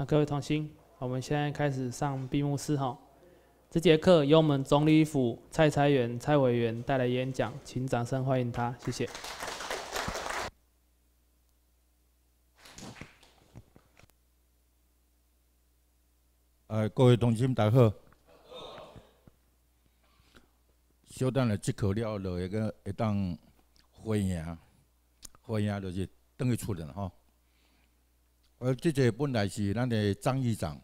那各位同心，我们现在开始上闭幕式哈。这节课由我们总理府蔡财元蔡委员带来演讲，请掌声欢迎他，谢谢。呃，各位同心，大家好。小等了，这课了后一个会当欢迎，欢迎就是等于出人哈。而这个本来是咱个张议长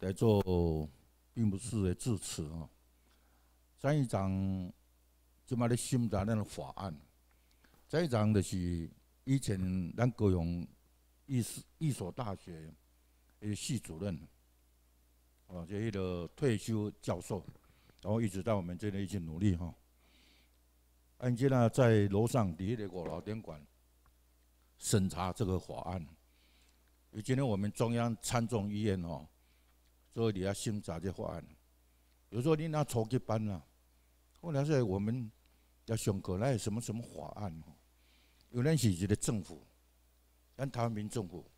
来做，并不是的致辞哦。张议长就嘛咧审查那个法案。张议长就是以前咱高雄一一所大学诶系主任，哦，就迄个退休教授，然后一直到我们这里一起努力哈。安吉啦，在楼上伫一个五楼顶管审查这个法案。有今天我们中央参众议院哦，做你要些新杂志法案。有时候你那初级班啦，后来说我们要上课那什么什么法案哦。有人是一个政府，咱台湾民政府，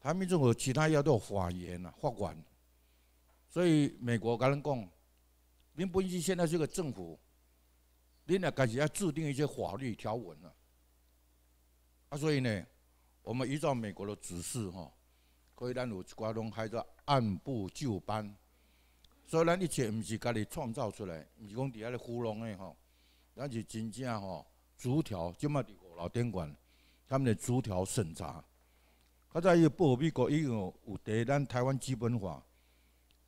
台湾民政府其他要有法院呐、法官。所以美国跟人讲，您本身现在是个政府，您也开始要制定一些法律条文了。啊，所以呢。我们依照美国的指示，吼，可以让有广拢还在按部就班。所以咱一切毋是家己创造出来，毋是讲伫遐咧糊弄诶，吼。咱是真正吼逐条，即嘛伫五老电管，他们的逐条审查。较早伊报美国伊有有伫咱台湾基本法，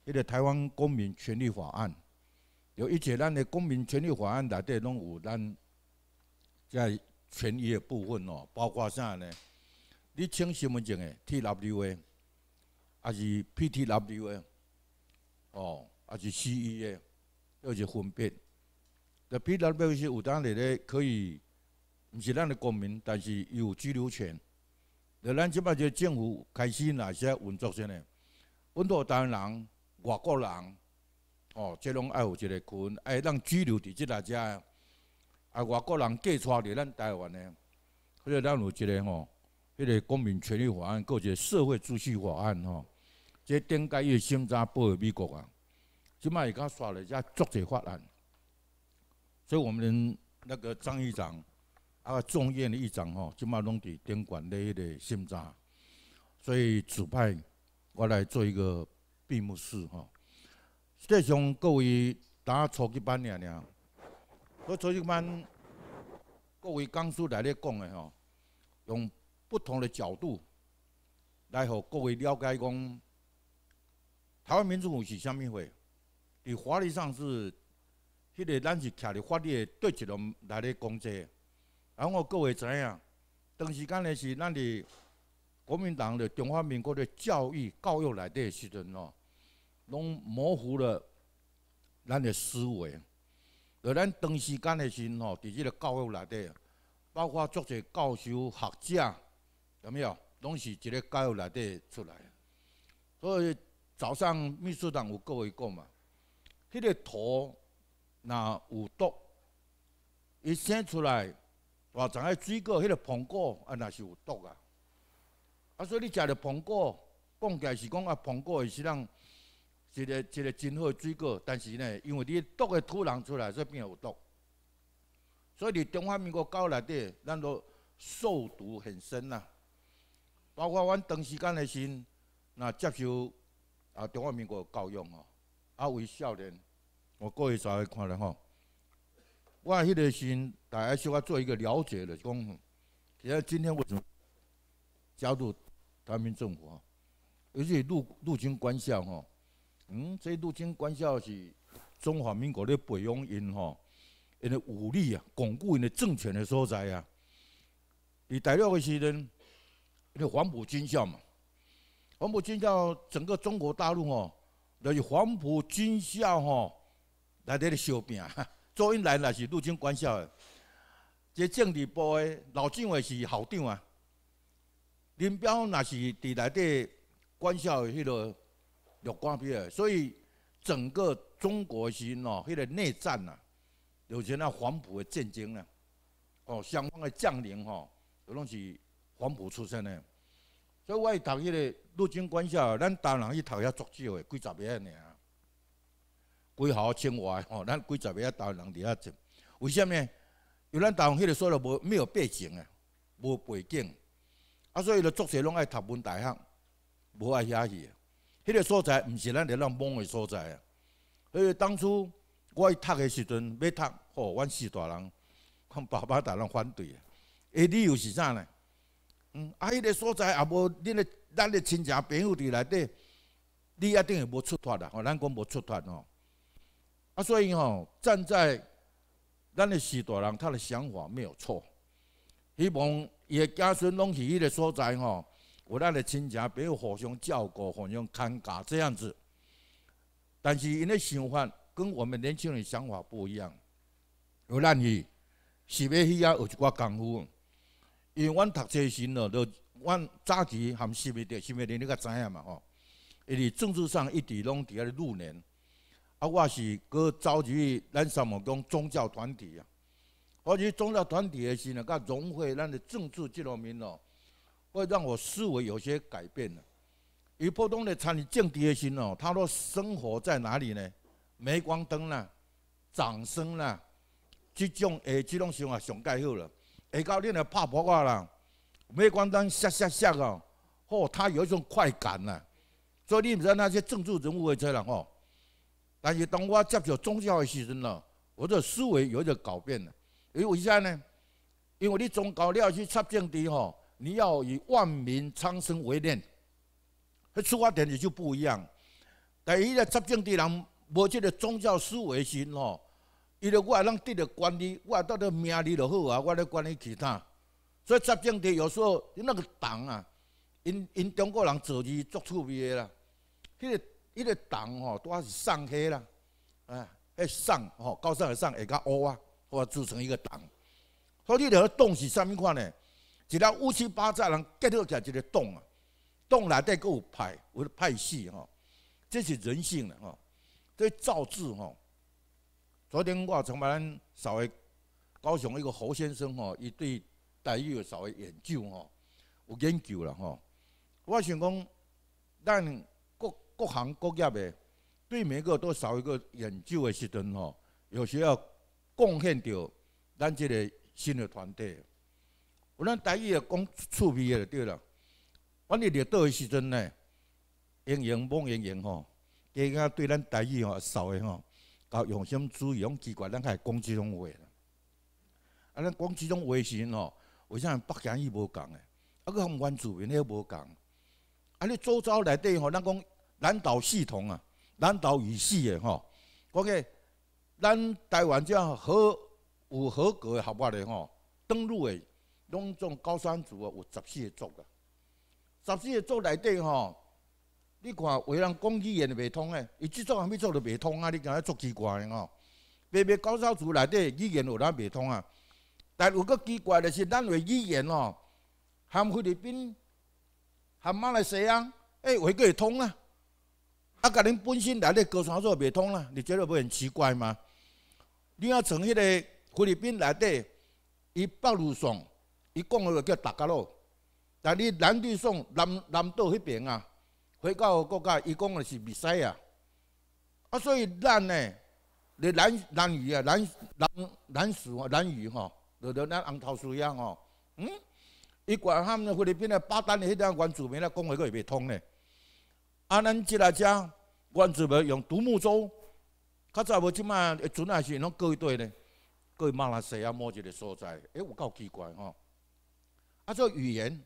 迄个台湾公民权利法案，有一切咱的公民权利法案内底拢有咱在权益的部分哦，包括啥呢？你签身份证诶？TWA，还是 PTWA？哦，还是 CEA，要就分别。那 PW 是有当里咧可以，毋是咱的公民，但是有居留权。那咱即摆只政府开始哪些运作先诶？本土台湾人、外国人，哦，即拢爱有一个群，爱让居留伫即个遮。啊，外国人寄厝伫咱台湾呢，或者咱有一个吼。迄个《公民权利法案》、一个《社会秩序法案》吼，这顶改业审查给美国啊，即卖伊刚刷了一下，作者法案，所以我们那个张议长啊、众院的议长吼，即卖拢伫顶管的迄个审查，所以主派我来做一个闭幕式吼。在上各位打初级班念念，我初级班各位讲师来咧讲的吼，用。不同的角度来，和各位了解讲，台湾民主是虾米货？伫法律上是，迄个咱是徛伫法律的对峙来咧讲这，然后各位知影，长时间的是咱伫国民党伫中华民国的教育教育内底时阵哦，拢模糊了咱的思维。而咱长时间的时阵伫这个教育内底，包括足侪教授学者。有没有？拢是一个教育内底出来。所以早上秘书长有告一告嘛，迄个土那有毒，伊生出来，哇！怎个水果？迄个苹果啊，那是有毒啊。啊，所以你食了苹果，讲起来是讲啊，苹果也是让一个一个真好水果，但是呢，因为你毒的土壤出来，所以变有毒。所以你中华民国教育内底，咱都受毒很深呐。包括我长时间的时，那接受啊中华民国的教育吼，啊为少年，我过去人在看了吼，我迄个时，大家稍微做一个了解的，讲，其实今天为什么加入国民政府吼，尤其陆陆军官校吼，嗯，这陆军官校是中华民国咧培养因吼，因的武力啊，巩固因的政权的所在啊，而大陆的是咧。一个黄埔军校嘛，黄埔军校整个中国大陆吼，就是黄埔军校吼，来这里烧兵。周恩来那是陆军官校的，这政治部的老政也是校长啊。林彪那是在内底官校的迄个有官兵的，所以整个中国是喏，迄个内战呐，有是那黄埔的战争呐，哦，相关的将领吼，有拢是。黄埔出身的，所以我去读迄个陆军官校，咱大人去读遐足少的，几十个尔，几毫清华吼，咱几十个大陆人伫遐浸。为什么？因为咱大陆迄个所在无没有背景啊，无背景，啊，所以就读书拢爱读文大学，无爱遐去。迄个所在毋是咱伫咱某的所在啊。所以当初我去读的时阵，要读吼，阮四大人，阮爸爸大人反对的。诶，理由是啥呢？嗯，啊，迄个所在也无恁的咱的亲戚朋友伫内底，你一定会无出脱啦。吼，咱讲无出脱吼。啊，所以吼，站在咱的序大人，他的想法没有错。希望伊的子孙拢是迄个所在吼，有咱的亲戚朋友互相照顾、互相看家这样子。但是因的想法跟我们年轻人想法不一样。有咱伊是要去遐学一寡功夫。因为阮读册时呢，都阮早期含新民党、新民联，你个知影嘛吼？因为政治上一直拢在了露脸，啊，我是搁召集咱什么讲宗教团体啊？我伫宗教团体的时呢，佮融会咱的政治这方面咯，会让我思维有些改变呢。与普通的参与政治的心哦，他都生活在哪里呢？镁光灯啦，掌声啦，即种诶，即种生活上介好了。二高练来拍破我啦？没光当杀杀杀哦，哦，他有一种快感呐。所以你毋知那些政治人物的这样吼、哦。但是当我接触宗教的时阵呢，我的思维有点改变了。因为啥呢？因为你宗教你要去插政治吼，你要以万民苍生为念，那出发点也就不一样。但一个插政治人无这个宗教思维心哦。伊就我也能得着管理，我也到到命里就好啊，我来管理其他。所以执政的有时候那个党啊，因因中国人造事足趣味啦。迄个迄个党吼，都是上下啦，啊，迄上吼高上的上，下加乌啊，我组成一个党。所以你了洞是啥物款呢？一了乌七八糟人结掉起一个洞啊，洞内底够有派，有派系哦，这是人性的吼、所以造字吼。昨天我从把咱稍微高雄一个侯先生吼，伊对台语有稍微研究吼，有研究了吼。我想讲，咱各各行各业的对每个都少一个研究的时阵吼，有时要贡献到咱这个新的团队。有咱台语也讲趣味的对了。阮哋列队的时阵呢，欢孟欢迎吼，加对咱台语吼少微吼。啊，用心注意，用机关，咱系讲即种话啦。啊，咱讲即种话时阵吼，为啥北京伊无讲诶？啊，个宏观主面迄无讲。啊，你周遭内底吼，咱讲南岛系统啊，南岛语系诶吼，讲个咱台湾遮合有合格诶合法诶吼，登陆诶，拢种高山族有十四个族啊，十四个族内底吼。你看，的人讲语言就袂通诶，伊制作安怎做就袂通啊！你讲安做奇怪个哦。别别高少族内底语言有哪袂通啊，但有个奇怪的是咱的语言哦，含菲律宾、含马来西亚，哎，会个会通啊。啊，甲恁本身内底高山族袂通啊，你觉得不很奇怪吗？你要从迄个菲律宾内底，伊北路送伊讲个叫达加罗，但你南地送南南岛迄边啊。回到国家，伊讲的是未使啊，啊，所以咱呢，难难语啊，难难难事啊，难语吼，就像咱红头书一样吼，嗯，伊管他们菲律宾的巴丹的迄搭管主民咧，讲话个也未通呢，啊，咱即来遮管主民用独木舟，较早无即摆，船也是能过一队呢，过马来西亚某一个所在，哎，有够奇怪吼，啊，做语言，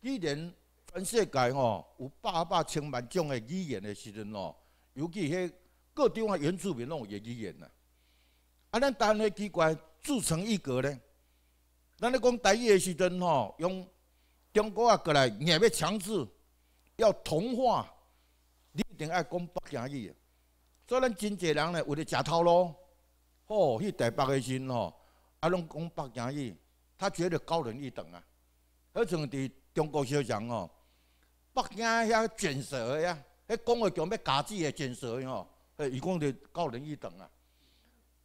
既然全世界吼有八百千万种的语言的时阵咯，尤其遐各地方原住民拢有语言呐。啊，咱当然奇怪，自成一格咧。咱咧讲大一的时阵吼，用中国啊过来硬要强制要同化，你一定爱讲北京语。所以咱真济人咧为了食头路，吼去台北的时吼，啊拢讲北京语，他觉得高人一等啊。好像伫中国小强吼。北京遐建设呀，迄讲话强，要家资的建设的吼，哎，伊讲得高人一等啊。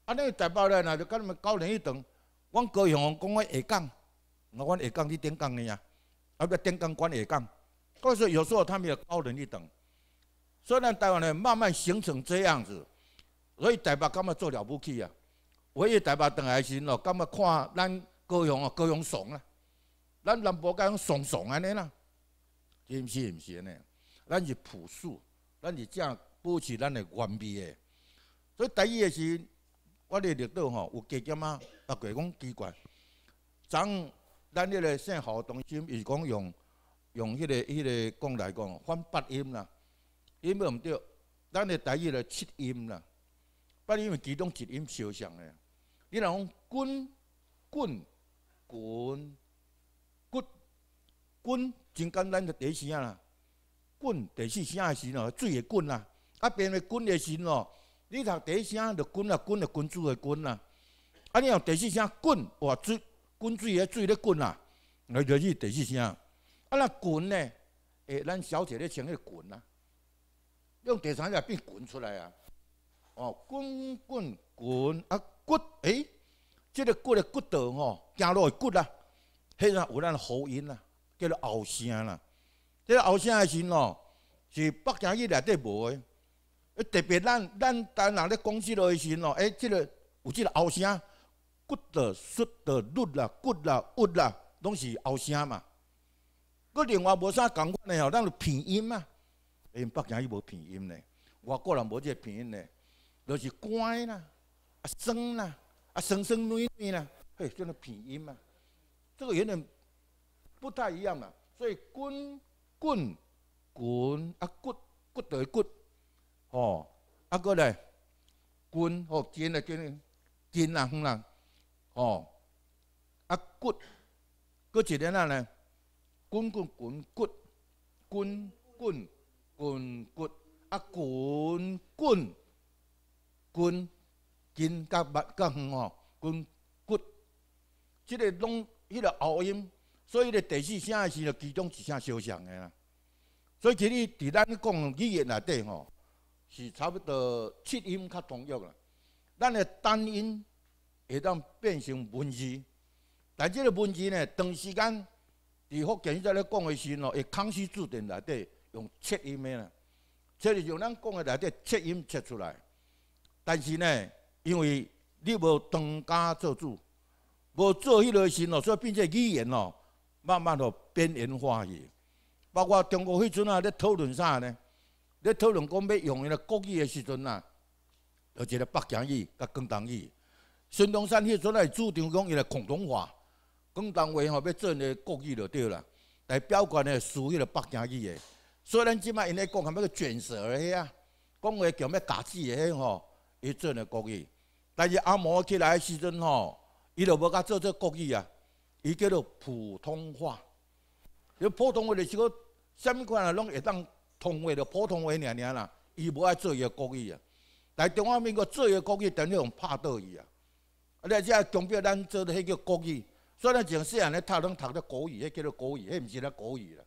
啊，恁台北咧，啊，就跟们高人一等。阮高雄讲个下岗，那阮下岗去顶岗的啊？啊，个顶岗管下岗。所以说，有时候他们也高人一等。所以咱台湾人慢慢形成这样子，所以台北干嘛做了不起啊？唯一台北等还行咯，干嘛看咱高雄啊？高雄怂啊，咱南部讲怂怂安尼啦。是毋是，毋是呢。咱是朴素，咱是正保持咱的原味的。所以第一个是，我的领导吼有加减啊，啊，改讲奇怪。昨午咱迄个信号中心是讲用用迄个迄个讲来讲，翻八音啦，音毋对。咱的第一个七音啦，八音为其中七音相像的。你若讲滚滚滚滚滚。真简单，就第一声啦，滚，第四声的是喏，水的滚啦，啊，变的滚的时咯。你读第一声，就滚啊，滚着滚珠的滚啊。啊，你用第四声滚，哇，水滚水的水在滚啦，那就是第四声。啊，那滚呢？哎，咱小姐在前个滚啊，用第三下变滚出来啊。哦，滚滚滚，啊，骨，诶，这个骨的骨头吼，走路的骨啦，嘿，有咱喉音啦。叫做后声啦，这个后声的声音咯，是北京迄里底无的。特别咱咱单人咧讲即落的听咯，哎，这个有这个后声，骨的、舌的、入啦、骨啦、骨啦，拢是后声嘛。佮另外无啥共款的哦，咱就鼻音嘛，因北京伊无鼻音呢，外国人无这鼻音呢，就是乖啦、啊声啦、啊声声软软啦，嘿，叫做鼻音嘛，这个有点。不太一样嘛，所以棍棍滚啊骨骨对骨，哦，啊个咧，棍哦尖咧尖，尖啊哼啊，哦，啊骨，个几咧哪呢？棍棍滚骨，棍棍棍骨啊棍棍棍，尖甲骨甲方哦，棍骨，这个拢迄个拗音。所以咧，第四声也是其中一声肖像的啦。所以其实伫咱讲语言内底吼，是差不多七音较统一啦。咱的单音会当变成文字，但这个文字呢，长时间伫福建在咧讲的时候，会康熙字典内底用七音的啦？就里用咱讲的内底七音切出来。但是呢，因为你无当家做主，无做迄个时候，所以变成语言咯。慢慢的边缘化去，包括中国迄阵啊，咧讨论啥呢？咧讨论讲要用伊个国语的时阵啊，有一个北京语、甲广东语。孙中山迄阵来主张讲伊个共同话，广东话吼要做的国语就对啦。来表准呢属于个北京语的，虽然即摆因咧讲啥物个卷舌啊，讲话叫咩夹字啊，吼，伊做的国语，但是阿毛起来的时阵吼，伊就无甲做做国语啊。伊叫做普通话。伊普通话就是讲，什么款啊，拢会当通话的普通话，念念啦。伊无爱做伊个国语啊。来，中华民国做伊个国语等于用拍倒伊啊。啊，你只啊，强调咱做的迄叫国语，所以咱从细汉咧读拢读着国语，迄叫做国语，迄毋是咱国语啦。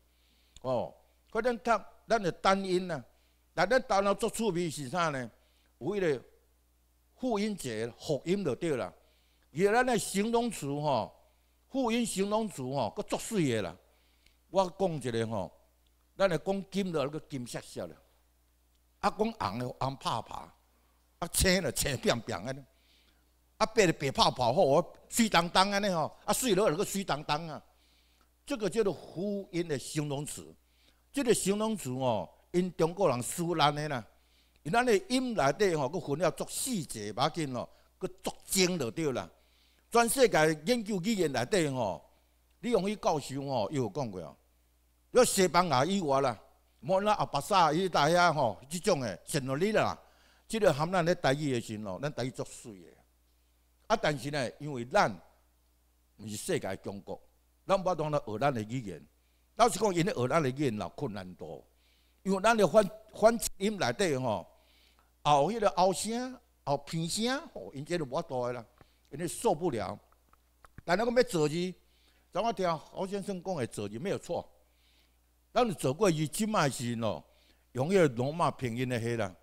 哦，可能读咱就单音呐。但咱大到做趣味是啥呢？有了个复音节、复音就对啦。伊咱的形容词吼。富音形容词吼，佫作水个啦。我讲一个吼，咱来讲金的，佮金色色啦。啊，讲红的红啪啪，啊，青的青平平的。啊，白的白泡泡好，水当当的呢吼。啊，水的佮佮水当当啊。这个叫做复音的形容词。这个形容词哦，因中国人输然的啦。因咱的音里底吼，佮分了作细节要紧哦，佮作精就对啦。全世界研究语言内底吼，李荣益教授吼伊有讲过哦，要西班牙语话啦，无那阿巴萨伊大遐吼，即种诶，承诺你啦，即个含咱咧第二诶时咯，咱第二作水诶。啊，但是呢，因为咱毋是世界强国，咱不当然学咱的语言。老实讲，因咧学咱的语言啦，困难多，因为咱咧反反音内底吼，后迄个后声、后偏声，吼，因即个无多诶啦。为受不了，但那个要造字，怎我听侯先生讲的造字没有错。当你造过去，即卖是喏，用个罗马拼音的迄啦，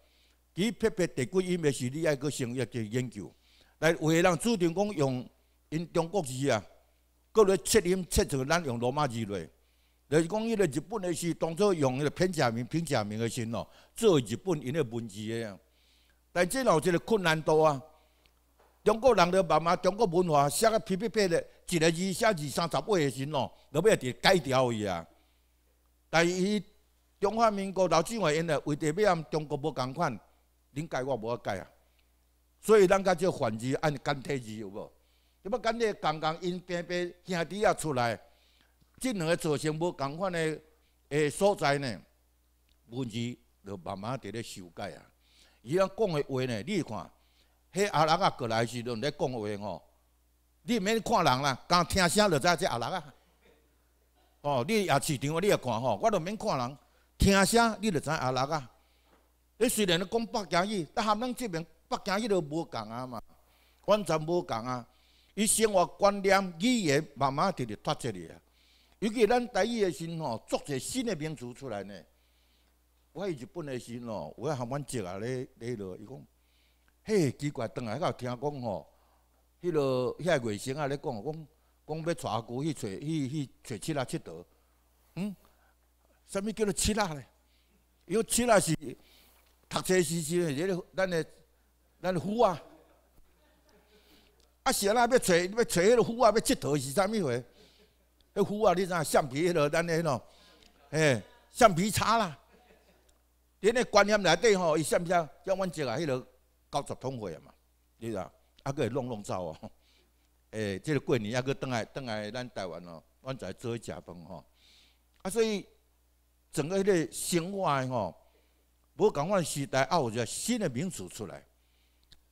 伊撇撇第几音的是你爱去成入去研究。来，有的人注定讲用因中国字啊，各来切音切字，咱用罗马字类，就是讲伊个日本的是当初用迄个偏假名、偏假名的字喏，做日本人个文字的。但即老一个困难多啊。中国人咧慢慢，中国文化写啊噼噼啪嘞，一个字写二三十画个时喏，咯，都要伫改掉去啊。但是伊中华民国老早话因咧，为着要让中国无共款，恁改我无改啊。所以咱甲这繁字按简体字有无？你要简体，刚刚因笔笔写弟啊出来，这两个造成无共款诶诶所在呢，文字就慢慢伫咧修改啊。伊咱讲诶话呢，你看。迄阿伯啊，过来时阵在讲话吼，你毋免看人啦，刚听声就知遮阿伯啊。哦，你下市场你也看吼，我都毋免看人，听声你就知阿伯啊。你虽然你讲北京语，但含咱这边北京语都无共啊嘛，完全无共啊。伊生活观念、语言慢慢直直脱节啊。尤其咱第一的时吼，作些新的民族出来呢。我去日本时吼，我含阮姐啊咧咧落，伊讲。嘿，奇怪，当来，我有听讲吼，迄落遐外省阿咧讲，讲讲要阿舅去揣去去揣七啦七佗，嗯，啥物叫做七啦咧？伊个七啦是读册时阵，即个咱诶咱个虎啊，啊是阿那要揣要揣迄个虎啊要佚佗是啥物货？迄虎啊，你知影橡皮迄落，咱迄喏，诶，橡皮擦啦，恁个观念内底吼，伊橡皮像阮只啊，迄落。搞十通会啊嘛，你知？啊会弄弄走哦。诶，即个过年啊佫等来等来咱台湾哦，阮在做一食饭吼。啊，所以整个迄个生活吼，无共话时代啊，有一个新的名词出来。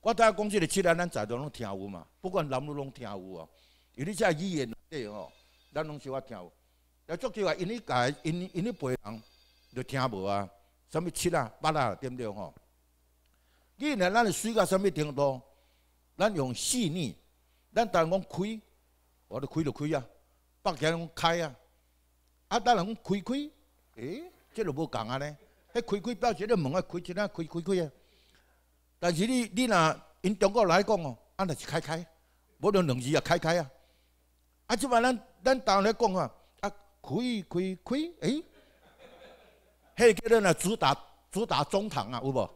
我大家讲即个七啦，咱在都拢听有嘛？不管男女拢听有哦。伊哩遮语言对吼，咱拢是话听有。来足球话，因哩改因因哩陪人就听无啊。什物七啊、八啊，对不对吼？你若咱是水价啥物程度？咱用细腻，咱单讲开，我就开就开啊。北京讲开啊，啊，当然讲开开，诶，这就无共啊咧。迄开开表示你门啊开一仔开开开啊。但是你你若因中国来讲哦，啊，那是开开，无著两字啊，开开啊。啊，即摆咱咱单来讲啊，啊，开开开，诶，迄个做呢，主打主打中堂啊，有无？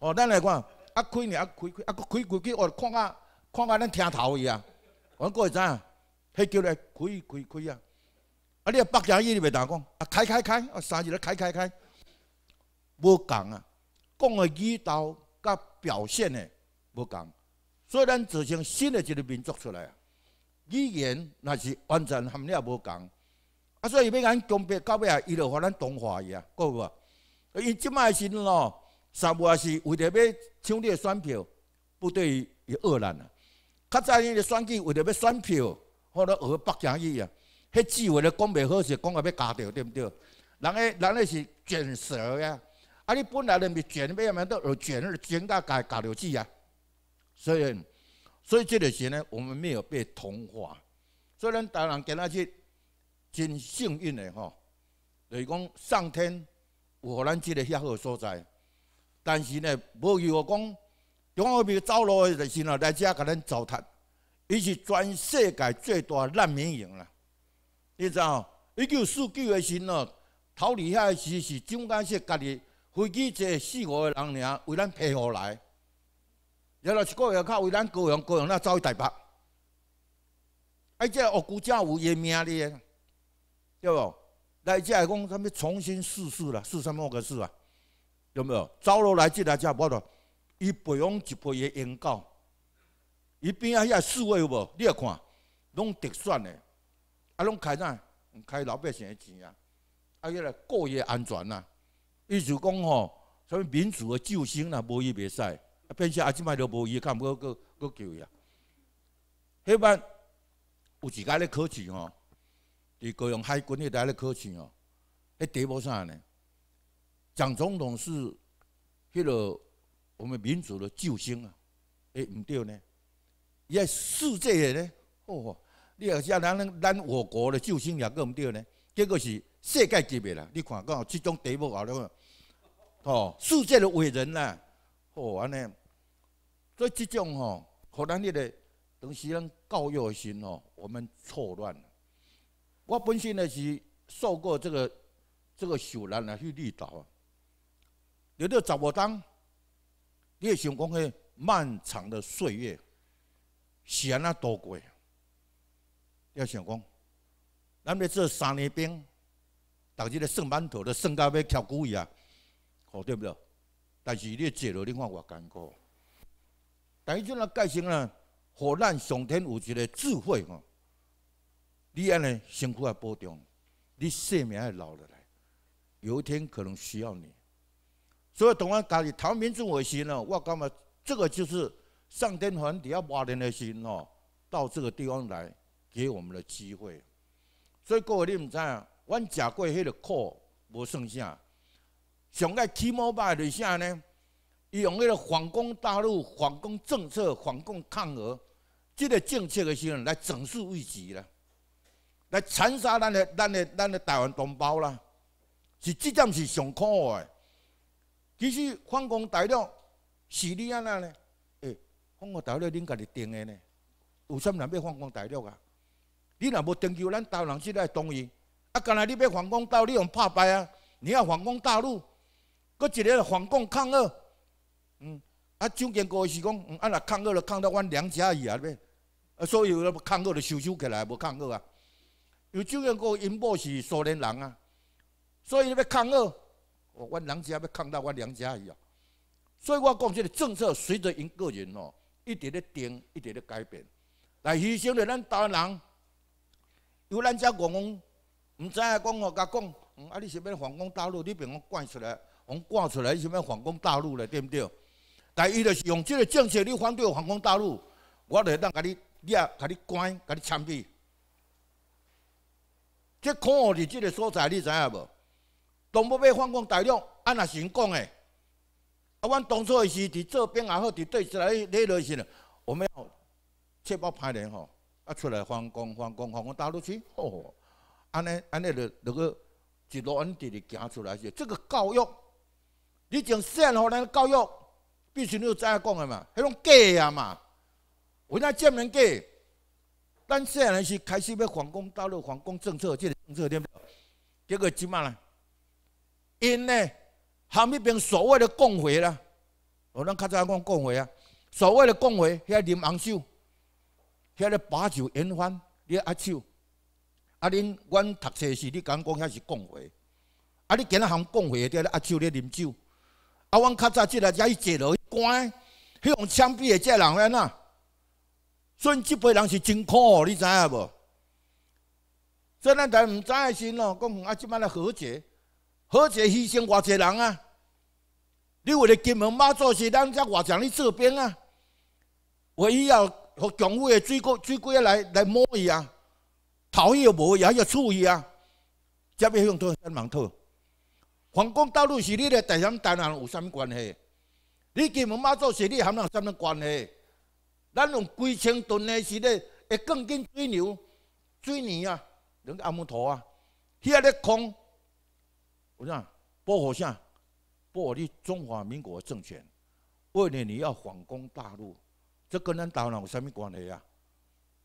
哦，咱来看，啊开呢，啊开开，一开开去，哦，看啊，看啊，咱听头去啊。我讲过会知样？迄叫来开开开啊！啊，你啊，北京伊哩咪当讲啊，开开开啊，三日咧开开开，无共啊。讲的语道甲表现呢无共，所以咱自成新的一个民族出来啊，语言那是完全含量无共，啊，所以要咱讲别到尾啊，伊就互咱同化去啊，够无？啊，因即卖是咯。三不也是为着要抢你的选票，不队也恶人啊！较早你个选举为着要选票，可能学北京去啊！迄字为了讲袂好，是讲个要加掉，对不对？人诶，人个是卷舌呀，啊！你本来咧是卷要物仔都，有卷个卷到家家掉去啊！所以，所以这个时呢，我们没有被同化。所以咱台湾今仔去真幸运的吼，就是讲上天有互咱这个遐好的所在。但是呢，无如果讲，中国要走路的时阵，来遮给咱糟蹋，伊是全世界最大难民营啦。你知道，一九四九的时阵，逃离遐的时是蒋介石家己？飞机坐四五个人尔，为咱批下来，然后一个月卡为咱高洋高洋那走去台北。哎，这恶古真有伊命哩，对不？来遮讲他们重新试试啦，试什么个试啊？有有？走路来这来这，无错。伊培养一批个英狗，伊边啊遐思维有无？你也看，拢直选的，啊，拢开哪？开老百姓的钱啊，啊，要来过夜安全啊。意思讲吼，什么民主的救星啦，无伊袂使。啊，变下啊，即摆都无伊，敢无个个救伊啊？迄摆有自家咧考试吼，伫高雄海军迄带咧考试吼，迄得无啥呢？蒋总统是迄个我们民族的救星啊！诶，毋对呢？也世界的呢？哦，你也是啊！咱咱我国的救星也个毋对呢？结果是世界级的啦！你看讲这种题目啊，你看，哦，世界的伟人啦，哦，安尼，以这种吼，可能迄个当时咱教育的心哦，我们错乱了。我本身呢是受过这个这个受难来去绿岛啊。了到十月冬，你也想讲迄漫长的岁月是安那度过？你想讲，咱咧做三年兵，逐日咧剩馒头咧剩到要挑骨去啊，吼对不对？但是你做了，你看偌艰苦。但伊阵啊，改成啦，好难。上天有一个智慧吼，你安尼辛苦啊，保重。你性命会留落来，有一天可能需要你。所以，同湾家己逃民主的心呢，我感觉这个就是上天皇帝要挖人的心哦，到这个地方来给我们的机会。所以各位，你唔知啊，阮吃过迄个苦，无剩下。上个期末拜底下呢，用迄个反攻大陆、反攻政策、反攻抗俄这个政策的心来整肃一级了，来残杀咱的、咱的、咱的台湾同胞啦，是即正是上苦的。其实反攻大陆是你安那呢？诶，反攻大陆恁家己定的呢？有啥人要反攻大陆啊？你若无征求咱大陆人即来同意，啊，敢若你要反攻陆，你用拍败啊！你要反攻大陆，搁一个反攻抗俄，嗯，啊，蒋建国是讲，啊，若抗俄就抗到阮娘家以下，咪？啊，所以了抗俄就收收起来，无抗俄啊。有蒋建国因某是苏联人啊，所以要抗俄。我阮娘家要抗到我娘家一样。所以我讲这个政策随着一个人哦，一点点变，一点点改变。来，牺牲呢，咱大人，有咱只王工，唔知啊，讲我甲讲，啊，你是要反攻大陆？你别讲关出来，我关出来，你是要反攻大陆嘞，对不对？但伊就是用这个政策，你反对反攻大陆，我就当把你，你也把你关，把你枪毙。这看的这个所在，你知影无？动不被反攻大陆，安那行讲诶？啊，阮当初时伫这边也好，伫对起来内陆是了，我们要确保派人吼，啊出来反攻，反攻，反攻大陆去。吼、哦，安尼安尼，了了个一路安地地行出来是这个教育，你从现在可教育，必须你要怎样讲诶嘛？迄种假啊嘛，为哪遮么假？咱现在是开始要反攻大陆，反攻政策，个政策对不？对？结果怎么呢？因呢，含一边所谓的共匪啦，我咱较早讲共匪啊，所谓的共匪，遐啉红酒，遐咧把酒言欢，咧阿酒，啊恁阮读册时，你敢讲遐是共匪？啊，你今日含共匪，遐咧阿酒咧饮酒，啊，阮较早即来，将伊坐落去关，用枪毙个人边呐。所以即辈人是真苦，你知影无？所以咱在知的心咯，讲阿即卖来和解。好侪牺牲偌侪人啊！你为了金门妈做事，咱才话讲你这边啊，唯一要和强富的追过追过来来摸伊啊，讨厌又无，也要处伊啊，这边用刀，用忙透。皇宫道路是你的，大山大汉有啥物关系？你金门妈做事，你喊有啥物关系？咱用几千吨的时咧，一更斤追牛追泥啊，两个木头啊，遐咧空。我讲，包好像，包我你中华民国政权，为了你要反攻大陆，这跟人打人有甚么关系呀？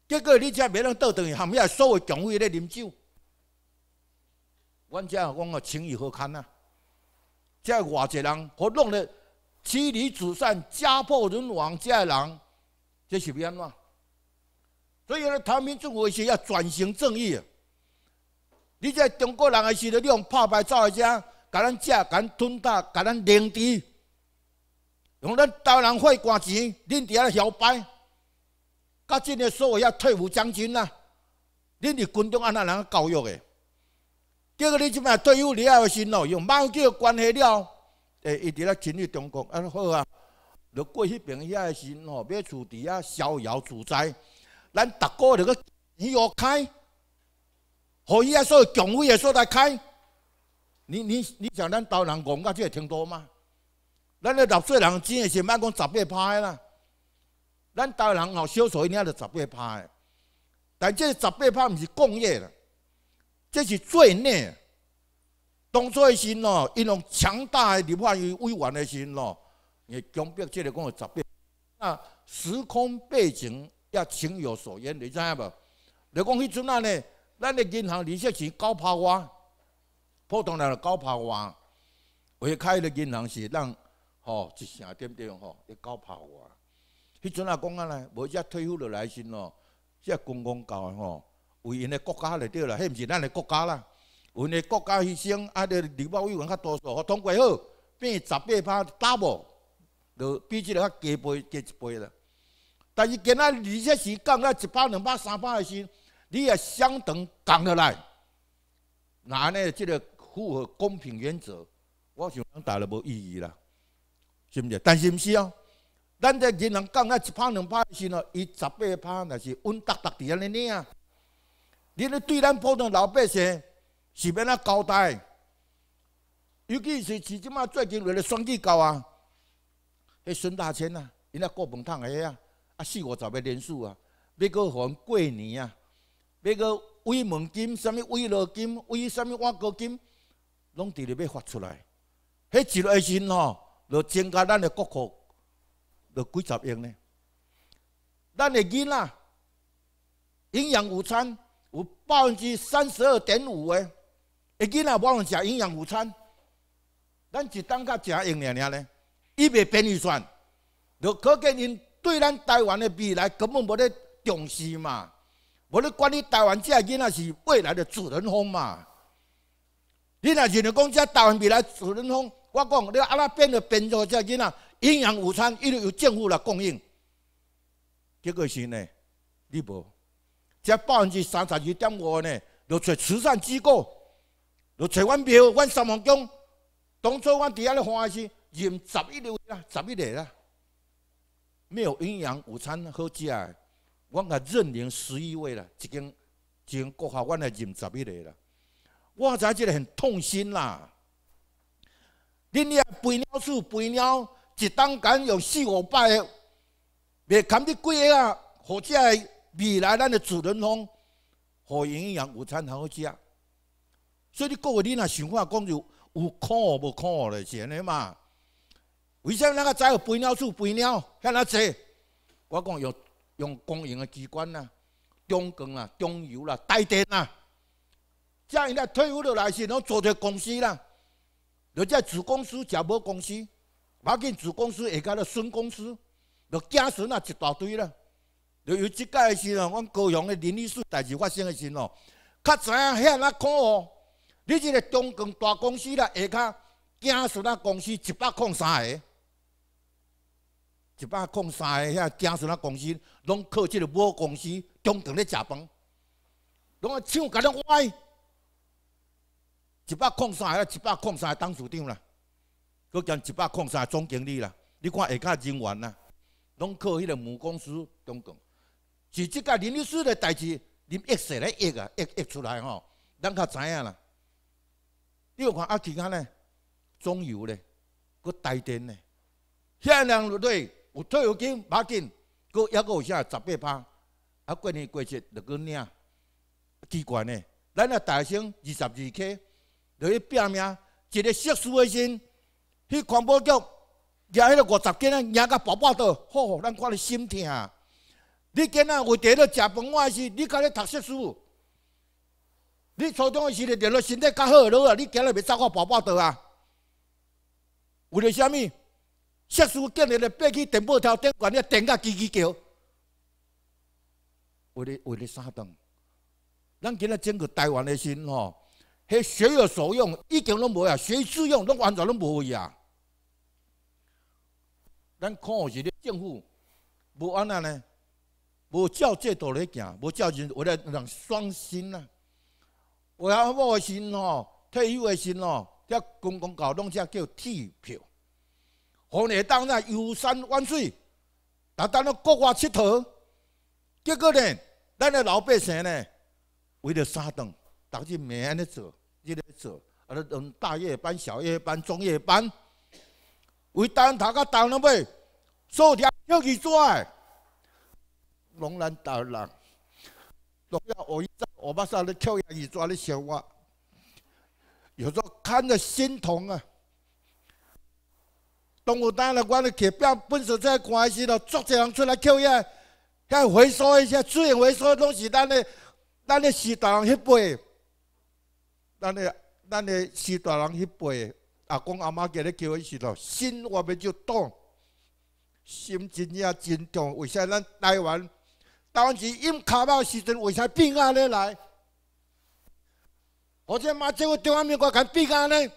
结果你才没能倒转去，含些所谓权威在啉酒。阮这讲我情以何堪啊？这偌一人，我弄得妻离子散、家破人亡，这人这是甚么？所以呢，他们政府一些要转型正义。你在中国人的时候，你用炮牌造一下，甲咱吃，甲咱吞打，甲咱零敌，用咱大陆人花官钱，恁伫遐摇摆。他今天说我要退伍将军啦，恁伫军中按那人教育的？结果你今麦退伍离开的咯用用忘记关系了，诶，一直来侵略中国。安、好啊，路过迄边遐的时候，别住伫遐逍遥自在，咱逐个就个你要开。何伊啊？所强威也所来开？你你你想咱刀人讲到即个程度吗？咱咧纳税人真的是歹讲十八拍啦。咱刀人吼少售一也要十八拍。但即十八拍毋是共业啦，即是罪孽。当初心咯，因用强大的力，化与威严的心咯，也强迫即个讲十八。那时空背景要情有所愿，你知影无？你讲迄阵啊呢。咱的银行利息是九百外，普通人的九抛外，会开的银行是让吼，一成点点吼，一九百外。迄阵啊，讲啊尼，无只退休的来先咯，只公公教的吼，为因的国家来对啦，迄毋是咱的国家啦，为因的国家牺牲，啊，着礼貌委员较多数，好，通过好，变十八包大无，就比即个较加倍，加一倍啦。但是今仔利息是降了，一百、两百、三百的先。你也相等讲下来，那呢？这个符合公平原则，我想讲打嘞无意义啦，是毋是？但是毋是哦，咱这银行讲啊一拍两拍是喏，伊十八趴那是稳哒哒的安尼啊！你呢对咱普通老百姓是要哪交代？尤其是是即马最近了选举搞啊，迄孙大千啊，因家过半桶黑啊，啊，四五十个人数啊，你个还过年啊？别个慰问金、什物慰劳金、慰什么外国金，拢伫里要发出来。迄一落钱吼，就增加咱的国库，就几十亿呢。咱的囡仔营养午餐有百分之三十二点五诶，囡仔无通食营养午餐，咱一当甲食用咧了咧，伊袂便宜算，就可见因对咱台湾的未来根本无咧重视嘛。我咧管你台湾这囡仔是未来的主人翁嘛？你若认为讲这台湾未来主人翁，我讲你阿那变做变做这囡仔营养午餐一律由政府来供应，结果是呢，你无，这百分之三十二点五呢，要找慈善机构，要找阮庙、阮三毛讲，当初阮在阿咧欢喜，廿十一流啦，十一日啦，没有营养午餐好食。我共认领十一位啦，已经已经过下，我来任十一个啦。我实在觉很痛心啦。恁遐肥鸟树肥鸟，一当间有四五百个，袂堪你几个啊？或者未来咱的主人翁何营养午餐好吃食。所以你各位恁若想法，讲就有靠无靠嘞，是安尼嘛？为什么咱个栽有肥鸟树肥鸟，向那坐？我讲有。用公营的机关啊、中钢啦、中油啦、台电啦，这样来退伍落来是拢做着公司啦，人家子公司、甲母公司，马进子公司下下的孙公司，落子孙啊一大堆啦。落有即个是哦，阮高雄的林立树代志发生的时哦，较知影遐难看哦。你这个中钢大公司啦下骹子孙啊公司一百空三个。一百矿三个遐惊死啦，公司拢靠这个某公司中等咧食饭，拢啊唱甲样歪。一百矿三个，一百零三个董事长啦，佫兼一百零三个总经理啦。你看下骹人员啦，拢靠迄个母公司中等。就即个人力师源代志，你一说来一啊，一一出来吼，咱较知影啦。你要看啊其他呢，中油呢，佫台电呢，遐两对。有退休金、押紧，搁抑个有啥十八八？啊，过年过节落去领，奇怪呢。咱啊，大学生二十二 K，落去拼命，一个读书的生，去环保局举迄个五十斤啊，举个饱倒，吼、好，咱看的心疼。你今仔为第日食饭，我还是你今日读读书。你初中的时阵，第日身体较好，老啊，你今日袂走个饱饱到啊？为了啥物？设施建立来，爬去电报头顶，管、电杆、机基叫，为了为了啥东？咱今日整个台湾的心吼，迄学有所用，一点拢无呀！学致用，拢完全拢无啊。咱看是政府无安那呢？无照这道理行，无照人为了人双心呐！我了某的心吼，退休的心吼，加公共交通车叫铁票。红叶当然游山玩水，啊，到那国外佚佗。结果呢，咱个老百姓呢，为了三顿，逐日眠咧做，一日做，啊，咧用大夜班、小夜班、中夜班，为单他个单了袂，收条要做抓？龙岩大人，龙要我一在我巴上咧收条伊抓咧小娃，有时候看着心痛啊。动物当然，我了给变，本身在看系时候，捉人出来捡一下，回收一下，资源回收的东西，咱的，咱的，四大人迄辈，咱的，咱的，四大人迄辈，阿公阿妈给咧捡的时候，心我们就动，心真也真重。为啥咱台湾？当时用卡包时阵，为啥变安尼来？我即马即个中湾民国，敢变安尼？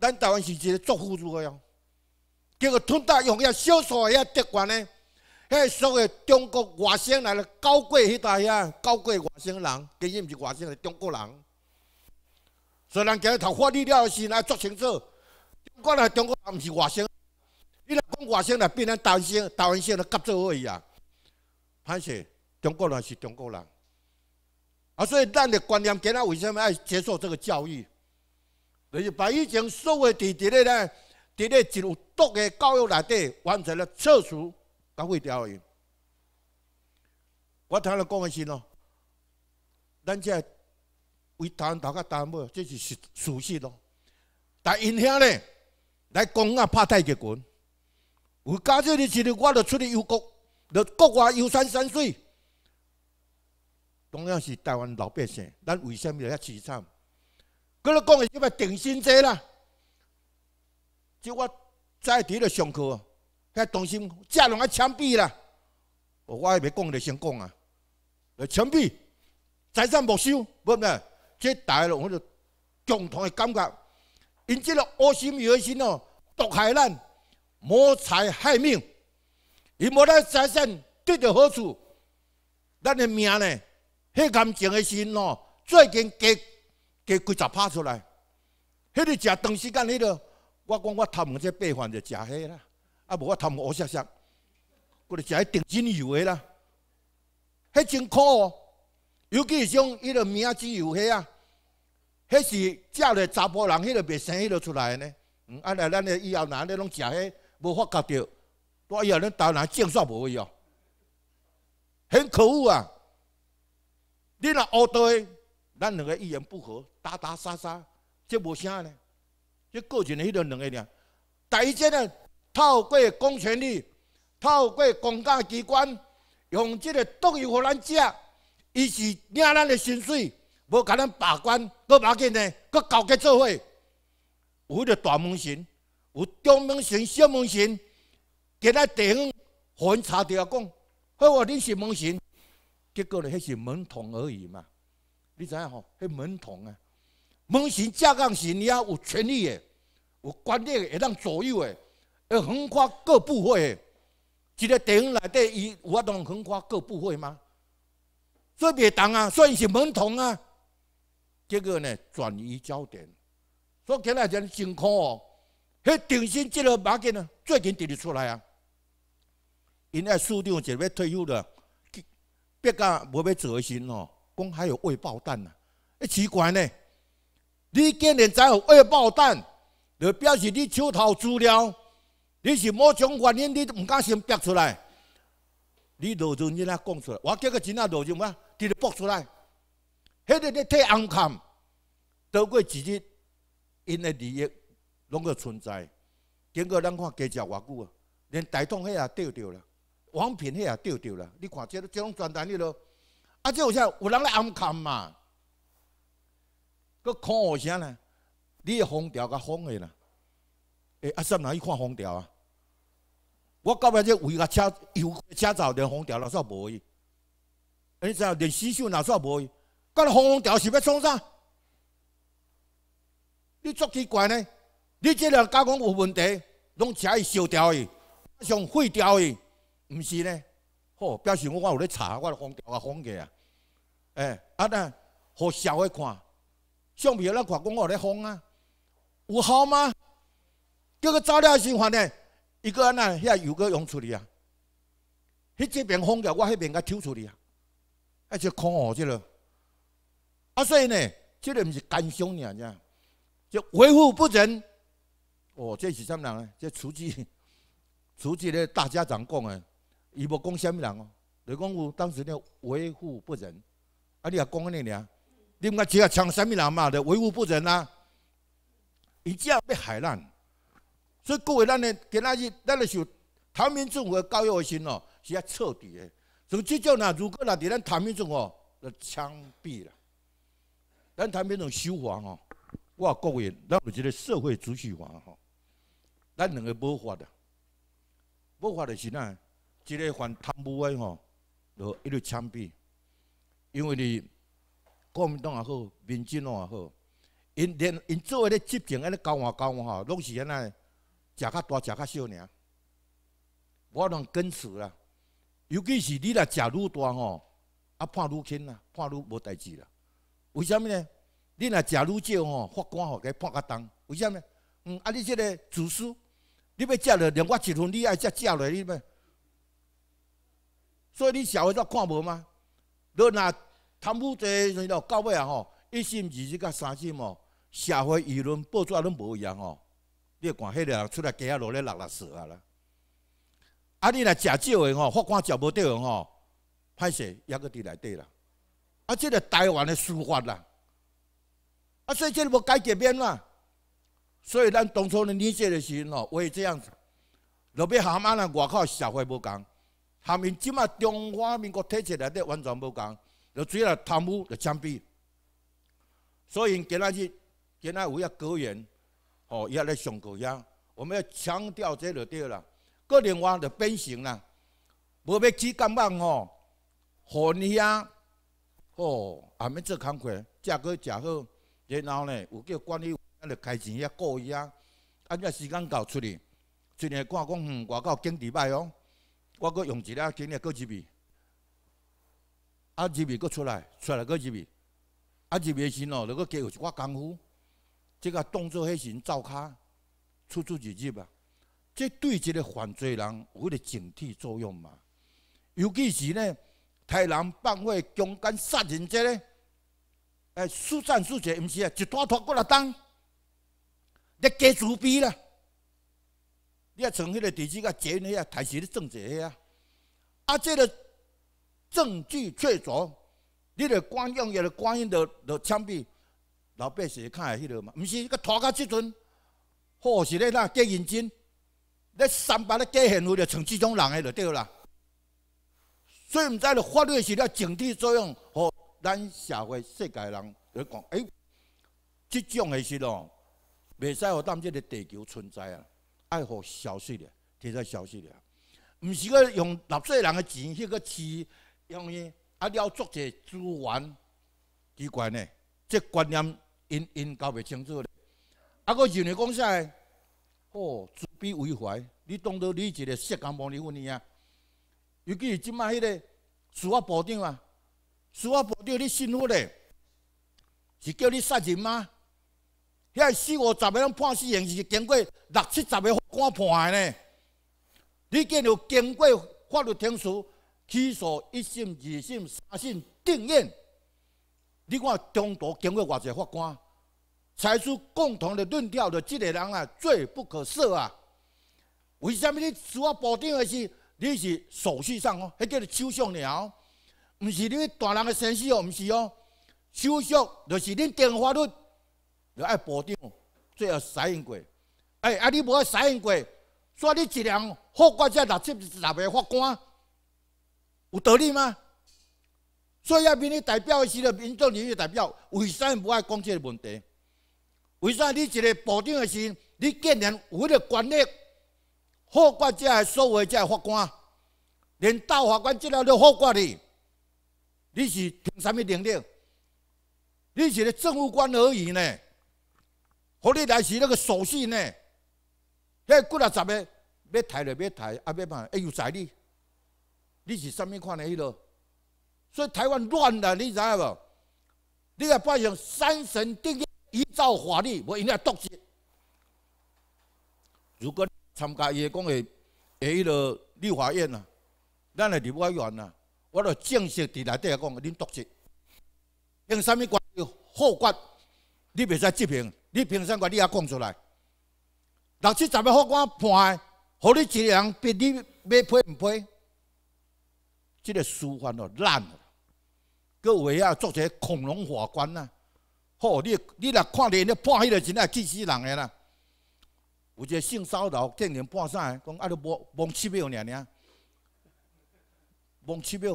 咱台湾是一个作福之的哟。结果通大用一少数一德国呢，迄所谓中国外省来了高贵迄代呀，高贵外省人，其实毋是外省的中国人。虽然今日头法律了是来作清楚，中国人、中国人毋是外省。你若讲外省来，变成台湾省，台湾省的夹做而已啊。还是中国人是中国人。啊，所以咱的观念，今仔为什么要接受这个教育？就是把以前受的、滴滴咧咧、滴咧真有毒的教育内底，完成了撤除、搞废掉的。我听他讲的是咯，咱这为台湾大家担忧，这是属属实咯。但因兄咧来讲啊，拍太极棍。有加少日子，我着出去游国，着国外游山山水。同样是台湾老百姓，咱为什么遐凄惨？格了讲个叫个定心剂啦，就我在伫咧上课，遐同心，遮拢爱枪毙啦。我爱未讲了先讲啊，来枪毙，财产没收，不咩？这大了我就共同诶感觉，因这个恶心、恶心哦，毒害咱，谋财害命。因无咱财产得着好处，咱诶命呢，迄感情诶心哦，最紧结。加几十趴出来，迄个食长时间，迄个我讲我他即这白饭就食迄啦，啊无我头们乌色色，个是食迄定真油诶啦，迄真苦哦，尤其是种迄个名仔油迄啊，迄是食了查甫人迄个袂生迄个出来呢，嗯，啊来咱的以后哪咧拢食迄，无发觉到，我以后咧到哪种煞无去哦，很可恶啊，你若乌毒诶。咱两个一言不合，打打杀杀，这无啥呢？这过去呢，迄段两个俩，第一阵呢，透过公权力，透过公家机关，用这个毒药糊咱食，伊是领咱的薪水，无甲咱把关，搁把件呢，搁搞个作伙，有迄个大门神，有中门神、小门神，给咱地方巡查着讲，好话恁是门神，结果呢，迄是门童而已嘛。你知影吼，迄门童啊，门行架杠行，你要有权力诶，有权力会当左右诶，会横跨各部会诶，一个电影内底伊有法当横跨各部会吗？做袂动啊，算是门童啊。结果呢，转移焦点，所以今看来真辛苦哦。迄顶薪接落马金呢，最近提得出来啊。因阿处长就要退休了，别个无要走的心哦。讲还有未爆弹呐，一奇怪呢，你竟然在有未爆弹，就表示你手头资料，你是某种原因你都唔敢先逼出来，你露面你哪讲出来？我叫个钱阿露面嘛，直接爆出来，迄个你太安看，得过一日，因的利益拢个存在，经过咱看加食偌久啊，连大通迄也掉掉了，王平迄也掉掉了，你看这这拢转单你都。啊，这有啥？有人来暗看嘛，佮看何啥呢？你风调佮封个啦，诶，阿叔哪去看风调啊？我到尾这围个车油车罩连风调哪煞无去？你知道连洗手哪煞无去？佮你风调是要创啥？你作奇怪呢？你即个人讲讲有问题，拢车伊烧掉去，上废掉去，唔是呢？吼，表示我我有咧查，我封调啊封个啊！诶，啊那，互社会看，相片，咱看讲我咧封啊，有效吗？叫个早了先还呢，一个安那遐有个用处理啊，迄这边封个，我迄边佮抽出来啊，啊就空哦，即个，啊所以呢，即个毋是奸商人家，就为富不仁。哦，这是什么人？这书记，书记咧，大家长讲的，伊无讲什么人哦，就讲有当时咧为富不仁。啊，你也讲啊，你俩，你们只个抢什么人嘛的，为富不仁呐，一架被害咱，所以各位，咱呢，给仔日咱受唐明政府教育的心哦，是要彻底的。所以这种呢，如果若伫咱唐明政府，就枪毙了。咱唐明政府修法吼，哇，各位，咱一个社会主序法吼，咱两个无法的，无法的是呐，一个犯贪污的吼，就一律枪毙。因为你国民党也好，民进党也好，因连因做阿咧执政阿咧交换交换吼，拢是安那食较大食较少尔，我能根治啦。尤其是你若食愈大吼，啊判愈轻啦，判愈无代志啦。为什么呢？你若食愈少吼，法官吼给判较重。为什么？嗯，啊，你这个厨师，你要食落连我一份，你爱食食落，你咩？所以你社会都看无吗？你若贪污这事了，到尾啊吼，一审、二审、甲三审哦，社会舆论报纸拢无一样吼。你看迄个人出来加下落咧六六四啊啦。啊，你若食少的吼，法官食无着的吼，歹势抑个伫内底啦。啊，即个台湾的司法啦，啊，所以即个无改革变啦。所以咱当初的理解的阵吼，为这样子，落尾含安人外口社会无共，含们即嘛中华民国体出来底完全无共。就主要贪污就枪毙，所以今仔日今仔有一个哦，吼也在上高呀。我们要强调这就对了，个另外就变形啦。无要只干棒吼，好你啊，哦，还们做工课，价格正好，然后呢，有叫管理要开钱过伊呀，按只时间搞出来。去年看讲外口经济歹哦，我阁用一俩钱也够一笔。啊入面佫出来，出来佫入面，啊入面时哦，又佫加有一寡功夫，即个动作迄时走卡，出出入入啊，即对一个犯罪人有一个警惕作用嘛。尤其是呢，太难办坏强奸杀人者呢，哎，速战速决，毋是啊，一拖拖过来当，你加自卑啦！你啊从迄个地址甲截呢，啊台时你种者遐，啊即个。证据确凿，你的官用也的官，用都都枪毙，老百姓看下迄个嘛？唔是，个拖到即阵，好是咧，那过认真，咧三八咧过贤惠，的成这种人诶，就对啦。以毋知咧法律是了警惕作用，和咱社会世界人咧讲，诶，这种诶是咯，未使互咱即个地球存在啊，爱互消失咧，提在消失咧。毋是讲用纳税人的钱去个饲。用伊啊，了作者资源奇怪呢，这观念因因搞袂清楚的。啊，个有人讲啥？哦，慈悲为怀，你当作你一个世干无的混子呀？尤其是今摆迄个司法部长啊，司法部长你信服的，是叫你杀人吗？遐四五十个判死刑是经过六七十个法官判的呢？你竟然经过法律程序？起所一审、二审、三审定谳，你看中途经过偌济法官，采出共同的论调的，即个人啊，罪不可赦啊！为什么你需要保定的是？你是手续上哦，迄叫做手续了哦，毋是你大人的心思哦，毋是哦。手续就是恁定法论，就爱保长哦。最后使用过，哎，啊你无使用过，所以你一人法官才六七十个法官。有道理吗？所以要民你代表的时候，民众领域代表，为啥不爱讲这个问题？为啥你一个部长的时候，你竟然违了权力，护过这些受的这些法官，连大法官这样都护过你？你是凭啥么能力？你是个政务官而已呢？给你来是那个手续呢？嘿，几力杂咩？要抬就别抬，阿别办，哎有财力。你是甚么款的迄落？所以台湾乱了，你知影无？你个拜上三神定依照法律，我应该夺职。如果参加伊个讲的的迄落立法院啊，咱也离不开远啊。我著正式伫内底啊讲，恁夺职凭甚么官？法官，你袂使执行，你凭啥么你也讲出来？六七十个法官判的，好你一人，逼你要配毋配？这个书翻到烂了，各位啊，作者恐龙法官呐，吼，你你若看到那半黑的，真系气死人个啦！有一个性骚扰，证人天半死，讲阿都无，无七秒，念念，无七秒，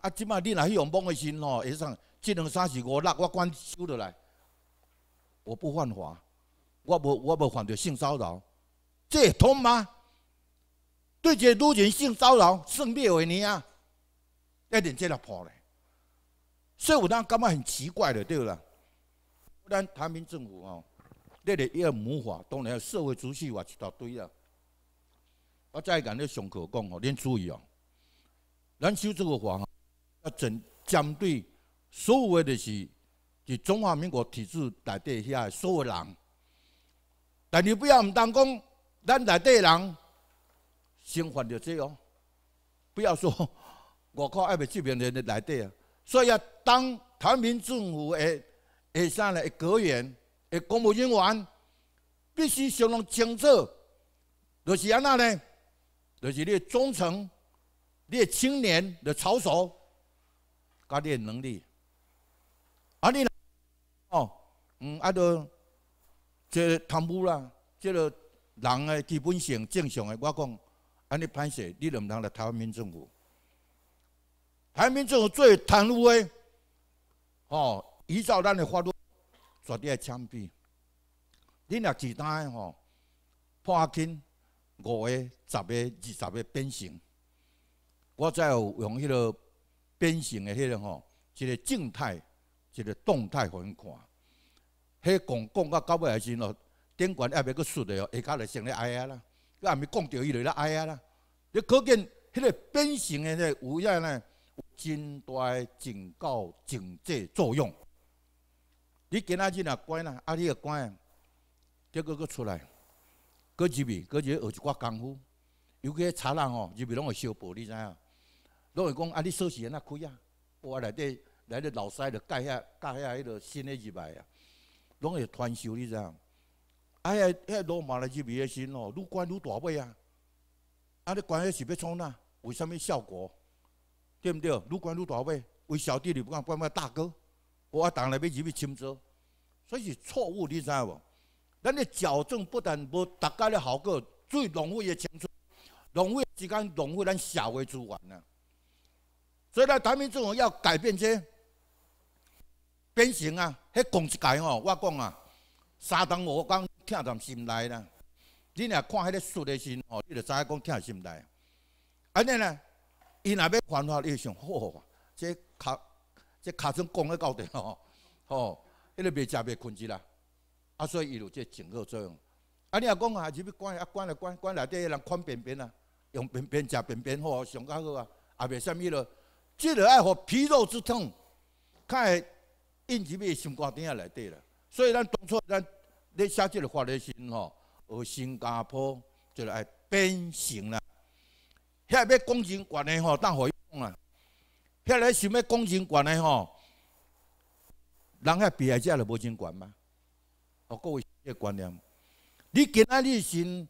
啊，即摆你若去用懵个心吼，以上这两三是五六，我管收落来，我不犯法，我无我无犯着性骚扰，这也通吗？对这女人性骚扰，性别为呢啊？一点接了破嘞，所以我当感觉很奇怪的，对不啦？咱台民政府吼，一里要谋划，当然社会主义话一大堆啊。我再跟恁上课讲吼，恁注意哦，咱修这个法啊，要针针对所有的是，是中华民国体制内底遐所有人。但你不要唔当讲，咱内底人生活就这样，不要说。我靠二百七零人来对啊，所以啊，当台湾政府的的上来的官员，的公务人员，必须相当清楚，就是安那呢？就是你的忠诚，你的青年，操守，熟，家的能力。啊你呢？哦，嗯，啊都这贪污啦，这个人的基本性正常的，我讲安尼判势，你能不能来台湾政府。台面做种最贪污的，哦，依照咱的法律，绝对枪毙。恁若其他的吼，判轻，五个、十个、二十个鞭刑。我再用迄个鞭刑的迄个吼，一个静态，一个动态，互人看。迄讲讲到到尾个时候，顶官阿袂去竖着哦，下骹就先咧哀啊啦，阿咪讲着伊就咧哀啊啦。你可见迄个鞭刑个个有影呢？真大诶警告警戒作用。你今仔日若乖呐，啊，你个乖，结果佫出来，佫入去，佫入去学一寡功夫。尤其遐茶人哦，入去拢会烧报，你知影？拢会讲啊，你匙安哪开啊？我来底来得老师就教遐教遐迄落新诶入来啊，拢会传授你知影？啊，遐遐罗马来入去诶时哦，愈管愈大尾啊。啊，你管迄是欲创哪？为什物效果？对不对？愈管愈大远，为小弟你不敢管我大哥。我当然要入去深战，所以是错误。你知无？咱的矫正不但无达到的效果，最浪费的青春，浪费之间浪费咱社会资源啊！所以来台民中要改变这变形啊！迄讲一届吼，我讲啊，三十五讲听在心来啦。你若看迄个说的时吼，你就知讲痛心来。安尼呢？伊若要烦恼，伊会想，吼、哦，即脚即脚掌讲咧到底吼，吼、迄、个袂食袂困起啦，啊，所以伊有即警告作用。啊，你若讲啊，入去关啊，关来关关内底人宽便便啊，用便便食便便好上较好啊，也袂啥物咯，即个爱互皮肉之痛，较会印入去心肝顶下内底啦。所以咱当初咱咧写即个法律时吼，学新加坡就是爱鞭刑啦、啊。遐要讲人权的吼，等下伊讲啊。遐个想要讲人权的吼，人遐比来遮了无人权吗？哦，各位的观念，你今仔日是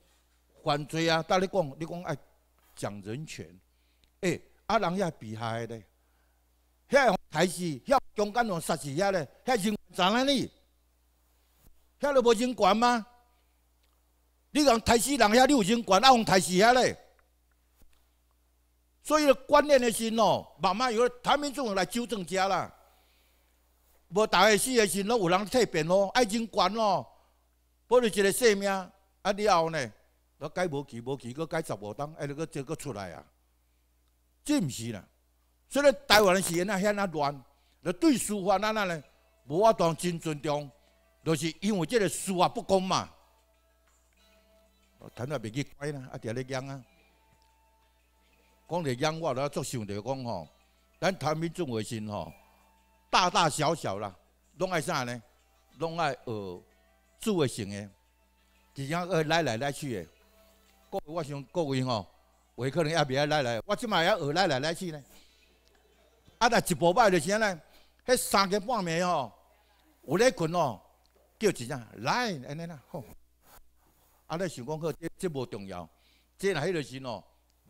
犯罪啊！当你讲，你讲爱讲人权，哎，啊人遐比害咧，遐害死，遐中间奸、杀死遐咧，遐人怎啊呢？遐了无人权吗？你讲害死人遐，你有人权？啊用害死遐咧？所以观念的心哦，慢慢有台民众来纠正遮啦。无大个死的时啰，有人替变咯，爱情观咯，保住一个性命。啊，以后呢，都改无期，无期，佫改十五当，哎，佫这个出来啊，这毋是啦。所以台湾的时阵啊，现啊乱，对书法那那呢，无法当真尊重，就是因为这个书法不公嘛。我谈到袂去乖啦，阿爹咧嚷啊。讲着养我啦，足想着讲吼，咱台湾总为生吼，大大小小啦，拢爱啥呢？拢爱学主的型的，即只爱来来来去的。各位，我想各位吼，有可能也袂爱来来，我即摆也学来来来去呢。啊若一步拜就是啥呢？迄三更半暝吼，有咧困哦，叫一声来安尼啦。吼，啊咧想讲，可这这无重要，这若迄着是喏。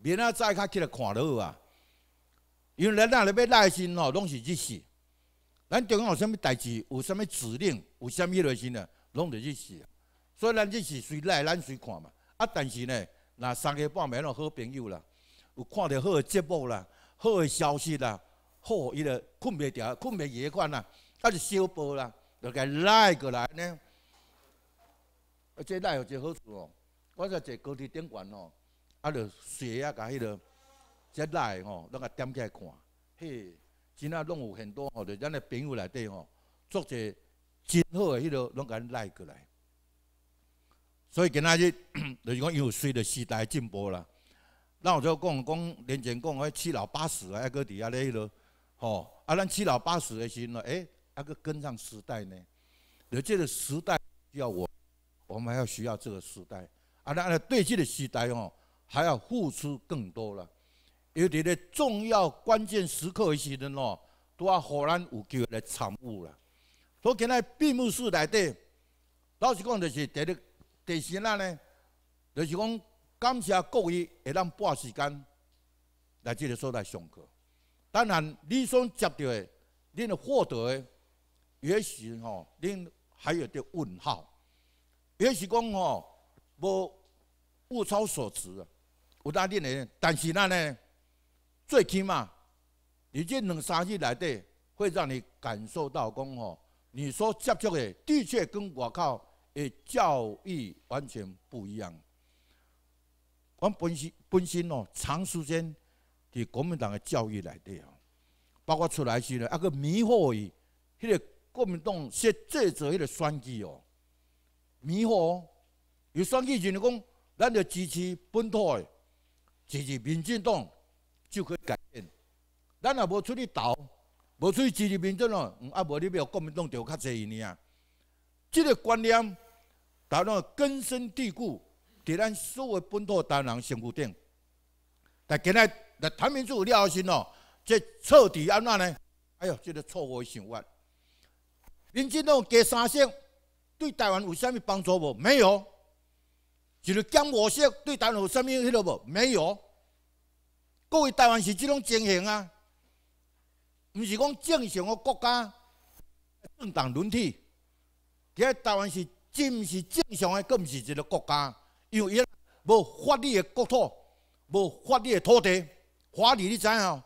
明仔载较起来看落去啊，因为咱那里要耐心哦，拢是日些。咱中央有啥物代志，有啥物指令，有啥物类型的，拢得日些。所以咱日是随来咱随看嘛。啊，但是呢，若三个半暝拢好朋友啦，有看到好的节目啦，好的消息啦，好伊就困袂着，困袂夜款啦，啊就小报啦，就该来过来呢。啊，这来有一个好处哦，我再坐高铁顶管哦。啊！着血啊，甲迄个时来吼，拢甲点起来看，嘿，真啊，拢有很多吼，伫咱个朋友内底吼，做者真好个迄个拢甲拉过来。所以今仔日 就是讲，又随着时代进步啦。我就讲讲年前讲爱七老八十啊，还搁伫下迄落，吼。啊，咱七老八十个时了，哎，还搁跟上时代呢？而这个时代需要我，我们还要需要这个时代。啊，咱按对这个时代吼。还要付出更多了，有伫咧重要关键时刻，时阵人哦，都要好有机会来参悟了。所以，今仔闭幕式来底，老实讲就是第一第三啦咧，就是讲感谢各位，会咱拨时间来这个所在上课。当然，你所接到的，恁获得的，也许吼，恁还有点问号，也许讲吼，无物超所值啊。有大点内，但是咱呢，最起码你这两三日来底，会让你感受到讲吼，你所接触的的确跟外口的教育完全不一样。我本身本身哦，长时间伫国民党的教育来底哦，包括出来时呢，阿个迷惑伊，迄个国民党说制作迄个双击哦，迷惑，哦，有双击就讲咱要支持本土。的。支持民进党就可以改变，咱也无出去投，无出去支持民进党，啊无你要国民党钓较济呢啊？这个观念，达到根深蒂固，伫咱所有本土台人身躯顶。但今日来谈民主了后身哦，这彻底安那呢？哎呦，这个错误想法。民进党加三项对台湾有虾米帮助我？没有。就是讲无锡对台湾有啥物迄落无？没有。各位台湾是即种情形啊，毋是讲正常个国家政党轮替。其实台湾是真毋是正常个，佫毋是一个国家，因为伊无法律的国土，无法律的土地。法律你知影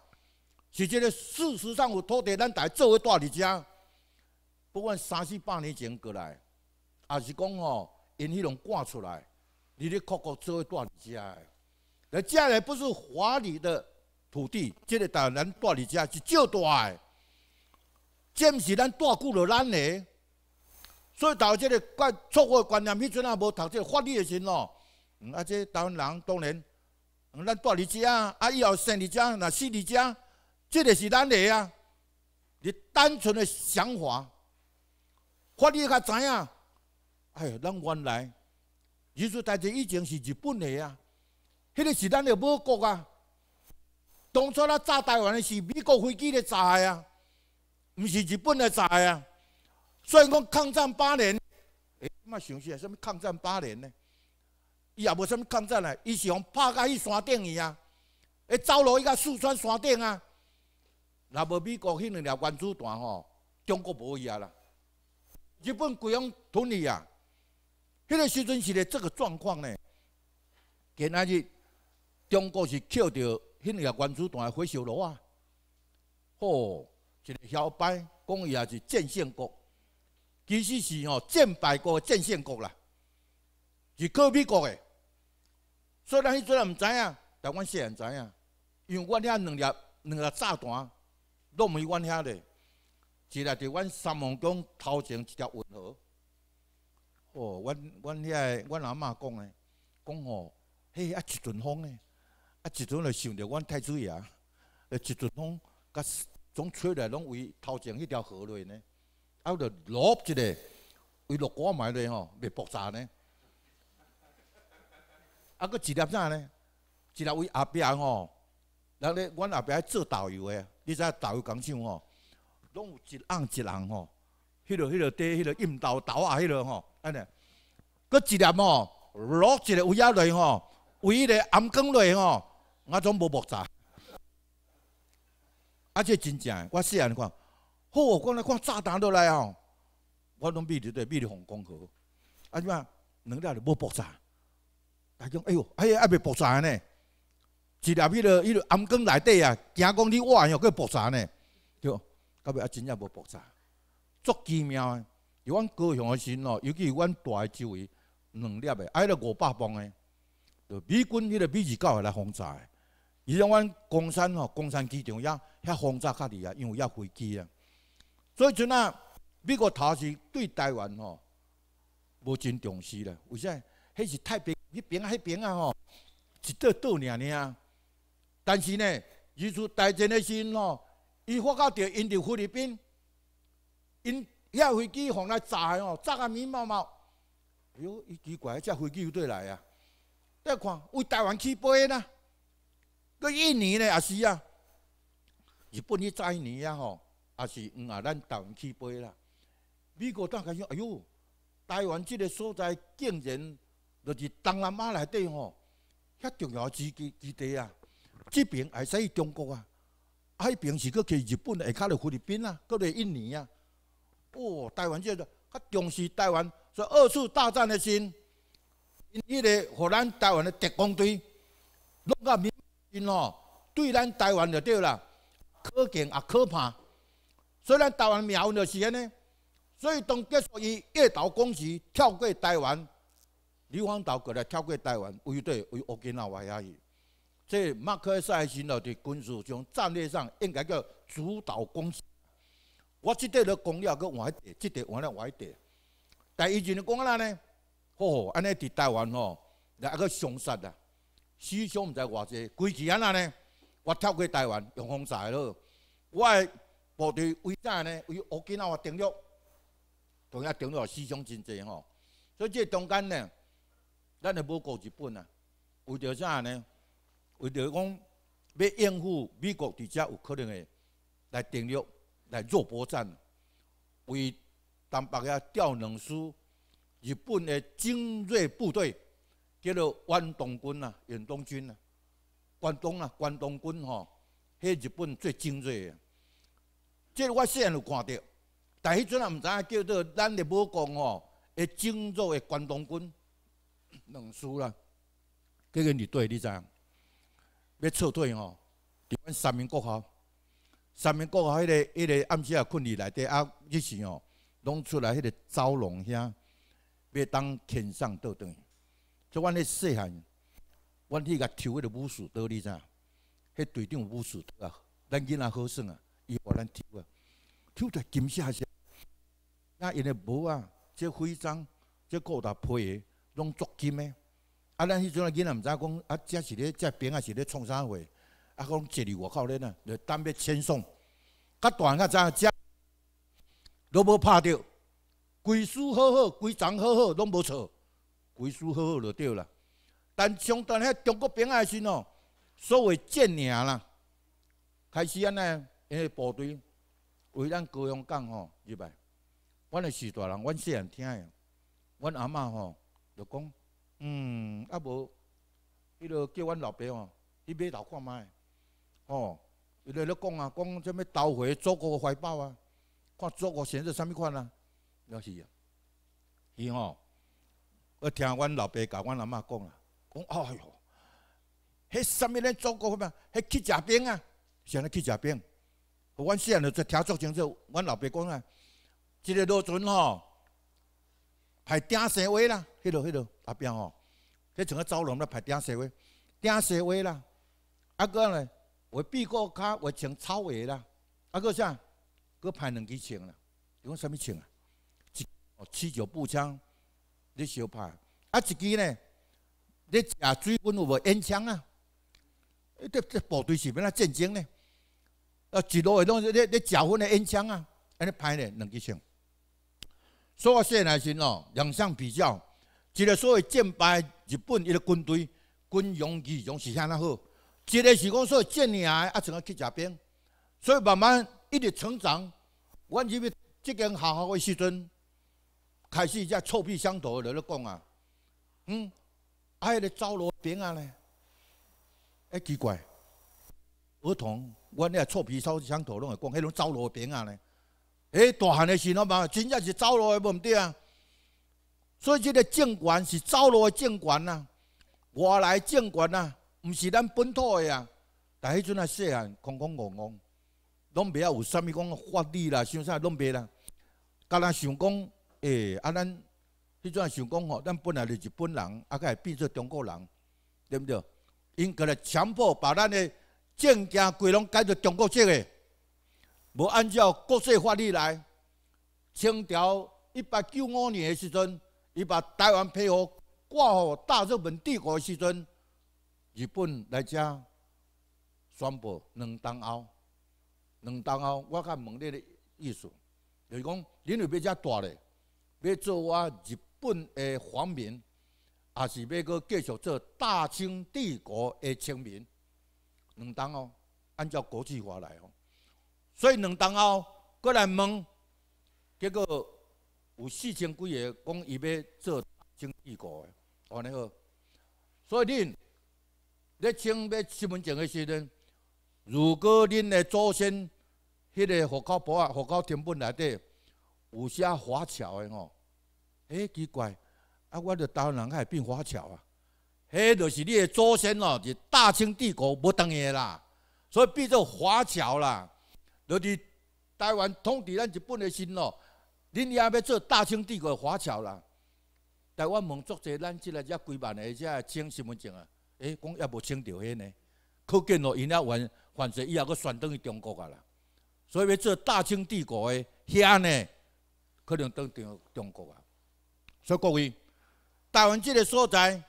是即个事实上有土地，咱台做为大伫遮，不管三四百年前过来，也是讲吼，因迄种赶出来。你的各个做代你家，的，那家来不是华丽的土地，这个当然代你家是少大个，这不是咱大股了，咱的，所以导致这个怪错误观念，以前也无读这法律的时啰，嗯，啊，这台湾人当然，嗯，咱代理家啊，啊，以后生你家，那死你家，这个是咱的啊，你单纯的想法，法律较知啊，哎，咱原来。日术大家以前是日本的啊，迄个是咱的某国啊。当初咱炸台湾的是美国飞机咧炸啊，毋是日本的炸啊。所以讲抗战八年，诶，嘛想起来什么抗战八年呢？伊也无什么抗战啊，伊是用拍甲去山顶去啊，诶，走路伊个四川山顶啊。若无美国迄两颗原子弹吼，中国无伊啊啦。日本鬼王独立啊。迄个时阵是咧这个状况呢？今仔日中国是捡到迄个原子弹的回收炉啊！吼，一个小摆讲伊也是战线国，其实是吼战败国的战线国啦，是靠美国的。虽然迄阵也毋知影，但阮细汉知影，因为阮遐两粒两粒炸弹拢毋是阮遐的，是粒伫阮三毛宫头前一条运河。哦，阮阮遐，阮阿嬷讲诶，讲哦，嘿啊一阵风诶，啊一阵来想着阮太水爷，诶一阵风，甲总吹来拢围头前迄条河内呢，还着落一个，为落雨埋咧吼，未爆炸呢，啊，佫一粒啥呢？一粒为阿伯吼，人咧，阮阿伯做导游诶，你知导游讲啥吼，拢有一红一红吼，迄落迄落底迄落印度导啊，迄落吼。安尼，个一粒哦，落一个乌鸦内吼，唯一个暗光内吼，我总无爆炸。啊，这真正，我细人看，好，讲来看炸弹落来吼，我拢比你对，比你眼光好。啊，怎嘛，两粒就无爆炸？大家讲，哎呦，哎呀，阿未爆炸呢？一粒迄个迄个暗光内底啊，惊讲你哇哟，个爆炸呢？对，到尾啊真正无爆炸，足奇妙诶！阮高雄诶，阵哦，尤其阮大诶周围两粒诶，挨到五百磅诶，就美军迄个美机搞来轰炸。诶。伊讲阮共山吼，共山机场遐遐轰炸较厉害，因为遐飞机啊。所以阵啊，美国头是对台湾吼无真重视咧，为啥？迄是太平迄边，迄边啊吼，一块岛尔尔啊。但是呢，伊出大战诶阵吼，伊发觉着印第菲律宾，因一飞机放来炸吼，炸个密毛毛。哎呦，伊奇怪，一只飞机又倒来啊！倒看为台湾起飞呢，搁印尼呢？也是啊。日本去印年啊吼，也是嗯啊，咱台湾起飞啦。美国当开始，哎呦，台湾这个所在竟然就是东南亚内底吼，遐重要之之地啊！这边还使中国啊？海边是搁去日本，下骹就菲律宾啊，搁来印尼啊。哦，台湾就是，较重视台湾。所以二次大战的心，因迄个，互咱台湾的特工队，弄个民兵哦，对咱台湾就对啦，可敬也可怕。所以咱台湾妙的就是安尼，所以当结束伊越岛攻击，跳过台湾，硫磺岛过来，跳过台湾，围对围克兰纳瓦亚所以马克思还行了，的军事上战略上应该叫主导攻击。我即地了讲了，换一地，即地换了一地。但以前的讲安尼，呢？吼，安尼伫台湾吼，来一个凶杀啊，死伤毋知偌济，规气安那呢？我跳过台湾，用红伞了。我部队为啥呢？为乌今仔我登陆，同样登陆死伤真济吼。所以这中间呢，咱系无顾日本啊，为着啥呢？为着讲要应付美国伫遮有可能的来登陆。来弱搏战，为东北个调两输，日本的精锐部队，叫做关东军呐，远东军呐，关东啊、关东军吼，迄日本最精锐。的。即我汉有看到，但迄阵也毋知影叫做咱的武功吼，诶，精锐的关东军，两输啦，这个日军，你知？要撤退吼，日本三面国号。三面国啊，迄个、迄个暗时啊，困伫内底啊，日时哦，拢出来迄个走龙兄，要当天上斗去。就阮咧细汉，阮迄甲抽迄个武术刀知？影迄队长武术刀啊，咱囡仔好耍啊，伊无咱抽啊，抽出金丝还是？啊，因个帽啊，这徽章，这高大配的，拢足金的。啊，咱迄阵啊囡仔毋知讲啊，遮是咧，遮兵啊是咧创啥会？啊，讲这里外口咧呢，就等要签送，甲汉甲怎只，都无拍到，规书好好，规章好好，拢无错，规书好好就对啦。但相传遐中国兵啊先哦，所谓战赢啦，开始安尼，因为部队为咱高雄港吼入来，阮诶时大人，阮细人听诶，阮阿妈吼就讲，嗯，啊无，伊落叫阮老爸吼去码头看麦。哦，有在咧讲啊，讲什么？投回祖国的怀抱啊！看祖国现在啥物款啊？也是，啊，是吼。我听阮老爸甲阮阿妈讲啊，讲哎呦，迄啥物咧祖国物嘛？迄去食兵啊？安尼去食兵？阮细汉就听足清楚，阮老爸讲啊，一个落船吼，派顶西话啦，迄落迄落阿兵吼，迄种个走廊咧派顶西话，顶西话啦，啊哥呢？我比过他，我成超鞋啦！啊个啥？个派两支枪啦？用个什么枪啊？一七九步枪，你小派，啊，一支呢？你食水军有无烟枪啊？这这部队是咩哪战争呢？啊，一路的拢是你你食分诶烟枪啊，安尼派咧两支枪。说以说来先哦，两相比较，一个所谓战败日本伊个军队军容仪容是遐呐好。一个是讲说建伢个啊，怎个去吃冰，所以慢慢一直成长。我这边即间学校的时阵，开始在臭屁相的了在讲啊，嗯，啊迄个走路兵啊咧，哎奇怪，儿童我那臭屁臭相投拢会讲，迄种走路兵啊咧，哎大汉的时我嘛真正是走路无唔对啊，所以这个政权是走路政权呐，外来政权呐。毋是咱本土的啊！但迄阵啊，细汉空空戆戆，拢袂晓有啥物讲法律啦，想啥拢袂啦。甲咱想讲，诶，啊咱迄阵啊想讲吼，咱本来是日本人，啊个会变做中国人，对毋对？因过来强迫把咱的证件规拢改做中国式诶，无按照国际法律来。清朝一八九五年诶时阵，伊把台湾批合挂好大日本帝国诶时阵。日本来讲，宣布两当后，两当后，我看问你的意思，就是讲，恁要遮大嘞，要做我日本的皇民，还是要阁继续做大清帝国的臣民？两当后，按照国际法来哦。所以两当后过来问，结果有四千几个讲伊要做大清帝国的。安尼好，所以恁。你清要身份证的时候如果恁的祖先迄个户口簿啊、户口田本内底有些华侨的吼，哎，奇怪，啊，我伫台湾还变华侨啊，迄就是你的祖先咯，是大清帝国无当的啦，所以变做华侨啦，就伫台湾统治咱日本的心咯，恁也要做大清帝国华侨啦。台湾民族者咱即个才几万的才清身份证啊。诶，讲也无清掉迄呢，可见哦，因也原反正伊也佫转倒去中国啊啦。所以，做大清帝国的遐呢，可能都倒中国啊。所以，各位，台湾这个所在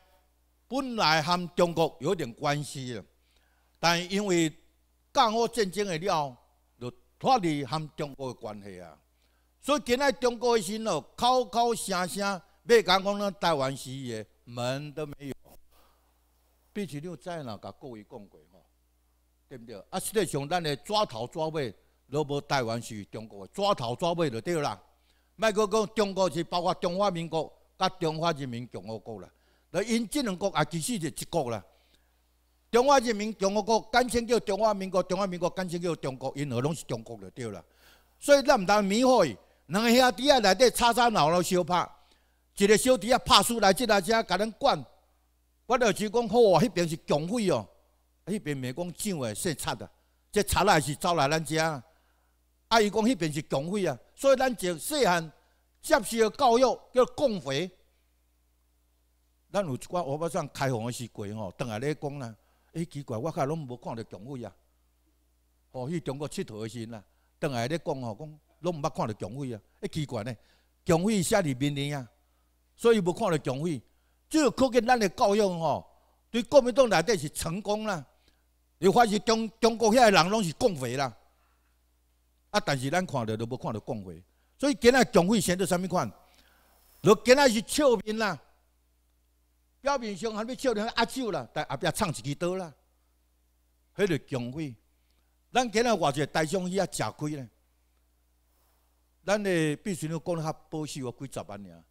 本来和中国有点关系，但因为干火战争的了，就脱离和中国的关系啊。所以，今仔中国的心哦，口口声声要讲讲咱台湾伊的门都没有。以前有知样啦？甲各位讲过吼，对不对？啊，实际上咱的抓头抓尾都无台湾是中国的，抓头抓尾就对啦。卖去讲中国是包括中华民国甲中华人民共和国啦，就因这两国啊其实是一国啦。中华人民共和国简称叫中华民国，中华民国简称叫中国，因何拢是中国就对啦。所以咱毋通迷惑伊，两个兄弟啊内底吵吵闹闹相拍，一个小弟啊拍输来即来遮甲咱管。我就是讲，好啊，迄边是穷匪哦，迄边咪讲怎诶，说贼啊？这贼也是走来咱遮啊！啊，伊讲迄边是穷匪啊，所以咱就细汉接受的教育叫共匪。咱有一寡湖北省开放的时过哦，当下咧讲啦，哎，奇怪，我看拢无看到穷匪啊！哦，去中国佚佗的时阵啦，当下咧讲哦，讲拢毋捌看到穷匪啊，一奇怪呢，穷废写伫面顶啊，所以无看到穷匪。就可见咱的教育吼，对国民党内底是成功啦。又发现中中国遐人拢是共匪啦，啊！但是咱看到都无看到共匪，所以今仔共会选择什么款？落今仔是笑面啦，表面上还要笑两阿笑啦，但后壁唱一支刀啦，迄个共会，咱今仔偌济大张鱼也吃亏咧。咱的必须要讲较保守，啊，几十万尔，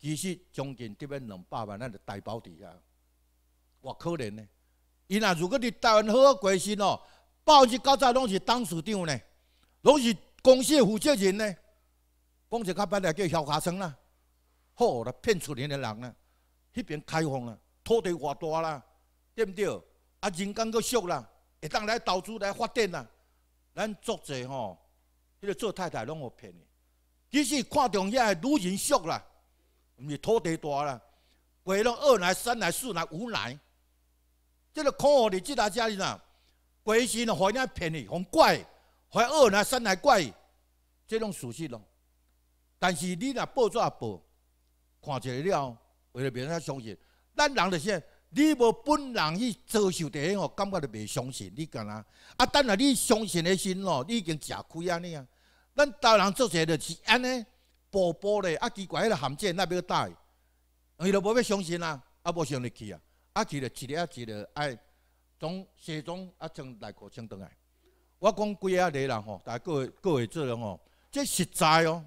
其实将近这边两百万，咱就担保底下，偌可怜呢？伊呐，如果你台湾好好关心哦，报纸、报纸拢是董事长呢，拢是公司负责人呢，讲一较板来叫萧华生啦，好啦，骗出嚟的人啦，那边开放啦，土地偌大啦，对不对？啊，人工阁俗啦，会当来投资来发展啦，咱作者吼，迄个做太太拢有骗哩，其实看重遐系女人俗啦。毋是土地大啦，鬼拢二来、三来、四来、五来，即个看你即个家里啦，鬼心好像骗你，恐怪，还二来、三来怪，即种属性咯。但是你若报只报，看来了，为了别人相信，咱人就说，你无本人去遭受第一，我感觉就袂相信你干哪。啊，等下你相信的心咯，你已经吃亏安尼啊。咱大人做些就是安尼。步步咧，啊奇怪，迄个函件那边带，伊都无要相信啦，啊无信入去啊，啊去嘞，一日啊一日，哎，从西藏啊从内国请倒来。我讲几啊个人吼，大家各位各位做人吼，即实在哦。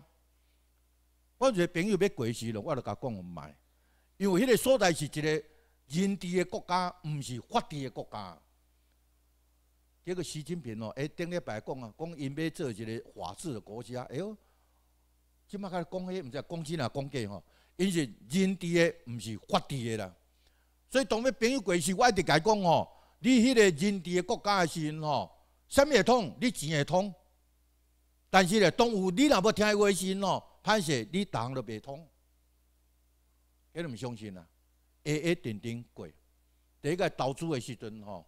我一个朋友要过世咯，我著甲讲唔卖，因为迄个所在是一个人治的国家，唔是法治的国家。这个习近平哦，哎，顶日拜讲啊，讲因要做一个法治的国家，哎呦。即摆甲你讲迄，毋是讲真啊，讲假吼？因是人治诶，毋是法治诶啦。所以当要朋友过世，我一直甲讲吼：，你迄个人治诶国家诶时阵吼，啥物会通？你钱会通？但是咧，当有你若要听时阵吼，歹是你项都袂通。遐毋相信啦？A A 点点过，第一个投资诶时阵吼，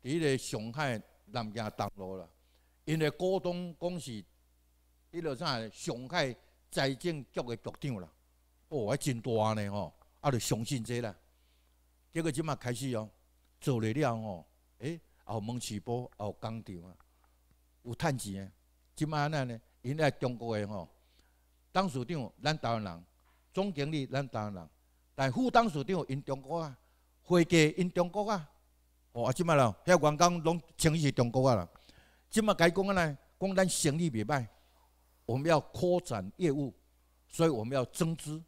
伫迄个上海南京东路啦，因为股东讲是迄落啥？上海。财政局的局长啦，哦，还真大呢吼，啊，著相信者啦。结果即马开始哦，做了了吼，哎，有门市部有工厂啊，有趁钱诶。即马安尼呢？因系中国诶吼，董事长咱台湾人，总经理咱台湾人，但副董事长因中国啊，会计因中国啊，哦，啊，即马啦，遐员工拢全是中国啊啦。即马该讲安尼，讲咱生意袂歹。我们要扩展业务，所以我们要增资。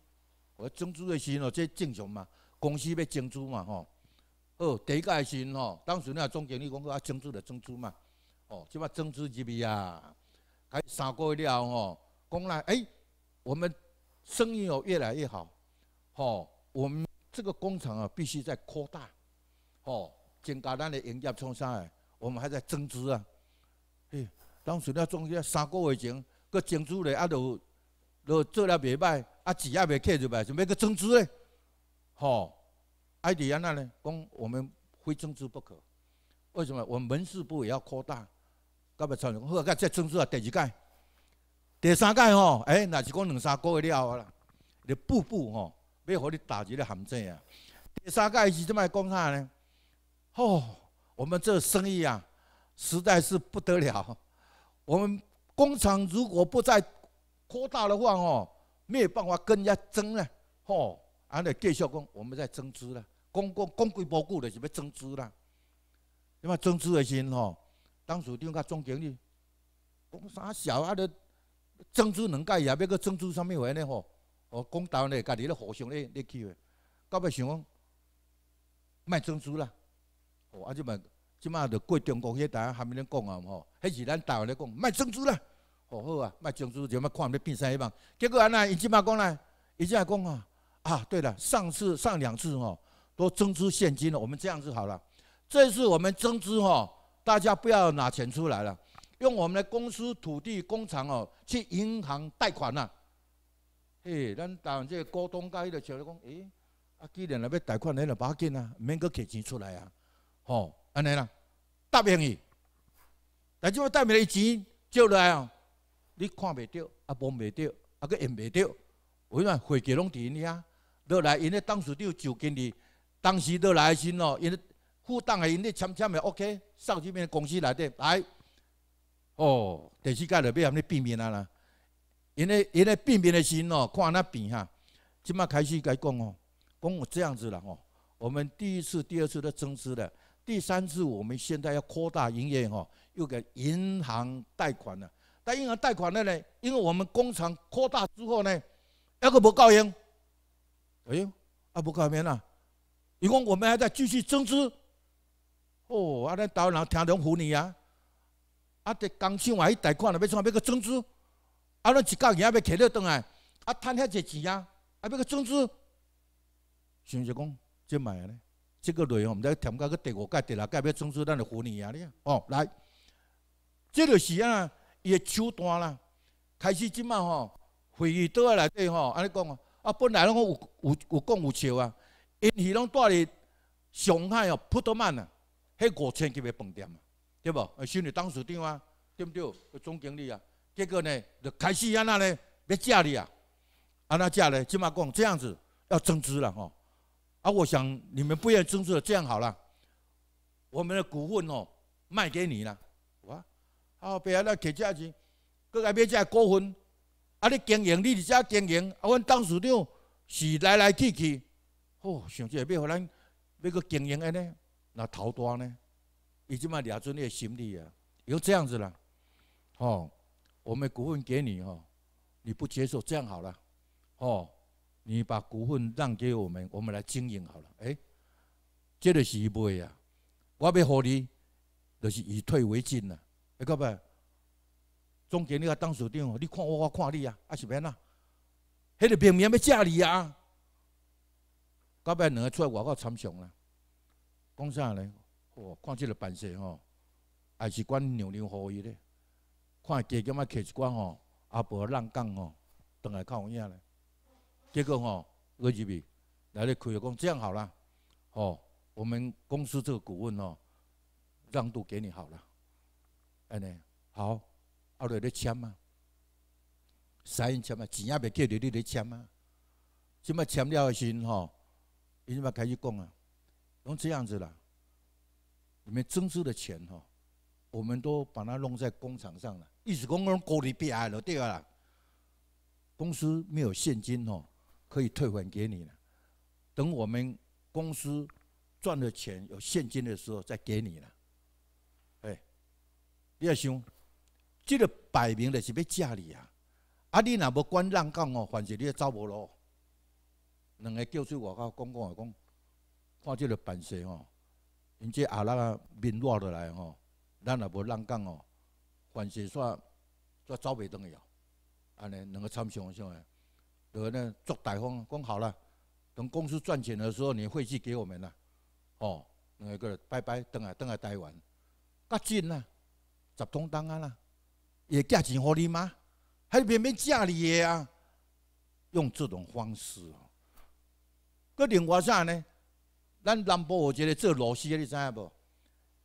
我增资的时候，这正常嘛？公司要增资嘛？吼。哦，第一个是吼，当时呢总经理讲个啊，增资的增资嘛。哦，即马增资几笔啊？开三个月了吼，讲来哎，我们生意哦越来越好，吼，我们这个工厂啊必须再扩大。吼，增加咱的营业冲上来，我们还在增资啊。嘿，当时呢，总经理三个月前。个增资嘞，啊，都都做了袂歹，啊，钱也袂欠入来，就欲去增资嘞，吼，爱迪安娜呢？讲我们非增资不可，为什么？我们门市部也要扩大，干不着。后盖再增资啊，第二届？第三届吼，哎，那是讲两三个月了啦，就步步吼，要和你打入的陷阱啊。第三届是怎么讲啥呢？吼，我们这生意啊，实在是不得了，我们。工厂如果不再扩大的话，哦，没有办法跟人家争了，哦，啊，那继续讲，我们在增资了，工工讲规包久咧，是要增资啦。因为增资的时候，哦，当处长跟总经理讲啥笑啊？那增资能干也，要搁增资什么玩意呢？吼！哦，讲到呢，家里的互相勒勒去的，到尾想卖增资啦，哦，啊就买。即马得过中国去打，还没咧讲啊，吼，迄是咱台湾咧讲卖珍珠啦，好好啊，卖珍珠就咪看咪变什迄帮。结果安那，伊即马讲呢，伊即马讲啊，啊对了，上次、上两次吼都增资现金了，我们这样子好了。这次我们增资吼，大家不要拿钱出来了，用我们的公司、土地、工厂哦去银行贷款呐。嘿，咱党这郭东佳伊就笑咧讲，诶，啊既然来要贷款，你就把紧啊，免阁给钱出来啊，吼。安尼啦，答应伊，但只要答应伊钱借来哦，你看袂到，也摸袂到，也佫用袂到，我讲会计拢伫因遐？落来，因为当时你就总经理，当时落来时哦，因为副董的，因为签签的 OK，上去面公司内底来，哦，第四阶段要什么变面啊啦？因为因为变面的时哦，看那变哈。即麦开始该讲哦，讲我这样子啦哦，我们第一次、第二次都争执了，第三次，我们现在要扩大营业哦，又给银行贷款了。但银行贷款了呢，因为我们工厂扩大之后呢，那个不高赢，哎哟，啊不高赢了。伊讲我们还在继续增资，哦，那当然人听拢唬你啊？阿得刚厂完一贷款为要创要个增资？啊那一个月还要企了倒来，啊赚遐济钱呀？啊要个增资？想就讲，这买呢，这个类哦，毋知甜到个第五届、第六届，要增资，咱就合年啊力啊！哦，来，这个是啊，伊的手段啦。开始今嘛吼，会议倒下来底吼，安尼讲啊，啊本来拢有有有讲有笑啊，因是拢住伫上海哦，普陀曼啊，迄五千级的饭店啊，对不？先是董事长啊，对不对？总经理啊，结果呢，就开始安那咧要价你啊，安那价咧，今嘛讲这样子要增资了吼。啊，我想你们不愿争执了，这样好了，我们的股份哦卖给你了，哇，啊，不要那给价钱，去，过来买这股份，啊，你经营，你自家经营，啊，阮董事长是来来去去，哦，想这要互咱要个经营的呢，那逃大呢，伊及嘛抓住你的心理啊，要这样子啦，哦，我们股份给你哦，你不接受，这样好了，哦。你把股份让给我们，我们来经营好了。哎，这个是不呀？我要合你，就是以退为进呐。哎，各位，中间那个当事长，你看我，我看你啊，啊是变呐？那个明明要嫁你啊？到尾两个出来外国参详啦，讲啥呢？哇，看这个办事吼，也是管牛牛乎伊嘞？看加减马客一寡吼，阿婆浪讲吼，当来较有影嘞。结果吼，二级比来了开了，讲这样好了，哦，我们公司这个股份哦，让渡给你好了，安尼好，后来咧签嘛，啥人签嘛，钱也未给你，你咧签嘛，即嘛签了时吼，你即么开始讲啊？讲这样子啦，你们增资的钱吼，我们都把它弄在工厂上了，意思讲讲玻璃别啊，了对啦。公司没有现金哦，可以退还给你了，等我们公司赚了钱、有现金的时候再给你了。哎，你要想，这个摆明的是要诈你啊！啊，你若不管让讲哦，凡事你也走不路。两个叫出外口，讲讲啊，讲看这个办事哦，人家阿啊面落落来哦，咱若不让讲哦，凡事煞煞走袂动去哦，安尼两个参详一下。得呢，做代工，工好了，等公司赚钱的时候，你汇去给我们了。哦，那个拜拜，等下等下待完，噶进啦，十通单啊啦，也加钱合理吗？还偏偏借你的啊？用这种方式哦。个另外啥呢？咱南部有一个做螺丝的，你知影不？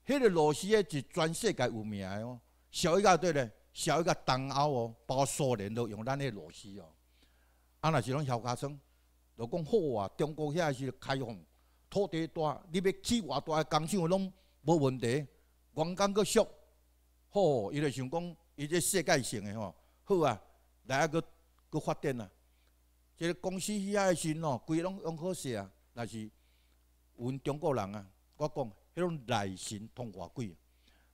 迄个螺丝是全世界有名个哦。小一个对嘞，小一个东欧哦，包苏联都用咱的螺丝哦。啊，若是拢小家村，就讲好啊！中国遐是开放，土地大，你要起偌大个工厂拢无问题。员工阁少，好，伊就想讲伊即世界性个吼，好啊，来啊，佫佫发展啊！即公司遐个心哦，规拢拢好势啊。若是阮中国人啊，我讲迄种内心通外鬼。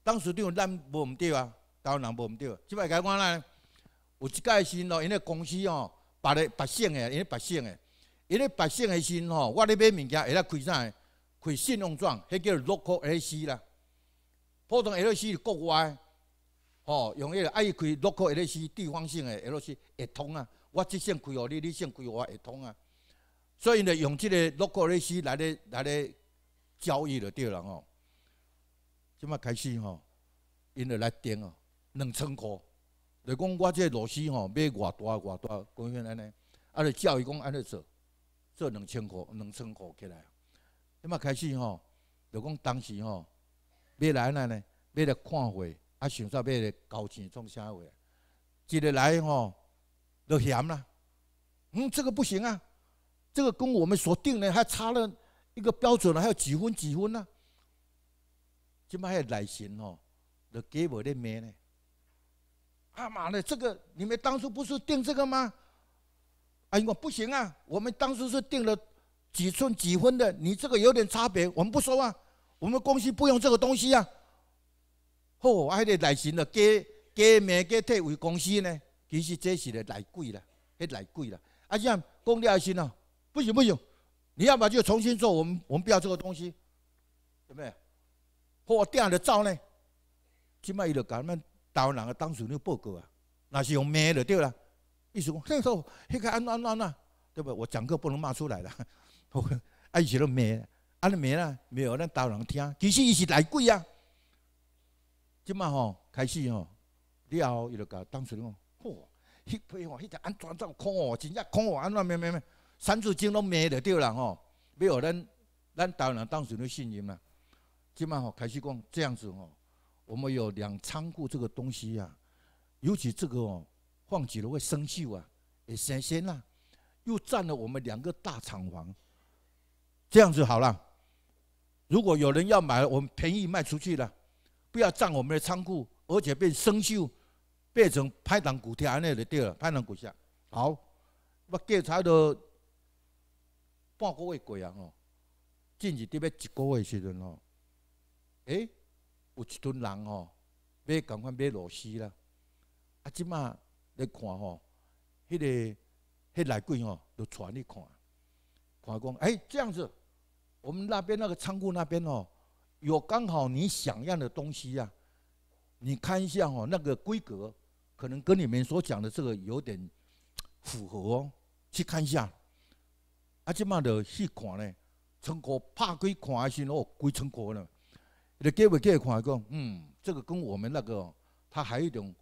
当时对咱无毋对啊，湾人无毋对。即摆改观咧，有一届心咯，因个公司哦。白嘞，百姓的，因为百姓的，因为百姓的心吼，我咧买物件会来开啥？开信用状，迄叫 local LC 啦。普通 LC 是国外，吼，用迄个爱开 local LC 地方性诶 LC，会通啊。我即边开哦，你你先开我会通啊。所以呢，用即个 local LC 来咧来咧交易就对了吼。今麦开始吼，因来点哦，两千股。就讲我这螺丝吼，买偌大偌大，讲起来呢，啊，就教伊讲安尼做，做两千块，两千块起来。那么开始吼，就讲当时吼，要来了呢，要来看货，啊，想说要来交钱创啥货，一日来吼，就嫌啦，嗯，这个不行啊，这个跟我们所定的还差了一个标准了，还有几分几分呢？这摆是耐心吼，就给不的买呢。他妈的，这个你们当初不是定这个吗？哎呦，不行啊！我们当初是定了几寸几分的，你这个有点差别，我们不收啊！我们公司不用这个东西啊！哦，还得耐心的给给每个退回公司呢。其实这是来贵了，来贵了。这样公掉心了，不行不行，你要么就重新做，我们我们不要这个东西，怎么样？嚯，掉的招呢，今卖又来敢问。大人啊，当时那报告啊，那是用骂的对了。意思讲，那时候那个安安安啊，对不？我讲课不能骂出来了。啊，一时都骂，安尼骂啦，没有咱大人听。其实伊是太鬼啊。这嘛吼，开始吼，然后又了讲当时我，嚯，迄批吼，迄叫安怎怎看哦，真正看哦，安怎咩咩咩，三字经拢骂的对了吼。没有咱咱大人当时那信任啦。这嘛吼，开始讲这样子吼。我们有两仓库，这个东西呀，尤其这个哦，放久了会生锈啊，也生锈啦，又占了我们两个大厂房，这样子好了。如果有人要买，我们便宜卖出去了，不要占我们的仓库，而且变生锈，变成拍档骨贴安的就对了，拍档骨下好。我介绍都。半个月过啊，进去这边一个月时阵哦，哎。有一群人吼，买赶快买螺丝啦。啊，即马来看吼，迄个迄内鬼吼，就传你看。看讲，哎，这样子，我们那边那个仓库那边哦，有刚好你想要的东西呀。你看一下吼，那个规格可能跟你们所讲的这个有点符合，哦，去看一下。啊，即马就去看呢，仓库拍柜看的时候，柜仓库呢。你给不给款？讲，嗯，这个跟我们那个，他还有一点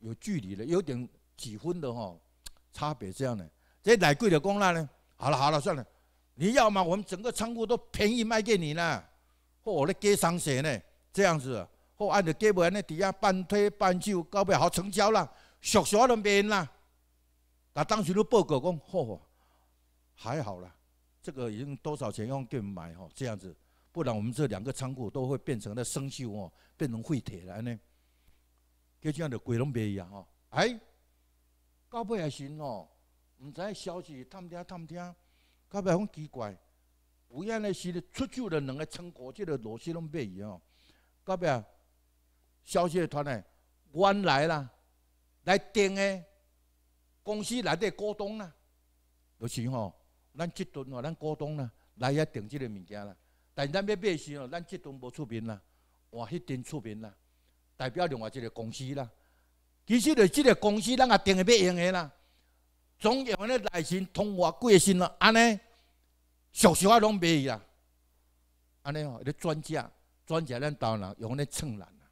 有距离的，有点几分的哈差别这样的。这来贵的讲那呢？好了好了，算了。你要嘛，我们整个仓库都便宜卖给你呢。或的给上些呢？这样子。或按着给不？那底下半推半就，搞不好成交了，小啥都人啦。那当时都报告讲，嚯，还好了，这个已经多少钱用店买吼？这样子。不然我们这两个仓库都会变成那生锈哦，变成废铁了呢。跟这样的鬼龙鳖一样哦。哎，到不尾也行哦，唔知消息探听探听，到后尾讲奇怪，有然咧是出旧了两个仓库，这个螺丝拢变一样。到后尾消息传来，原来啦，来订诶，公司来底股东啦，就是吼，咱这顿哦，咱股东啦，来遐订这个物件啦。但咱要卖时哦，咱这栋无出名啦，换迄端出名啦，代表另外一个公司啦。其实是这个公司咱也定会卖用的啦，总用那耐心、通话、贵心啦，安尼，俗俗啊拢卖啦。安尼哦，你专家、专家咱当然用那蹭难啦。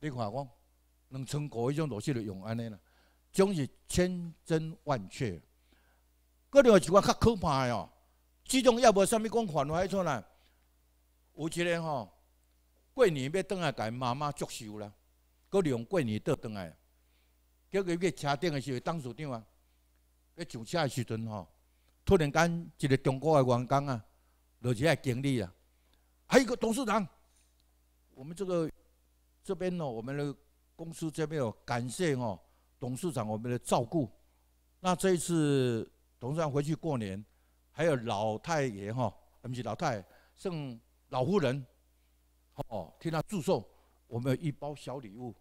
你看讲，两寸股迄种螺丝就用安尼啦，种是千真万确。个另外一种较可怕哟。始中要无虾物讲反话出来。有一个人吼，过年要倒来给妈妈祝寿啦，利用过年倒倒来。结果去车顶的时，董事长啊，要上车的时阵吼，突然间一个中国的员工啊，就是来经理啊，还有个董事长，我们这个这边哦，我们的公司这边哦，感谢哦董事长我们的照顾。那这一次董事长回去过年。还有老太爷哈，不是老太，剩老夫人，哦，替他祝寿，我们一包小礼物，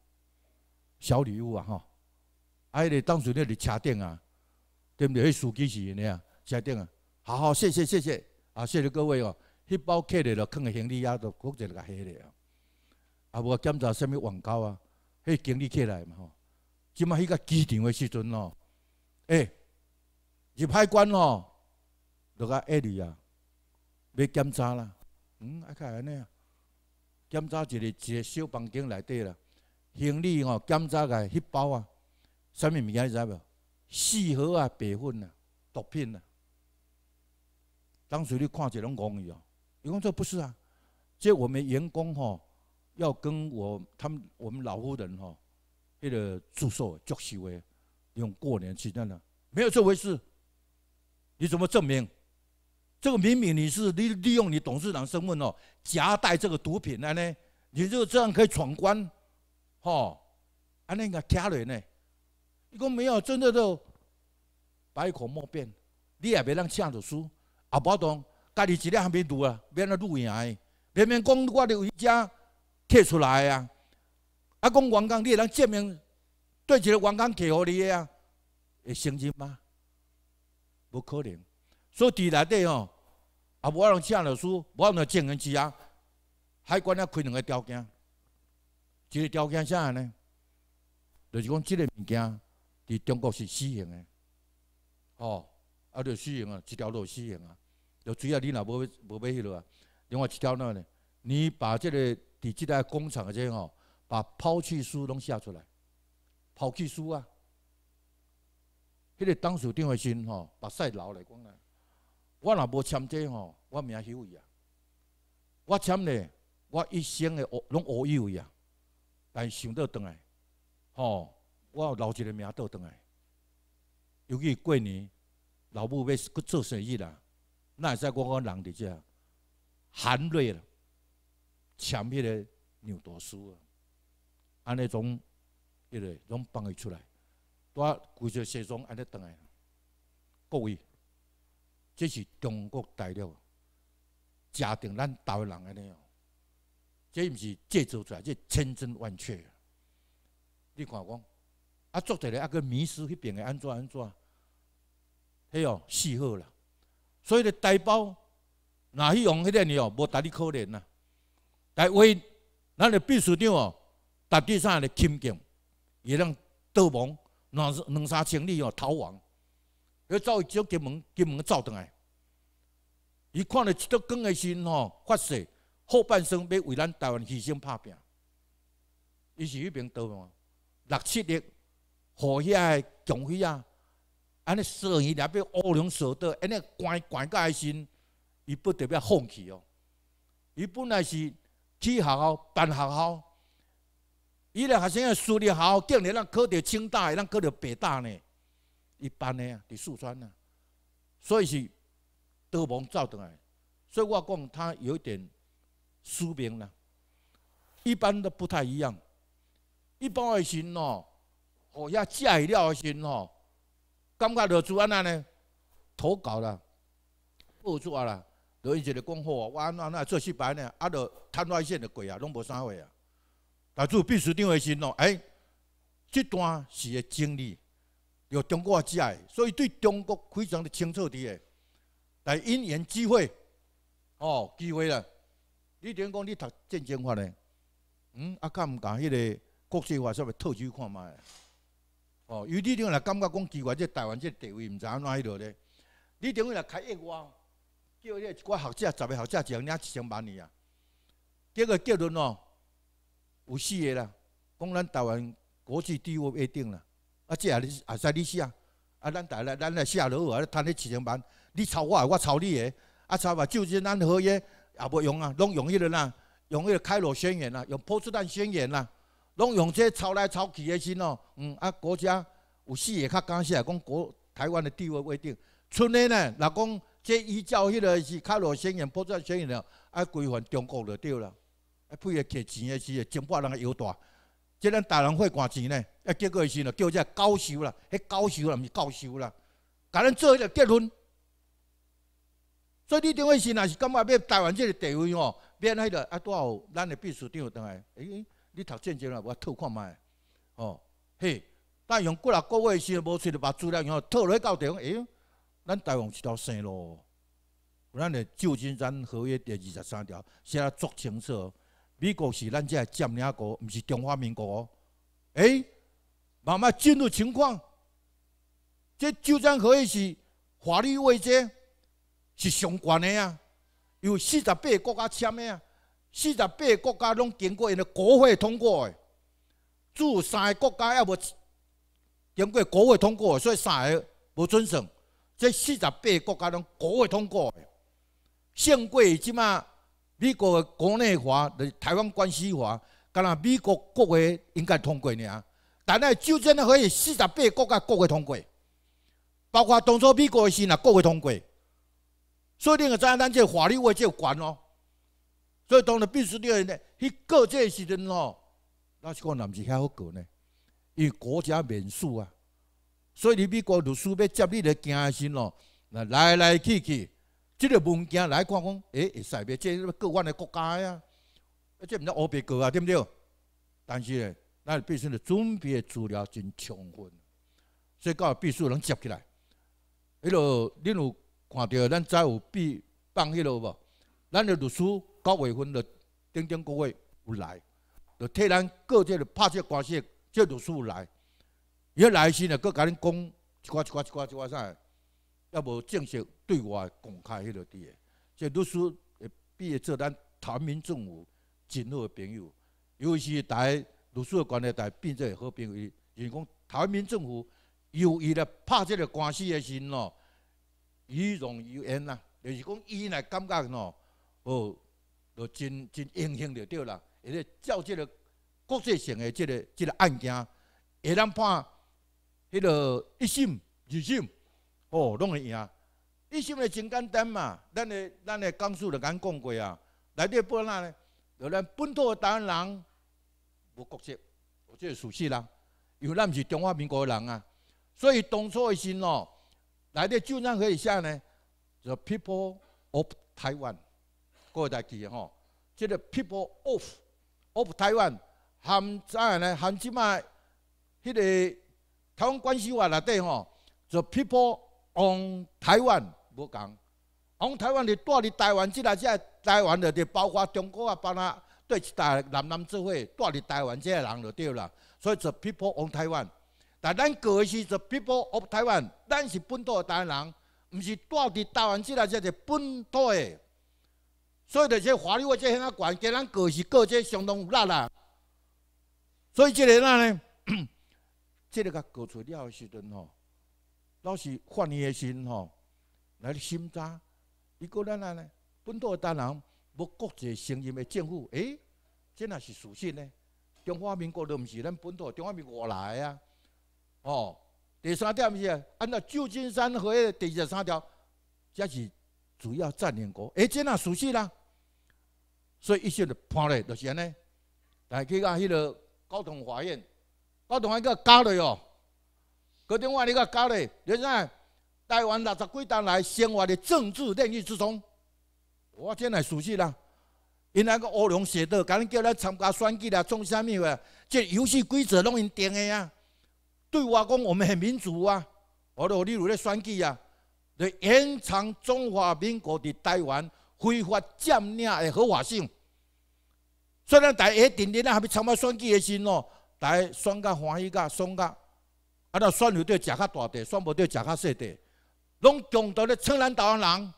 小礼物啊哈，啊，迄个当时在车顶啊，对不对？司机是呢啊，车顶啊，好好谢谢谢谢，啊，谢谢各位哦，迄包客的了，放个行李也搁负责来下嘞啊，啊，无检查什么网高啊，迄经理起来嘛吼，今嘛迄个机场的时阵哦，哎，入海关哦。落去啊，要检查啦。嗯，啊，看安尼啊，检查一个一个小房间内底啦，行李哦，检查个迄包啊，啥物物件你知无？四盒啊，白粉啊，毒品啊。当时你看这拢讲伊哦，伊讲说不是啊，即我们员工吼要跟我他们我们老夫人吼，迄个住宿住宿的，用过年期间啦，没有这回事，你怎么证明？这个明明你是利利用你董事长身份哦，夹带这个毒品来呢，你就这样可以闯关，哦，安尼个家人呢？你讲没有，真的都百口莫辩，你也别让签着书。阿伯东，家己资料还没读啊，别那录赢哎。明明讲我的一家贴出来啊，阿讲员工，你能证明对起员工给予你的啊，会成立吗？不可能。所以，伫内底吼，也无用借老师，无用人之件，海关啊开两个条件。一个条件啥呢？就是讲，即个物件伫中国是死刑的，吼，也著死刑啊，一条路死刑啊。著主要你若无无买迄落啊，另外一条路呢，你把即个伫即个工厂的即吼，把抛弃书拢写出来，抛弃书啊，迄个当处长个心吼，把塞牢来讲咧。我若无签这吼，我名虚位啊！我签咧，我一生的拢乌有位啊！但想到倒来，吼，我留一个名倒倒来。尤其过年，老母要去做生意啦，那会使我我人伫遮含泪了，签迄个尿毒叔啊，安尼总，迄、个拢总帮伊出来，我规个西装安尼倒来，各位。这是中国大陆，家定咱台湾人安尼哦，这毋是制造出来，这千真万确。你看讲，啊，作者咧，啊个迷失迄边个安怎安怎，迄哦，死好啦。所以咧，台胞若去用迄个呢哦，无值你可怜呐。来为咱的秘书长哦，达第三的钦近，也让逃亡两两三千里哦逃亡。要走去座金门，金门走倒来。伊看到一刀光的心吼，发誓后半生要为咱台湾牺牲拍拼。伊是迄边到嘛？六七日，遐个强起啊！安尼，十伊日被乌龙射倒，安尼关关个心，伊不得不要放弃哦。伊本来是去学校办学校，伊个学生个私立学校叫日咱考到清大，咱考到北大呢。一般的啊，伫四川呐，所以是都蒙造转来，所以我讲他有点失明啦，一般都不太一样。一般的心哦，和遐假意了的心哦，感觉就做安那呢，投稿啦，报做啊啦，就一直咧讲好，我安那那做失败呢，啊，著摊外线就鬼啊，拢无啥话啊。但做秘书长的心哦，哎，这段是个经历。有中国之爱，所以对中国非常的清楚的个。来因缘机会，哦，机会啦！你等于讲你读战争法咧，嗯，啊敢毋敢迄个国际化稍微特去看卖？哦，有你等于来感觉讲，奇怪，这台湾这地位，毋知安怎迄落咧？你等于来开一万，叫迄一寡学者，十个学者一人领一千万呢啊？结果结论哦，有四个啦，讲咱台湾国际地位一定啦。啊，即也是，也在你死啊！啊，咱大来，咱来写落好，来赚你七千万。你抄我，我抄你的，啊，抄吧，就是咱合约也无用啊，拢用迄个呐，用迄个开罗宣言呐，用波茨坦宣言呐，拢用这抄来抄去的先哦。嗯，啊，国家有四个较干写，讲国台湾的地位未定。春内呢，若讲这依照迄个是开罗宣言、波茨坦宣言了，啊，规范中国就对了。啊，配合摕钱的是，真怕人家腰大。即咱大人会捐钱呢，啊结果是喏叫这教授啦，迄教授啦，毋是教授啦，甲咱做一个结论。所以你顶回是若是感觉要台湾这个地位哦，变迄落啊，多少咱的秘书长当哎，你读政治啦，我套看麦，哦嘿，但用几啊个月的时，无揣着把资料然后落来到地方。哎，咱台湾一条线咯，咱的旧金山合约第二十三条写得足清楚。美国是咱这占领国，毋是中华民国。哎，慢慢进入情况，这究竟可以是法律或者，是相关的呀？有四十八个国家签的啊，四十八个国家拢经过因的国会通过的。只有三个国家要无经过国会通过，所以三个不遵守。这四十八个国家拢国会通过的，胜过即马。美国的国内法就是台湾关系法，干啦，美国国会应该通过尔。但就真的可以四十八个国家各个通过，包括当初美国的时啦，各个通过。所以你个在咱这法律位置管哦。所以当然必须你个呢，去各届时阵哦，那是讲能不是很好过呢，因国家民诉啊。所以你美国律师要接你得谨慎咯，来来去去。即个文件来看讲，哎，使袂？即个各湾的国家呀，即毋知乌白国啊，对不对？但是咧，咱必须了准备的资料真充分，所以讲须书能接起来。迄落恁有看到咱再有必放迄落无？咱的律师九月份着顶顶个月有来，就替咱各界个拍些关系，即师有来，一来先搁佮你讲一寡一寡一寡一寡啥？要无正式对外公开迄落底个，即律师会变做咱台湾政府真好朋友，尤其是台律师个关系台变做好朋友，就是讲台湾政府有伊来拍即个官司个时喏，以容以恩呐，就是讲伊来感觉喏，哦，就真真影响就对啦，而且照即个国际性个即个即个案件，会当判迄落一审二审。哦，拢会赢。啊！想的真简单嘛，咱的咱的江苏人讲过啊，来这报哪呢？有咱本土的台湾人无国籍，即个熟悉啦。为咱是中华民国的人啊，所以当初的心咯，来这就让可以下呢。The people of Taiwan，各位大姊吼，即个 people of of Taiwan，含在样呢？含即卖迄个台湾关系法内底吼，the people 往台湾唔同，往台湾就带去台湾这来这，台湾就就包括中国啊，包括对这代南南智慧带去台湾这人就对啦。所以就 people 往台湾，但咱过的是 the people of Taiwan，咱是本土的台湾人，唔是带去台湾这来这是本土的。所以就这华律我这献啊悬，跟咱过是过这相当有力啊。所以这个那呢，这个个过出了是真哦。老是发你的心吼，来心渣。你个咱安尼，本土大人要国际承认的政府，诶，这哪是属性呢。中华民国都不是咱本土，中华民国外来啊。哦，第三点是按照旧金山和第二十三条，这是主要占领国，哎，这啊属性啦。所以一些就判咧，就是安尼。来去到迄个高等法院，高等法院加了哦。格顶我你个教嘞，你影？台湾六十几年来生活的政治领域之中，我真来熟悉啦。因那个欧龙写的，敢叫咱参加选举啦，种虾米话？这游戏规则拢因定的呀。对我讲，我们很民主啊，我都让你来选举啊，来延长中华民国的台湾非法占领的合法性。虽然台诶，天天啊，还没参加选举的时哦，台选甲欢喜个，爽个。啊，若选有到食较大块，选无到食较细块，拢中毒咧趁咱台湾人，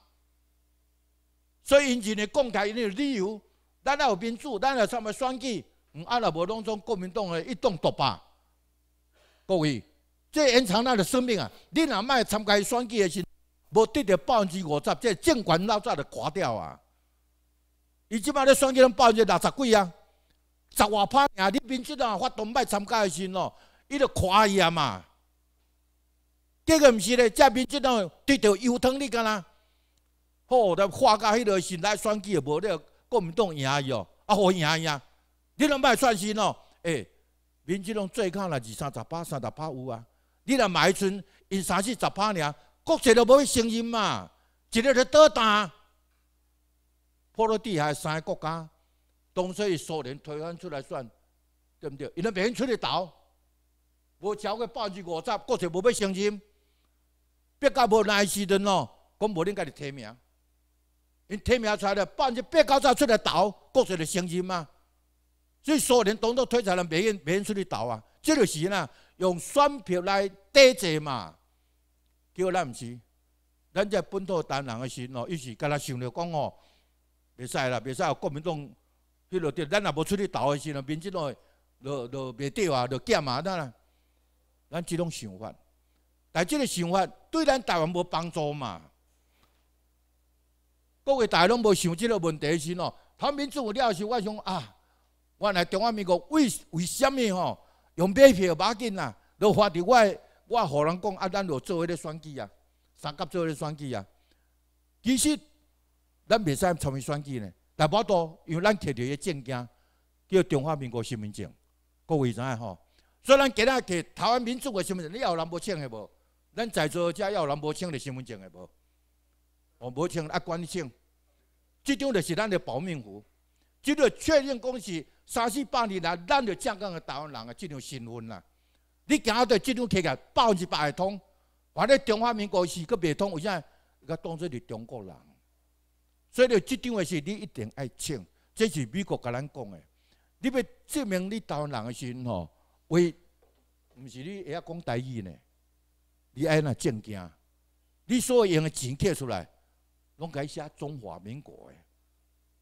所以因前咧共台因个理由，咱有民主，咱也参袂选举，啊，若无拢从国民党诶一党独霸。各位，即延长咱诶生命啊！你若卖参加选举诶时，无得着百分之五十，即政权老早就垮掉啊！伊即摆咧选举，拢百分之六十几啊，十外趴尔，你民主党发动卖参加诶时喏。伊就夸伊啊嘛，结果毋是咧，这边毛泽东跌到腰疼，你干哪？好，咱画家迄落是来选举无了，讲唔动赢伊哦，啊我赢伊啊，你两摆算先哦，哎，毛泽东最起码二三十八、三十八有啊，你若买村，因三四十趴尔，国际都无声音嘛，一日都倒单，破落地还三个国家，当初以苏联推翻出来算，对唔对？伊都免出日投。无超过百分之五十，国粹无要胜任，别个无来时阵哦，讲无恁家己提名，因提名出来，百分之八九十出来投，国粹就胜任嘛。所以苏连当作推出来，没人没人出去投啊。即就是呐，用选票来抵制嘛。叫咱唔是，咱只本土党人个心哦，于是干那想着讲哦，袂使啦，袂使，国民党迄落只，咱也无出去投个时哦，民进党落落袂对啊，落假嘛，呐。咱这种想法，但这个想法对咱台湾无帮助嘛。各位台拢无想这个问题先哦。他们做不了时我想啊，我来中华民国为为什么吼用买票马金啊，都发伫我我互人讲啊，咱要做迄个选举啊，三甲做迄个选举啊。其实咱袂使参与选举呢，大大多因为咱摕到一证件叫中华民国身份证，各位知哎吼。所以咱今仔日台湾民主的身份证，你有人无签的无？咱在座的只要有人无签的身份证的无？我无签，啊，管你签，即种就是咱的保命符。即个确认讲是三四百年来，咱的香港的台湾人的即种身份啦。你今仔日即种企业，百分之百的通。反正中华民国是佮袂通，为啥？个？佮当作是中国人。所以，即种的是你一定爱签。这是美国甲咱讲的。你要证明你台湾人的身份吼。为，毋是你会晓讲台语呢？你安若证件，你所用的钱摕出来，拢改写中华民国诶。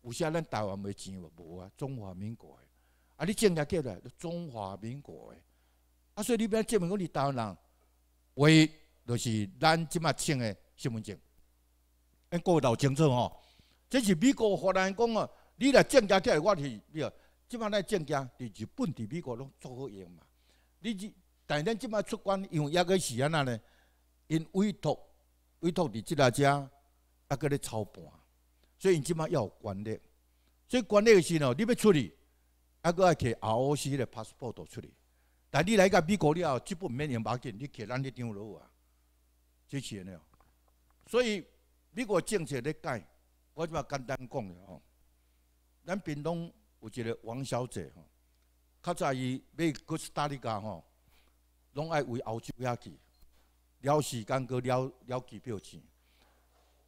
有写咱台湾未钱无啊，中华民国诶。啊，你证件出来中华民国诶。啊，所以你要证明讲，你台湾人为，就是咱即马签诶身份证，因过老清楚吼。这是美国发人讲哦，你若证件摕来，我是要。即摆来证件伫日本、伫美国拢足好用嘛？你但咱即摆出关用抑个是安那呢？因委托委托伫即大家抑个咧操盘，所以伊即摆要权嘞。所以关嘞是呢，你要出去抑个爱摕 A O C 的 passport 出去。但你来个美国了，基本免用马件，你摕咱迄张丢落啊，就是尼哦。所以美国政策咧改，我即摆简单讲下吼，咱平东。有一个王小姐吼，较早伊买各式大力架吼，拢爱为澳洲遐去，了时间阁了了机票钱。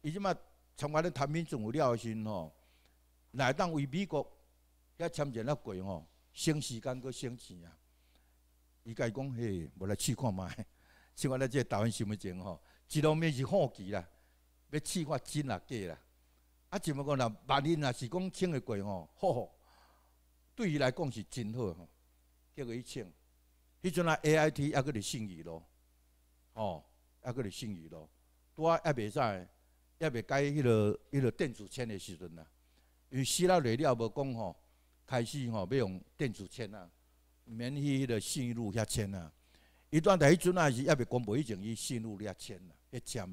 伊即嘛参观了产品总有了心吼，来当为美国遐签证了过吼，省时间阁省钱啊。伊家讲嘿，无来试看觅，试看了即台湾新闻情吼，一方面是好奇啦，要试看真也假啦。啊，就欲讲若别人若是讲穿会过吼，吼吼。对伊来讲是真好吼，叫果一签，迄阵啊 A I T 啊个伫信誉咯，吼啊个伫信誉咯，拄啊也袂使，也袂改迄个迄个电子签的时阵呐，因为了，老了，代无讲吼，开始吼要用电子签啊，免去迄个信路遐签啊，伊当在迄阵啊是也未公布以前伊信路遐签呐，一签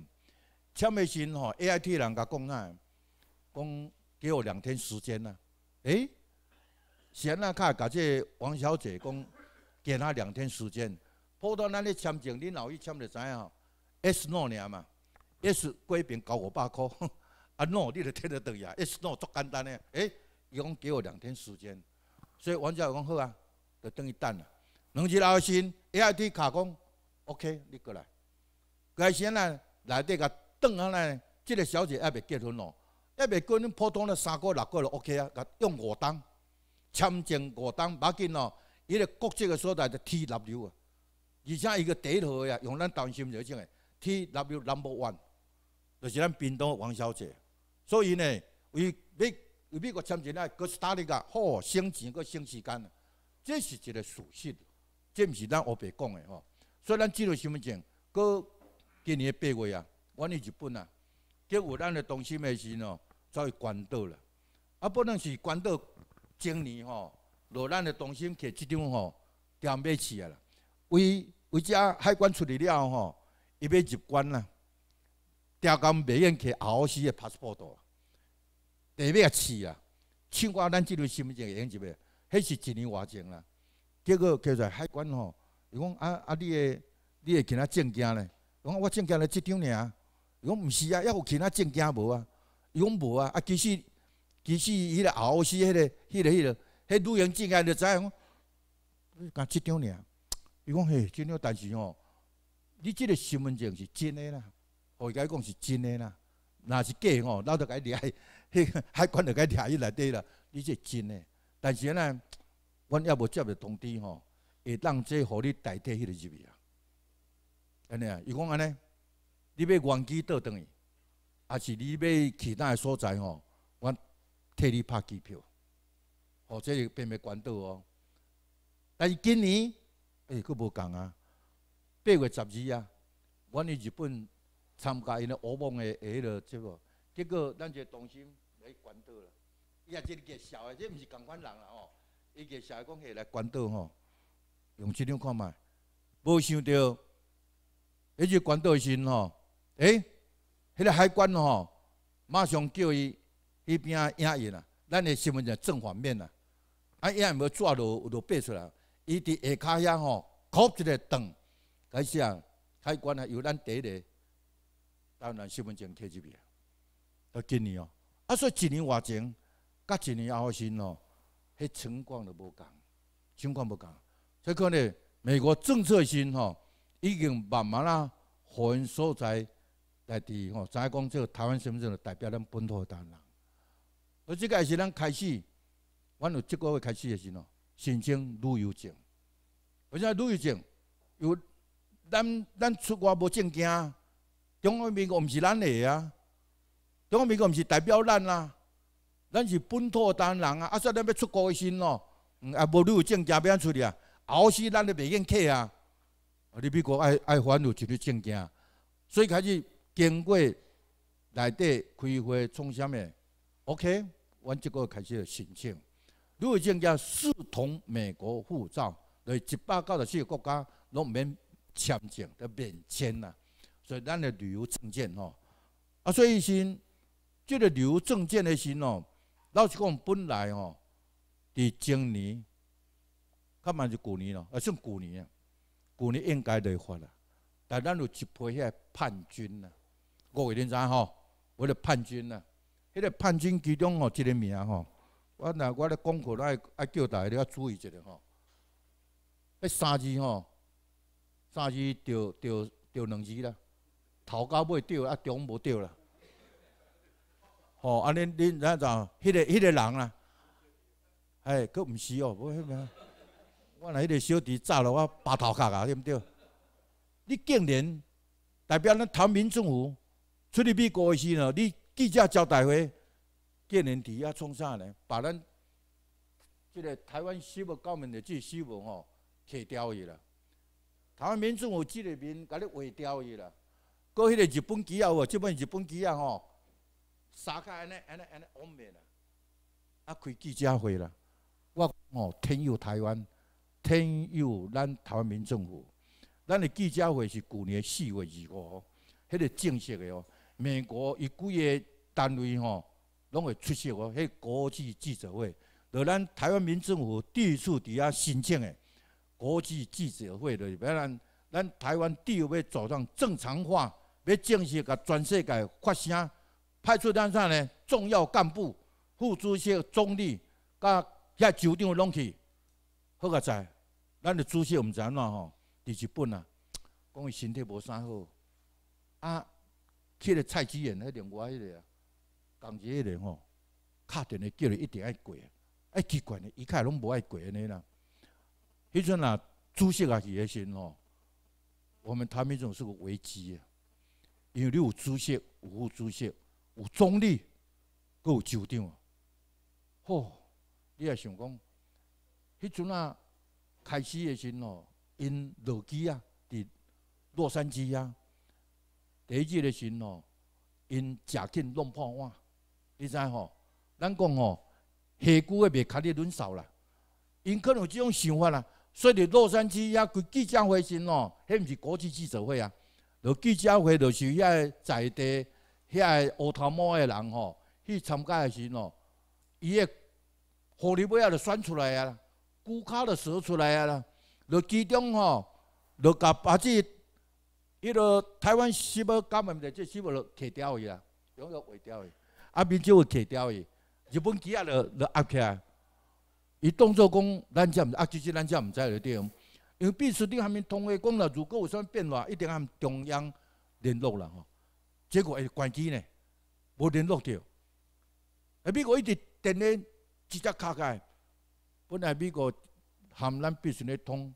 签的成吼 A I T 人甲讲啊，讲给我两天时间呐，哎。先啊，卡甲这王小姐讲，给她两天时间。普通咱咧签证，恁老伊签就知影吼，S no 尔嘛，S 贵宾交五百块，啊 no，你着退了等去啊，S no 简单诶。诶，伊讲给我两天时间，所以王小姐讲好啊，就等于等啊。两日后先，A I T 卡讲，O K，你过来。该先啊，内底个等下来，即个小姐还未结婚咯，还未过恁普通的三个月六个月就 O K 啊，用五档。签证过档，别紧哦，伊个国籍个所在就 T.W 啊，而且伊个第一号呀，用咱担心就一种个 T.W. Number One，就是咱边岛王小姐。所以呢，为美为美国签证咧，搁省钱搁省时间，这是一个属性，这毋是咱我别讲个吼。所以咱记录身份证搁今年八月啊，我哩日本啊，结有咱个东西没事喏，去关岛了，啊，不能是关岛。今年吼，若咱的东心摕这张吼，掉买起啊！为为遮海关处理了吼，伊要入关啦，调港袂用寄澳斯的 passport，掉买起啊！尽管咱即类身份证会用入袂，迄是一年外前啦。结果出来海关吼，伊讲啊啊，你诶，你诶，其他证件咧？我我证件咧，即张尔。伊讲毋是啊，要有其他证件无啊？伊讲无啊，啊其实。其实，迄个后生，迄个、迄个、迄个，迄女人进来就知影讲，干这张呢？伊讲嘿，真了，但是哦，你即个身份证是真诶啦，我伊讲是真诶啦，若是假哦，捞到个里海，还关甲伊掠伊内底啦。你这真诶，但是呢，阮也无接着通知哦，会当这互你代替迄个入去啊。安尼啊，伊讲安尼，你要原机倒顿伊，还是你要其他个所在哦？替你拍机票，或者变卖管道哦。但是今年哎，佫无共啊。八月十二啊，阮去日本参加因个欧盟个个迄落节目，结果咱就动心来管道啦。伊也真个傻，即毋是共款人啦吼。伊个傻讲下来管道吼，用即张看卖，无想到，迄个管道时吼，哎，迄个海关吼，马上叫伊。那边啊，影啊，咱诶身份证正反面啊，啊阴影无抓到，有爬出来。伊伫下骹遐吼，翕一个灯，开始啊开关啊，由咱一个当然身份证摕入去。啊今年哦，啊所以一年外前，甲一年后生哦，迄情况都无共，情况无共。所以讲嘞，美国政策性吼，已经慢慢啊，因所在内地吼，所以讲即个台湾身份证代表咱本土单啦。而这个是咱开始，阮有即个月开始诶时阵，申请旅游证。而且旅游证，有咱咱出国无证件，中国美国毋是咱诶啊，中国美国毋是代表咱啊，咱是本土党人啊。啊，说咱要出国诶时阵，啊无旅游证件要安处理啊？熬死咱都袂用客啊！啊，你美国爱爱烦有一个证件，所以开始经过内底开会创啥物？OK，阮这个开始申请。如果证件视同美国护照，来一百九十四个国家，拢免签证，都免签啦。所以咱的旅游证件吼，啊，所以是这个旅游证件的是哦，老实讲，本来哦，伫今年，较慢是旧年咯，啊，算旧年，旧年应该来发啦。但咱有一批遐叛军呐，各位恁知吼？为了叛军呐。迄个叛军其中哦，一个名吼，我那我咧讲课爱爱叫大家要注意一下吼。迄三字吼，三字着着着两字啦，头交袂着啊中无着啦。吼，啊恁恁咱只哦，迄个迄个人啦，哎，佫毋是哦，无迄个。我那迄个小弟炸了，我巴头壳啊，对毋对？你竟然代表咱国民政府出入美国的时呢，你？记者招待会，建言题啊，创啥呢？把咱这个台湾新闻搞明的这新闻吼，摕掉去啦。台湾民有国这面，甲你划掉去啦。过迄个日本机啊，哇！即本日本机啊吼，撒开安尼安尼安尼欧美呐？啊，开记者会啦。我哦，天佑台湾，天佑咱台湾民政府。咱的记者会是去年四月二五，迄个正式的哦。美国一几个。单位吼，拢会出席哦。迄国际记者会，是咱台湾民政府第一次伫遐申请诶国际记者会，就是表咱咱台湾第一要走上正常化，要正式甲全世界发声。派出咱啥呢？重要干部、副主席、总理、甲遐酒店拢去。好个在，咱的主席毋知安怎吼，伫日本啊，讲伊身体无啥好。啊，去个蔡英文迄另外迄个啊。齐迄个吼，敲电话叫伊一定爱过，爱奇怪伊一看拢无爱过安尼啦。迄阵啊，主席也是迄时哦。我们台们总是个危机，因为有主席有副主席，有总理，立有久长啊。吼，你也想讲，迄阵啊开始的时哦，因落机啊，伫洛杉矶啊，第一日的时哦，因食紧弄破碗。你知吼？咱讲吼，下久个袂卡你轮少啦，因可能有这种想法啦。所以洛杉矶遐个记者会先咯，迄毋是国际记者会啊。落记者会就是遐在地遐乌头毛的人吼去参加的时咯。伊个狐狸尾啊就选出来啊，固卡就选出来啊啦。落其中吼，落甲把这伊著台湾什么搞问题，即全部就踢掉去啦，拢远毁掉去。啊，面只会起掉去，日本机阿了了压起，来。伊当作讲咱遮毋啊，就是咱遮毋知了对。因为秘书丁还没通话讲了，如果有啥变化，一定按中央联络了吼。结果会关机呢，无联络着。啊，美国一直电呢直接卡开，本来美国含咱必须得通，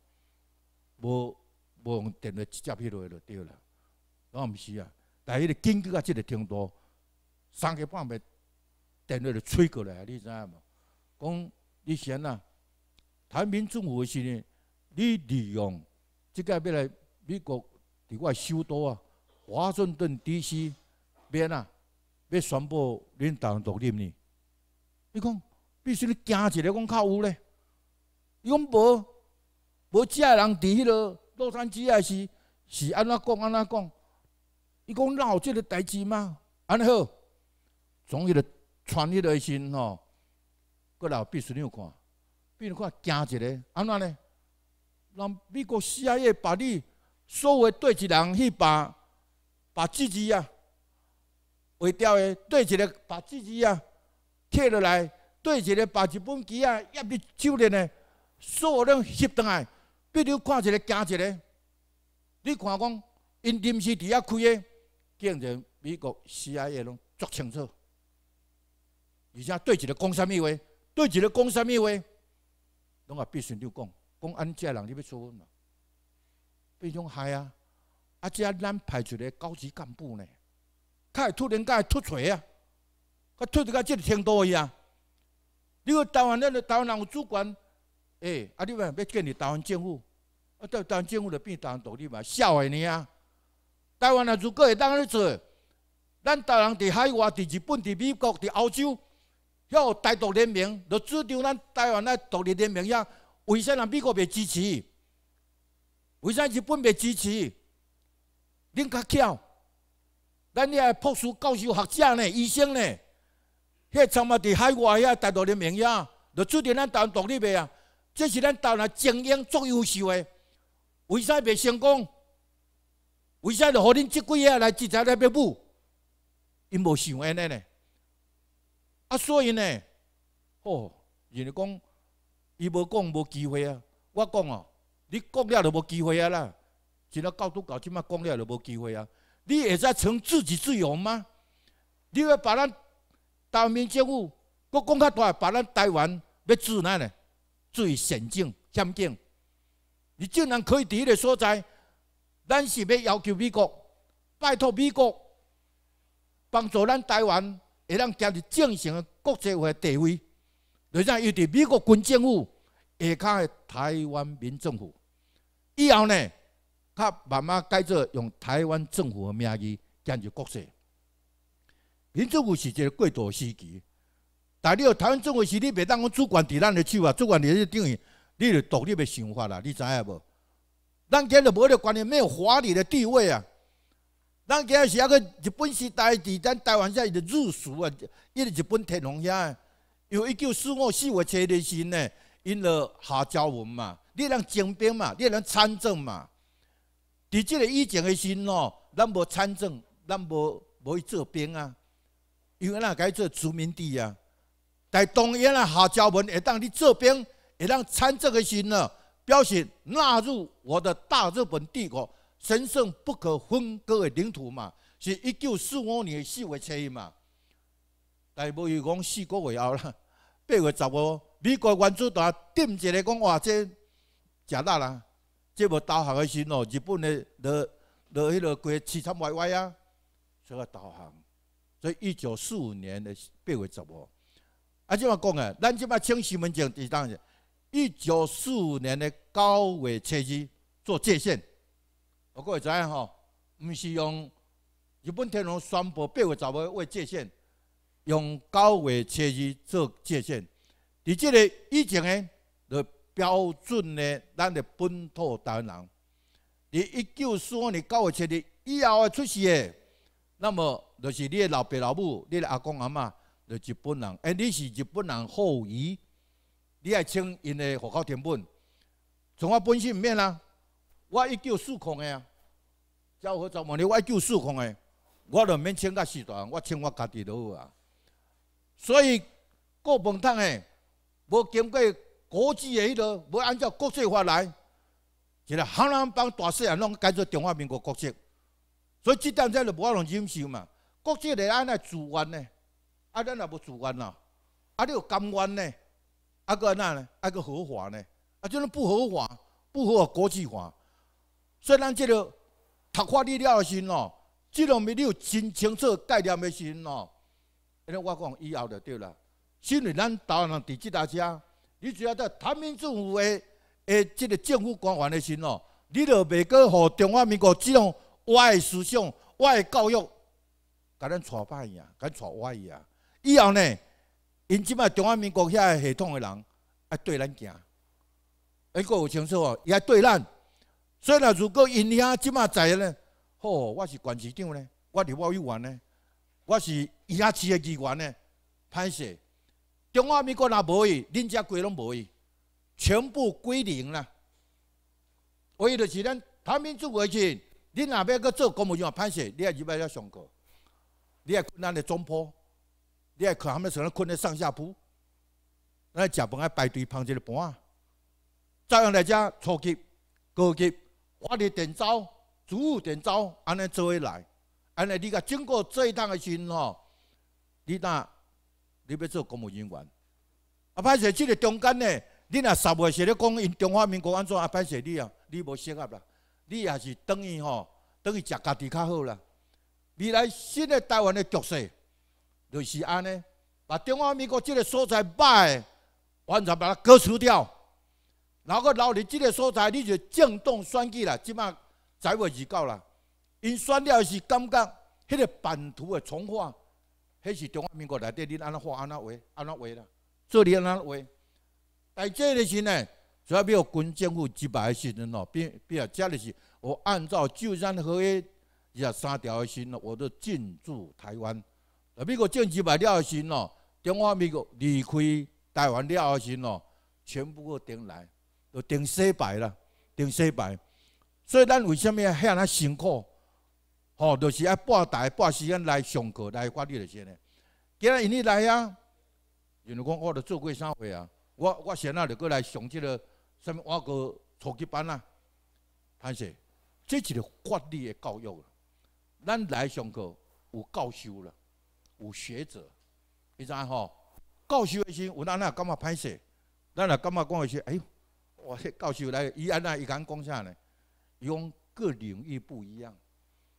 无无用电话直接迄落了对了，啊、毋是啊，但伊个经过啊，即个程度。三个半夜电话就吹过来，你知影无？讲你先呐，台民政府时呢，你利用即个要来美国，伫外首都啊，华盛顿 D.C.，边啊，要宣布领导独立呢？你讲，必须你惊起来讲靠有咧？伊讲无？无遮个人伫迄个洛杉矶啊是？是安怎讲安怎讲？伊讲闹即个代志吗？安好。总有的传一的先吼，过来必须有看，比如看惊一个，安怎呢？让美国 C.I.A. 把你所有对一人去把把自己呀毁掉的对一个把自己呀摕落来，对一个把日本机啊压伫手里所有人翕倒来，比如看一个惊一个，你看讲因临时伫遐开的，竟然美国 C.I.A. 拢足清楚。而且对一个讲安物话，对一个讲安物话，拢也必须得讲，讲安遮人，你别说嘛，变种害啊！啊，遮咱派出个高级干部呢，较会突然间出锤啊！突出甲个，这个挺多个啊！你讲台湾咱个台湾人有主管，哎，啊，你问要建立台湾政府，啊，台湾政府了变台湾独立嘛？笑话你啊！台湾人如果会当哩做，咱台湾伫海外，伫日本，伫美国，伫澳洲。迄大独联名，就主张咱台湾来独立联盟呀？为啥人美国袂支持？为啥日本袂支持？恁较巧，咱遐博士、教授、学者呢，医生呢，遐参末伫海外遐大独联盟呀，就主张咱台湾独立未啊？这是咱台湾精英做优秀诶，为啥袂成功？为啥要互恁即几下来制裁台北布？因无想安尼呢？啊，所以呢，哦，人家讲伊无讲无机会啊，我讲哦，你讲了就无机会啊啦，现个教主搞即摆讲了就无机会啊，你也在成自给自由吗？你要把咱当面政府，国讲较大，把咱台湾要治哪呢？最险境险境，你竟然可以伫迄个所在，咱是要要求美国，拜托美国帮助咱台湾。会当建入正常嘅国际化地位，就像伊伫美国军政府下骹的台湾民政府，以后呢，较慢慢改作用台湾政府的名义建立国际。民政府是一个过渡时期，但你有台湾政府是你袂当讲主权伫咱的手啊，主权嘅定义，你有独立的想法啦，你知影无？咱今日无了观念，没有华人的地位啊！咱今仔是啊，个日本时代，伫咱台湾遐伊就入俗啊，伊是日本天皇遐个。有一九四五四月七日时呢，因著下诏文嘛，你能征兵嘛，你能参政嘛。伫这个以前的时哦，咱无参政，咱无无去做兵啊，因为咱该做殖民地啊。但当然啦，下诏文会当你做兵，会当参政的时呢，表示纳入我的大日本帝国。神圣不可分割的领土嘛，是一九四五年四月七嘛，但无是讲四个月后啦。八月十五，美国原子弹顶起来，讲哇，这假力啦，这无导航的时喏，日本的了了迄个过凄惨歪歪啊，这个导航。所以一九四五年的八月十五，阿即嘛讲的咱即马签西门件是当一九四五年的高纬七日做界限。我哥会知影吼，毋是用日本天皇宣布八月十号为界限，用九月七日做界限。伫即个以前咧的标准咧，咱的本土台湾。人。伫一九四五年九月七日以后的出世诶，那么就是你老爸老母、你阿公阿妈，就是日本人，而你是日本人后裔，你爱称因诶户口填本，从我本身毋免啦。我一九四空的啊，交好泽问题，我一九四空的，我都免请个四大人，我请我家己就好啊。所以国本汤的，无经过国际的迄落，无按照国际法来，一个汉人帮大细人拢改做中华民国国籍，所以这点仔就无法通忍受嘛。国际的安尼主愿呢？啊，咱也无主愿呐。啊，你有甘愿呢？啊个怎呢？啊个合法呢？啊，就是不合法，不合法国际法。所以咱这个读法律了的时哦，这两面你有真清楚概念的时哦，因我讲以后就对了。因为咱台湾人伫这搭遮，你只要在台民政府的的即个政府官员的时哦，你就袂过互中华民国这种歪的思想、歪的教育，给咱挫败呀，甲咱歪呀。以后呢，因即卖中华民国遐个系统的人，爱对咱走。你够有清楚哦，伊爱对咱。所以啦，如果因遐即马在呢，吼，我是管市长呢，我另外有员呢，我是伊遐市的机关呢，歹势，中华民国那无去，恁遮归拢无去，全部归零啦。一著是咱台民主核心，你若要去做公务员歹势，你也入来要上课，你也困咱的中坡，你也可他们成能困难上下铺，那食饭要排队碰一个盘啊，照样来家初级、高级。我的点招，走路点招，安尼做下来，安尼你个经过这一趟的时候，你呾，你要做公务人员，啊，歹势，这个中间呢，你若实在是咧讲因中华民国安怎啊？歹势，你啊，你无适合啦，你也是等于吼，等于食家己较好啦。未来新的台湾的局势就是安尼，把中华民国这个所在卖，完全把它割除掉。然后留伫即个所在，你就正当选举啦。即卖再月二到啦。因选了是感觉迄个版图的重化，迄是中华民国内底，你安怎画安怎画安怎画啦。做你安怎画。但即个时呢，主要要军政府几百个心哦，变变啊，即个是，我按照九三合一廿三条的时呢，我都进驻台湾。特美国进入来了时心哦，中华民国离开台湾了时心哦，全部个登来。要定洗牌啦，定洗牌。所以咱为什么遐那辛苦？吼，就是爱半台半时间来上课来管理这些呢。今日因你来啊，因为讲我都做过三回啊。我我上下就过来上这个什么外国初级班啊。潘社，这就个法律的教育。咱来上课有教授啦，有学者。现在吼，教授勒些，我那那干嘛？拍摄？咱来干嘛？讲一些哎。我迄教授来，伊安那伊敢讲啥呢？伊讲各领域不一样。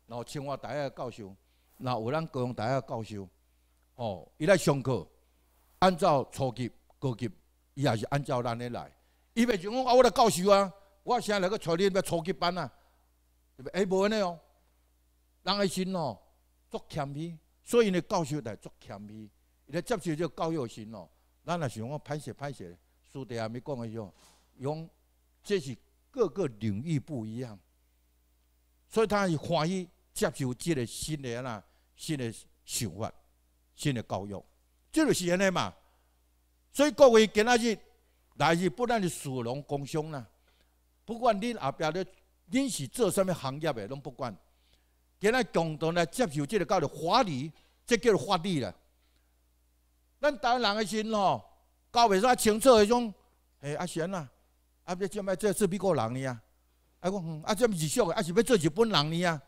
然后清华大学教授，然后有咱高光大学教授，哦，伊来上课，按照初级、高级，伊也是按照咱的来。伊袂就讲啊，我来教授啊，我先来个初你，要初级班啊，哎，无安尼哦。人的心哦，足谦蜜，所以呢，教授来足谦蜜。伊来接受这个教育心哦。咱也是讲拍写拍写，书底下咪讲个哟。用，这是各个领域不一样，所以他是欢喜接受这个新的啦，新的想法，新的教育，这就是安尼嘛。所以各位今仔日来日不但是资源共享啦，不管恁阿壁咧，恁是做什么行业的，拢不管，今仔共同来接受这个教育，法律，即叫做法律啦。咱台湾人的心吼，搞袂煞清楚，系种诶阿贤啊。啊，这今卖做做美国人呢啊？啊，讲嗯，啊，这是俗个，啊是要做日本人呢啊？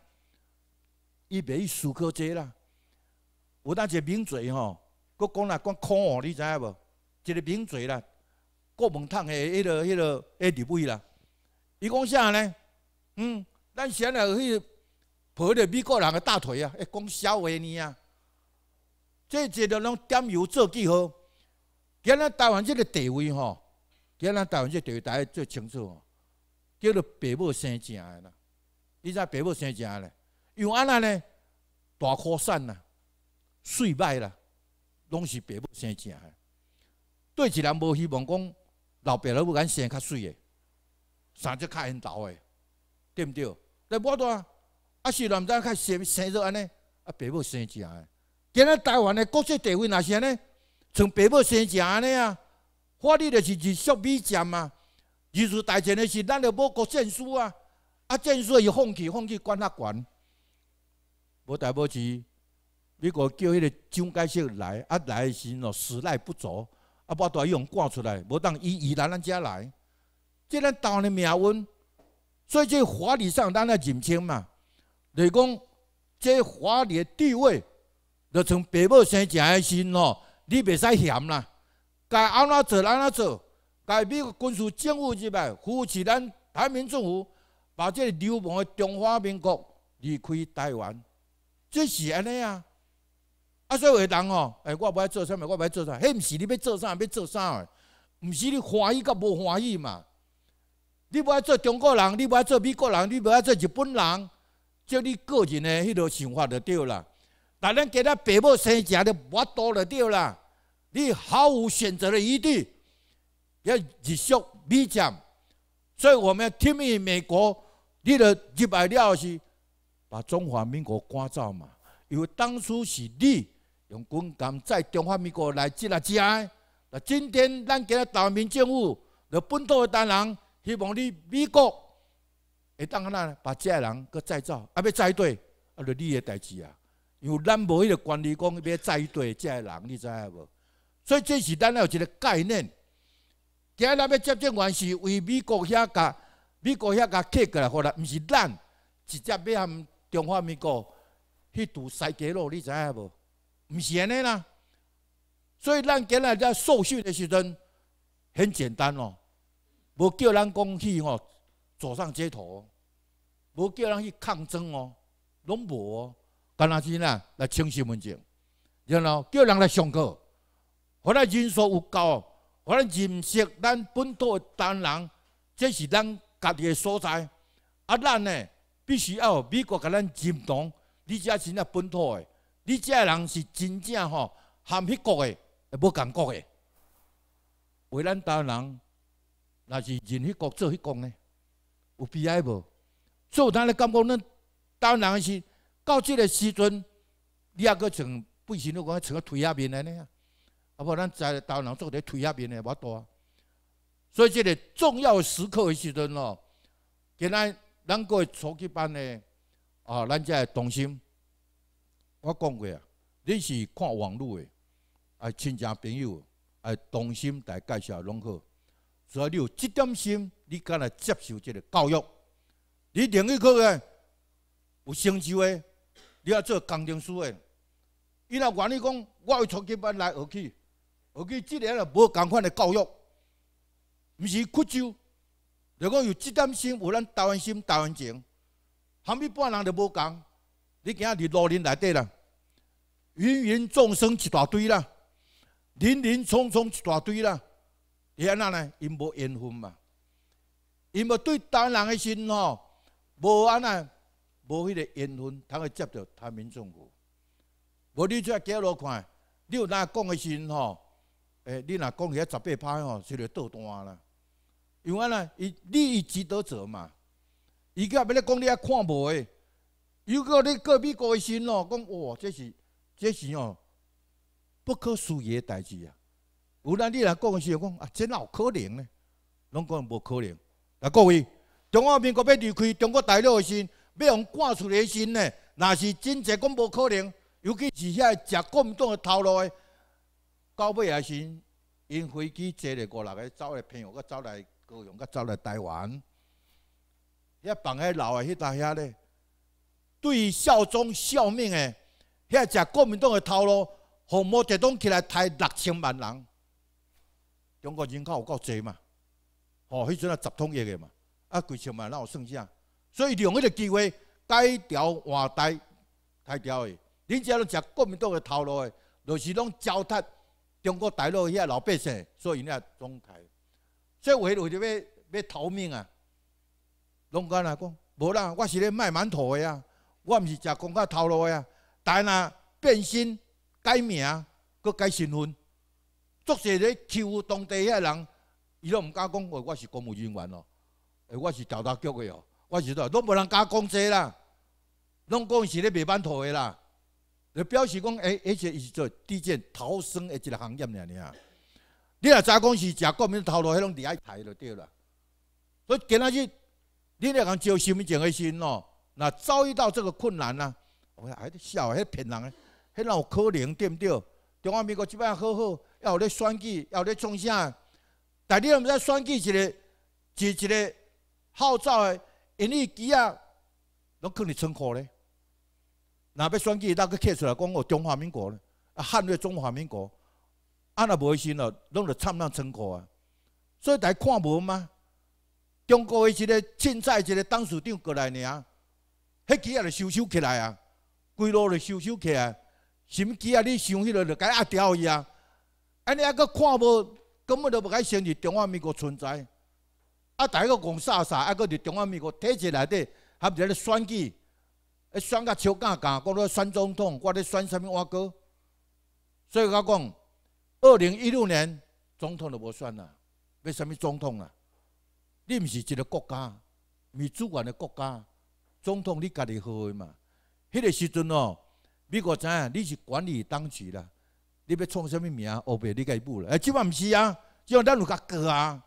伊袂事过济啦，有那个名嘴吼，佮讲啦，讲夸哦，你知影无？一个名嘴啦，国的迄个迄落迄落 A 地位啦，伊讲啥呢？嗯，咱先来去抱着美国人个大腿啊，讲笑话呢啊。这一个拢点油做记号，今日台湾这个地位吼。今日咱台湾这地位，大家最清楚哦。叫做爸母生正的啦，你知爸母生正嘞？用安那呢？大扩散啦，衰败啦，拢是爸母生正吓。对一人无希望，讲老爸老母敢生较水的，生只较缘投的，对不对？来，我多啊，啊是乱不知生生做安尼，啊爸母生正的。今日台湾的国际地位若是安尼，从爸母生正安尼啊。法律就是日削米尖啊！日时大战的是咱要保国证书啊！啊证书要放弃，放弃管辖管，无代无去，美国叫迄个蒋介石来，啊来时喏实力不走，啊把大勇赶出来，无当伊伊来咱家来。即咱党的所以最个法律上咱要认清嘛。是讲这法律地位，要从爸母生前的时喏，你袂使嫌啦。该安怎做安怎做，该美国军事政府入摆扶持咱台民政府，把这流亡的中华民国离开台湾，即是安尼啊！啊，所以话人吼，哎，我不爱做啥物，我不爱做啥，迄毋是你要做啥，要做啥？毋是你欢喜甲无欢喜嘛？你不爱做中国人，你不爱做美国人，你不爱做日本人，即你个人的迄个想法就对啦。那咱给咱爸母生食的活多就对啦。你毫无选择的余地，要继续美战。所以我们要听命美国你的入来了是把中华民国赶走嘛？因为当初是你用军舰在中华民国来接纳家，那今天咱今他岛民政府，的本土的大人，希望你美国会当个那，把这些人个再造，啊，要再对，啊，就你的代志啊，因为咱无迄个管理讲要再对这人，你知影无？所以这是咱有一个概念，今日要接见，员是为美国遐个美国遐个客过来，毋是咱直接要含中华民国去堵塞街路，你知影无？毋是安尼啦。所以咱今日在受训的时阵，很简单哦，无叫咱讲去哦走上街头，无叫咱去抗争哦，拢无。哦。干那是呐来清洗文件，然后叫人来上课。我勒人数有够，我勒认识咱本土的单人，这是咱家己的所在。啊，咱呢必须要美国甲咱认同，你遮是咱本土的，你遮人是真正吼含迄国的，无共国的。为咱单人，那是认迄国做迄国呢？有悲哀无？做咱的感觉咱单人是到这个时阵，你啊阁像不行，你讲像个腿下面尼啊。啊！无咱在大陆人做在腿下面诶，我多。所以即个重要时刻诶时阵哦，仔咱咱个初级班诶啊，咱在动心。我讲过啊，你是看网络诶，啊亲戚朋友啊动心来介绍拢好。所以你有这点心，你敢来接受这个教育。你另一科诶有成就诶，你要做工程师诶，伊若愿意讲，我为初级班来学去？我记即个了，无共款的教育，毋是苦教。如果有即点心，有咱台湾心、台湾情，含咪半人就无共。你今日二六内来底啦，芸芸众生一大堆啦，林林匆匆一大堆啦。安那呢，因无缘分嘛，因无对单人的心吼，无安那，无迄个缘分，通去接到他民众过。无你来假落看，你有哪讲的心吼？诶，你若讲遐十八拍吼，就着倒单啦。因为呢，伊利益值得者嘛，伊也要咧讲你遐看无诶。如果你隔壁各位先咯讲哇，这是这是哦不可思议诶代志啊。有那你来讲是讲啊，真有可能呢，拢讲无可能。啊各位，中华人民国要离开中国大陆诶时，要用挂出诶先呢，那是真侪讲无可能，尤其是遐食民党诶头路诶。到尾也是因飞机坐了五六个，走来朋友，搁走来高雄，搁走来台湾。遐放喺老诶迄搭遐咧，对效忠效命诶，遐食国民党诶头路，洪毛铁东起来杀六千万人，中国人口有够济嘛，哦，迄阵啊十统一诶嘛，啊，几千万哪有算啥？所以利用迄个机会改朝换代，杀调诶。恁遮拢食国民党诶头路诶，就是拢焦炭。中国大陆遐老百姓，所以呢，状台，所以为为着要要逃命啊，拢敢来讲，无啦，我是咧卖馒头的啊，我毋是食公家头路的啊，但若变心改名，搁改身份，足侪咧欺负当地遐人，伊都毋敢讲我我是公务人员咯，诶，我是调查局的哦，我是都拢无人敢讲这啦，拢讲是咧卖馒头的啦。你表示讲，哎，而且是做低贱逃生的一个行业，你啊？你啊，早讲是吃国民党套路，迄种厉害牌就对了。所以今仔日，你啊讲招什么情的信哦？那遭遇到这个困难呐，我还得笑，还骗人，迄老可怜，对不对？中华民国即摆好好，要你选举，要有你做啥？但你啊唔知选举一个，一个号召的，因你几啊，拢跟你成功咧？那要选举，那个刻出来讲哦，中华民国呢？捍卫中华民国，啊那不会信了，弄得惨淡成国啊！所以大家看无吗？中国的一个现在一个党首长过来呢啊，迄旗也来收收起来啊，规路来收收起来，什么旗啊？你想起了就改压掉伊啊？安尼还搁看无？根本就无该承认中华民国存在。啊，大家搁讲啥啥，啊搁伫中华民国体制内底，合在咧选举。哎，选甲球干干，讲咧选总统，我咧选什么我国？所以，我讲二零一六年总统就无选啦。要什么总统啊？你毋是一个国家，是主权的国家？总统你家己好诶嘛？迄个时阵哦，美国知影你是管理当局啦，你要创什么名？后白你改步啦。哎，即嘛毋是啊，即嘛咱有甲过啊？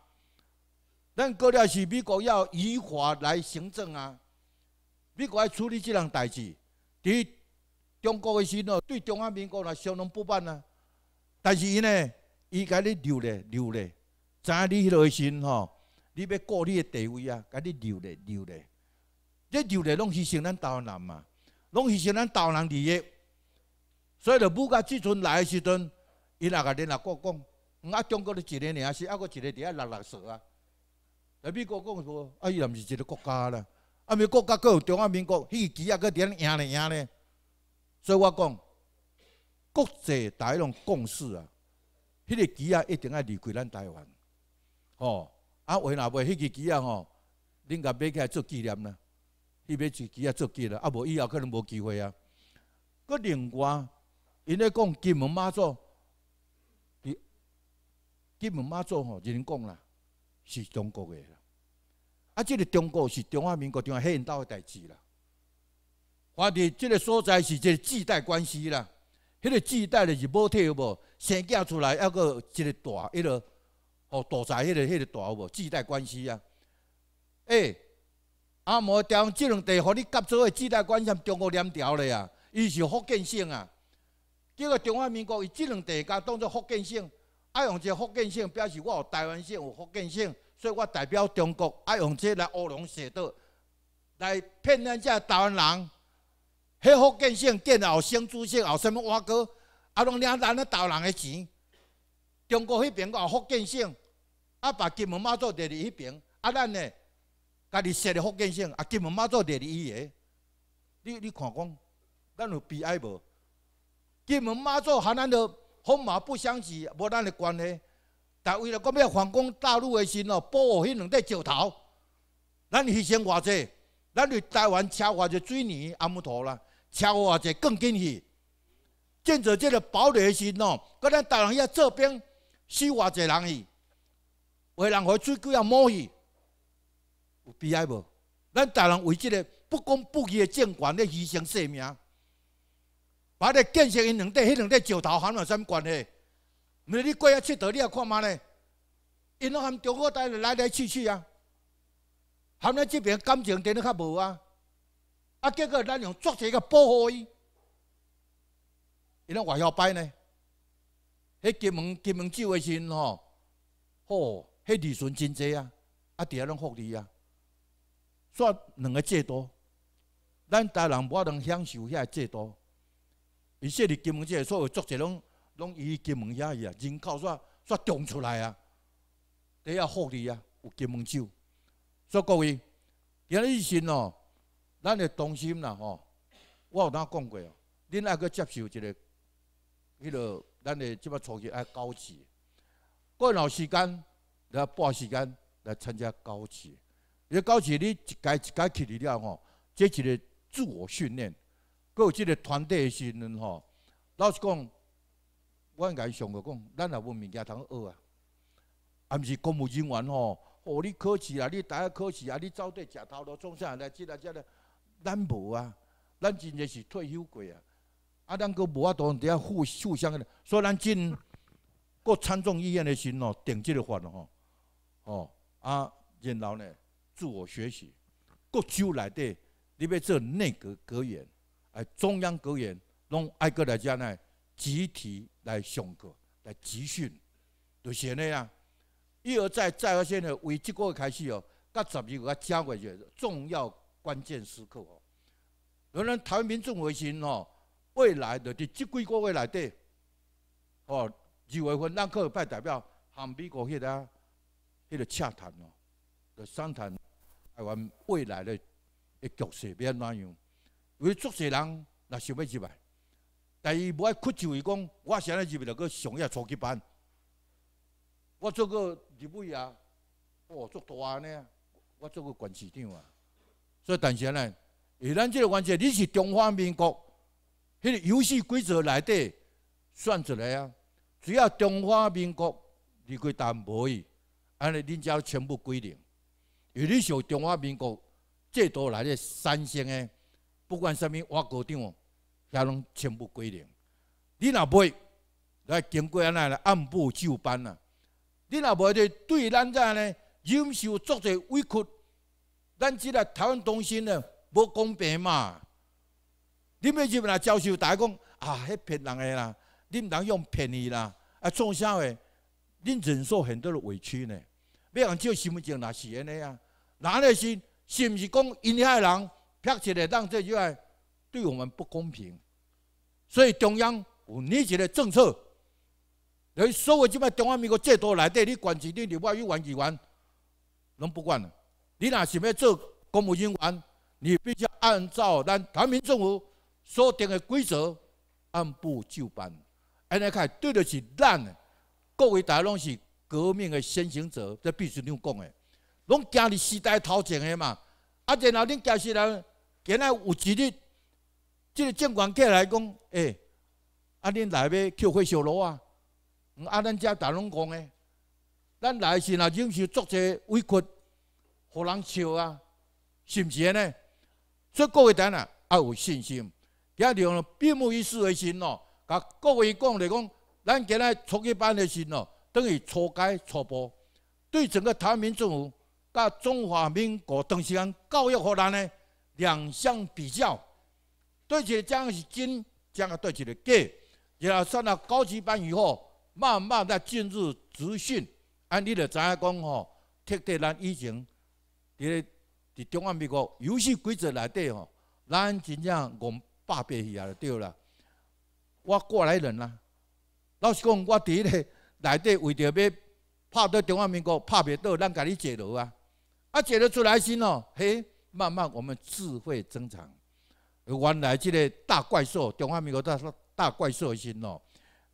咱过了是美国要依法来行政啊？美国要处理这样代志，伫中国的时阵，对中华民国来相当不办啊！但是伊呢，伊甲你留咧留咧，知影你迄落的时吼，你要顾你的地位啊，甲你留咧留咧，你留咧拢牺牲咱台湾人嘛，拢牺牲咱台湾人利益，所以就不甲即阵来时阵，伊若个恁哪国讲，啊，中国都一个呢，啊，是一个伫啊，六六四啊？在美国讲说，伊也毋是一个国家啦。啊！美国家有中华民国迄个旗啊，搁咧赢咧赢咧。所以我讲，国际大拢共识啊，迄个旗啊，一定爱离开咱台湾。吼！啊，为哪袂迄个旗啊吼，恁家买起来做纪念呢？去买一旗啊做纪念，啊无以后可能无机会啊。佮另外，因咧讲金门妈祖，金门妈祖吼，人讲啦，是中国个。即个中国是中华民国，中华现岛的代志啦。我伫即个所在是即个脐代关系啦，迄个脐代的是无替无，生养出来还阁一个大迄个，哦大宅迄个迄个大无脐代关系啊。哎，阿摩调即两地，互你夹走个脐代关系，中国连条咧啊，伊是福建省啊。结果中华民国以即两地甲当做福建省，爱用一个福建省表示我有台湾省，有福建省。所以，我代表中国，爱用这来乌龙写道，来骗咱只台湾人。迄福建省建了后省主席后什么阿哥，啊，拢领咱阿台湾人的钱。中国迄边有福建省，啊把金门妈祖伫伫迄边，啊咱呢，家己写的福建省，啊金门妈祖伫伫伊个。你你看讲，咱有悲哀无？金门妈祖和咱的风马不相及，无咱的关系。但为了讲要反攻大陆的时，哦，护迄两块石头，咱牺牲偌济，咱在台湾消耗就水泥、阿木头啦，消偌就钢筋去，建造这个堡垒的时，哦，搁咱大陆也做兵死，偌济人去，为人为祖鬼要摸去，有悲哀无？咱大陆为这个不公不义的政权咧牺牲生命，把这建设因两块、迄两块石头，含了什么关系？咪你过遐佚佗，你也看嘛咧？因拢含中国，大家来来去去啊，含咱这边感情点都较无啊。啊，结果咱用作一个保护伊，因拢外晓摆呢。迄金门金门诶，时阵吼，吼，迄利润真济啊，啊，伫遐拢福利啊，煞两个最多，咱大人无能享受遐最多。伊说你金门这所有作者拢。讲伊金门遐伊啊，人口煞煞涨出来啊，第下福利啊，有金门酒。所以各位，今日以前哦，咱的动心啦吼。我有哪讲过哦，恁阿个接受一个迄落咱的即摆初级爱高级。过老时间来半时间来参加高级。个高级你一个一个去去了吼，即个自我训练，有即个团队的训练吼。老实讲。我该上课讲，咱也无物件通学啊，啊，毋是公务人员吼，哦你考试啊，你大一考试啊，你走得食头路，做啥来接来接咧？咱无啊，咱真正是退休鬼啊！啊，咱个无法度底下互互相个，所以咱真各参众议院的时诺，定击个法咯吼，哦啊，然后呢，自我学习，各州内底，你要做内阁阁员，哎，中央阁员，弄埃个来加奈。集体来上课、来集训，就是那样，一而再、再而三的这个月开始哦。到十二月廿五去，重要关键时刻哦。然，台湾民众核心哦，未来就伫这几个月内底，哦，二月份，咱可派代表含美国遐啊，遐个洽谈哦，就商谈台湾未来的的局势变怎样。为做些人，那想要入来。但伊无爱哭就，伊讲我先来入袂落去上一初级班。我做过立委啊，哦，做大呢，我做过管市长啊。所以，但是呢，以咱这个环节，你是中华民国迄个游戏规则内底算出来啊。只要中华民国离开淡无伊，安尼人家全部归零。为你受中华民国制度内底三星诶，不管啥物，我固定哦。也拢全部归零。你若买来，经过安尼来按部就班啦。你若买这，对咱遮安呢？忍受足侪委屈，咱即个台湾东新呢，无公平嘛？你每日来教授大家讲啊，迄骗人诶啦，你毋通用骗伊啦，啊，创啥诶？你忍受很多的委屈呢？要样照身份证那是安尼啊？哪个是是毋是讲因遐人？拍起来当这就话对我们不公平？所以中央有你这个政策，你所谓即摆中华民国制度内底，你管起你立法院员议员，拢不管。你若是要做公务人员，你必须按照咱人民政府所定的规则，按部就班。安尼看，对得起咱各位大拢是革命的先行者，这必须你讲的，拢行你时代头前的嘛？啊！然后恁教师咧，今仔有几日？即个正管客来讲，哎，啊，恁内面扣花小锣啊，啊，咱遮大拢讲诶，咱来是若忍受作者委屈，互人笑啊，是毋是呢？所以各位等啊，要有信心，也用闭目一视的心哦。甲各位讲来讲，咱今仔初一班的心哦，等于初阶初步，对整个台民政府甲中华民国当时间教育河咱的两相比较。对起，怎个是真？奖啊，对起？个假？然后上了高级班以后，慢慢再进入职训。安尼就知影讲吼？特地咱以前伫伫中华民国游戏规则内底吼，咱真正八百遍去啊，对了。我过来人啦，老实讲，我伫咧 内底为着要拍到中华民国，拍不到，咱家己解了啊。啊，解了出来先哦，嘿，慢慢我们智慧增长。原来这个大怪兽，中华民国大大怪兽的心哦，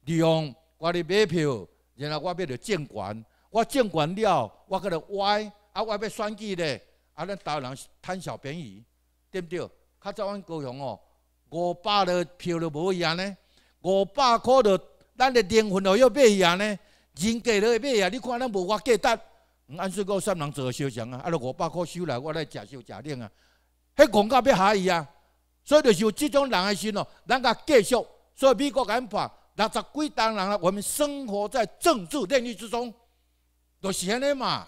利用我的买票，然后我变着监管，我监管了，我可能歪，啊我变选举咧，啊咱大陆人贪小便宜，对不对？他早阮高雄哦，五百的票都无一样呢，五百块的咱的灵魂哦买伊安呢，人格都买样，你看咱无我价值，唔按这个三人做修像啊？啊，五百块收来我来食烧食冷啊，迄广告要下伊啊。所以就是有这种人的心哦，咱家继续。所以美国敢放六十几当人了，我们生活在政治炼狱之中，就是安尼嘛。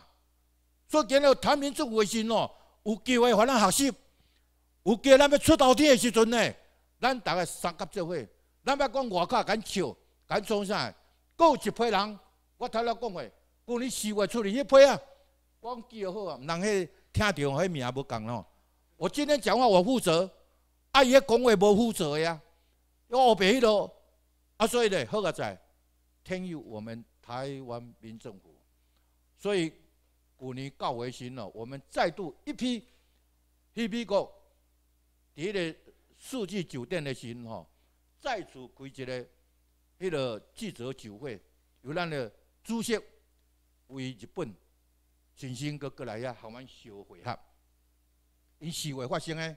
所以今后谈民族维新哦，有机会还能学习。有机会咱要出头天的时阵呢，咱大家三甲社会，咱不要讲外口敢笑敢做啥，够一批人。我头了讲的，光你四月出的迄批啊，讲记好啊，人嘿听着，嘿名不共咯。我今天讲话，我负责。啊！伊咧讲话无负责呀，要恶白迄啰啊！所以咧，好个在，天佑我们台湾民政府。所以古年告维新了，我们再度一批去美国，伫个四季酒店的时吼，再次开一个迄个记者酒会，由咱咧主席为日本全新个过来呀，慢们烧会合。因事会发生诶。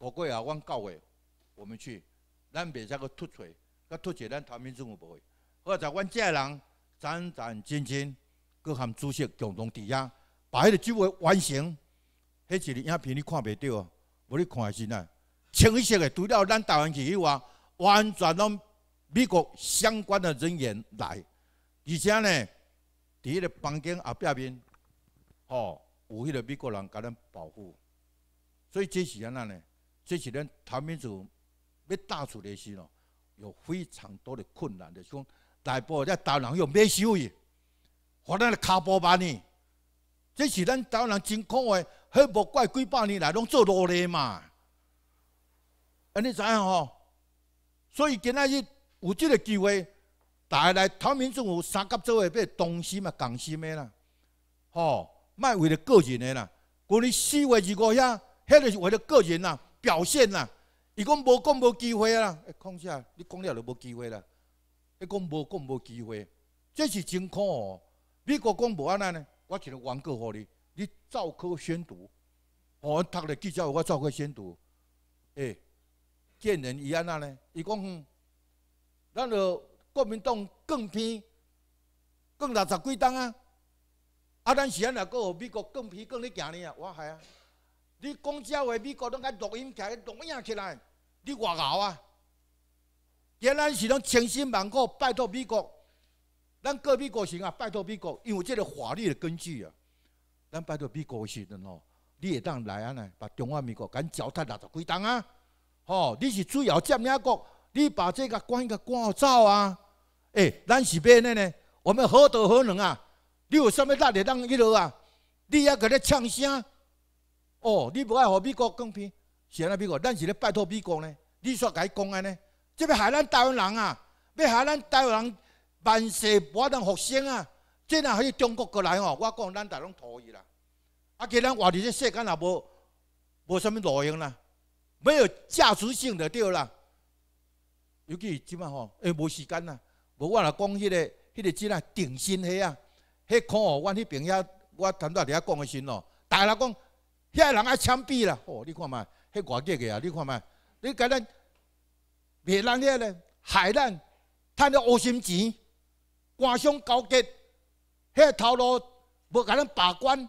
国过啊，阮教会，我们去，咱袂使去突出，佮突出咱台民政府袂。或者阮这人战战兢兢，各含主席共同抵押，把迄个聚会完成。迄一个影片你看袂到啊，无你看是哪？清晰个，除了咱台湾人以外，完全拢美国相关的人员来，而且呢，伫迄个房间后壁面，吼，有迄个美国人甲咱保护，所以这是安那呢？这是咱台民主要打出来时咯，有非常多的困难，的，是讲大部在岛内又没收入，或者是卡波板呢。这是咱岛内真苦的，黑不怪几百年来拢做奴隶嘛。啊，你知影吼？所以今仔日有这个机会，大家来台民主有三甲做的，别同心嘛，同心的啦。吼，卖为了个人的啦，个人思维如果遐，遐就是为了个人啦。表现啦，伊讲无讲无机会啦，哎，况且你讲了就无机会啦，伊讲无讲无机会，这是真可哦。美国讲无安那呢，我就玩过互你，你照科宣读，我读了记者，我照科宣读，哎，见人伊安那呢？伊讲，咱着国民党更偏，更六十几档啊，啊，当时安那个美国更偏更你行呢啊，我系啊。你讲这话，美国拢爱录音，起来，录音起来，你外敖啊？原来是拢千辛万苦拜托美国，咱各美国行啊！拜托美国，因为这个法律的根据啊，咱拜托美国行的哦，你也当来啊呢？把中华民国敢脚踏六十归档啊？哦，你是主要接领国，你把这个关个关走啊？哎，咱是边的呢，我们何德何能啊？你有啥物事让你当一路啊？你还搁咧呛声？哦，你无爱和美国公平，是安那美国？咱是咧拜托美国呢？你说伊讲安呢？即要害咱台湾人啊！要害咱台湾人万世无法通复兴啊！即可以中国过来吼，我讲咱就拢同意啦。啊，既然活伫这世间也无无啥物路用啦，没有价值性的对啦。尤其即嘛吼，哎，无时间啦。无我若讲迄个迄个即啦，定心迄啊，迄看哦，我迄边遐，我坦伫遐讲个时喏，大家讲。遐人爱枪毙啦！哦，你看麦，迄外国个啊！你看麦，你甲咱别人遐咧海难，趁了黑心钱，官商勾结，遐头路无甲咱把关，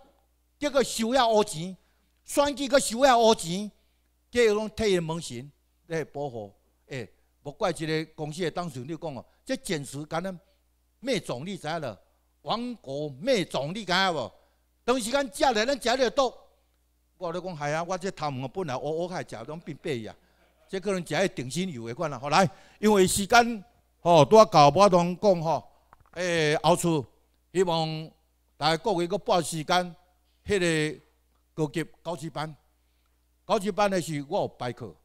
结果收了黑钱，选举个收了黑钱，结果拢替人蒙神来保护。哎，无怪一个公司个当事，你讲哦，这简直干咱种，你知影了，亡国灭种，你知影无？当时间食咧，咱食咧多。我咧讲，系啊，我这头毛本来乌乌下，食种变白呀。这可能食个定心油的款啊。好来，因为时间吼，拄啊搞，我同讲吼，诶，后厝希望大家各位搁半时间，迄个高级高级班。高级班的是我有排课，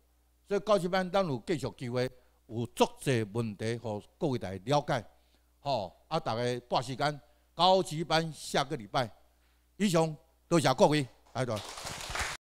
所以高级班咱有继续机会，有足济问题，和各位来了解。吼。啊，大家半时间，高级班下个礼拜以上，多谢各位。Hold on.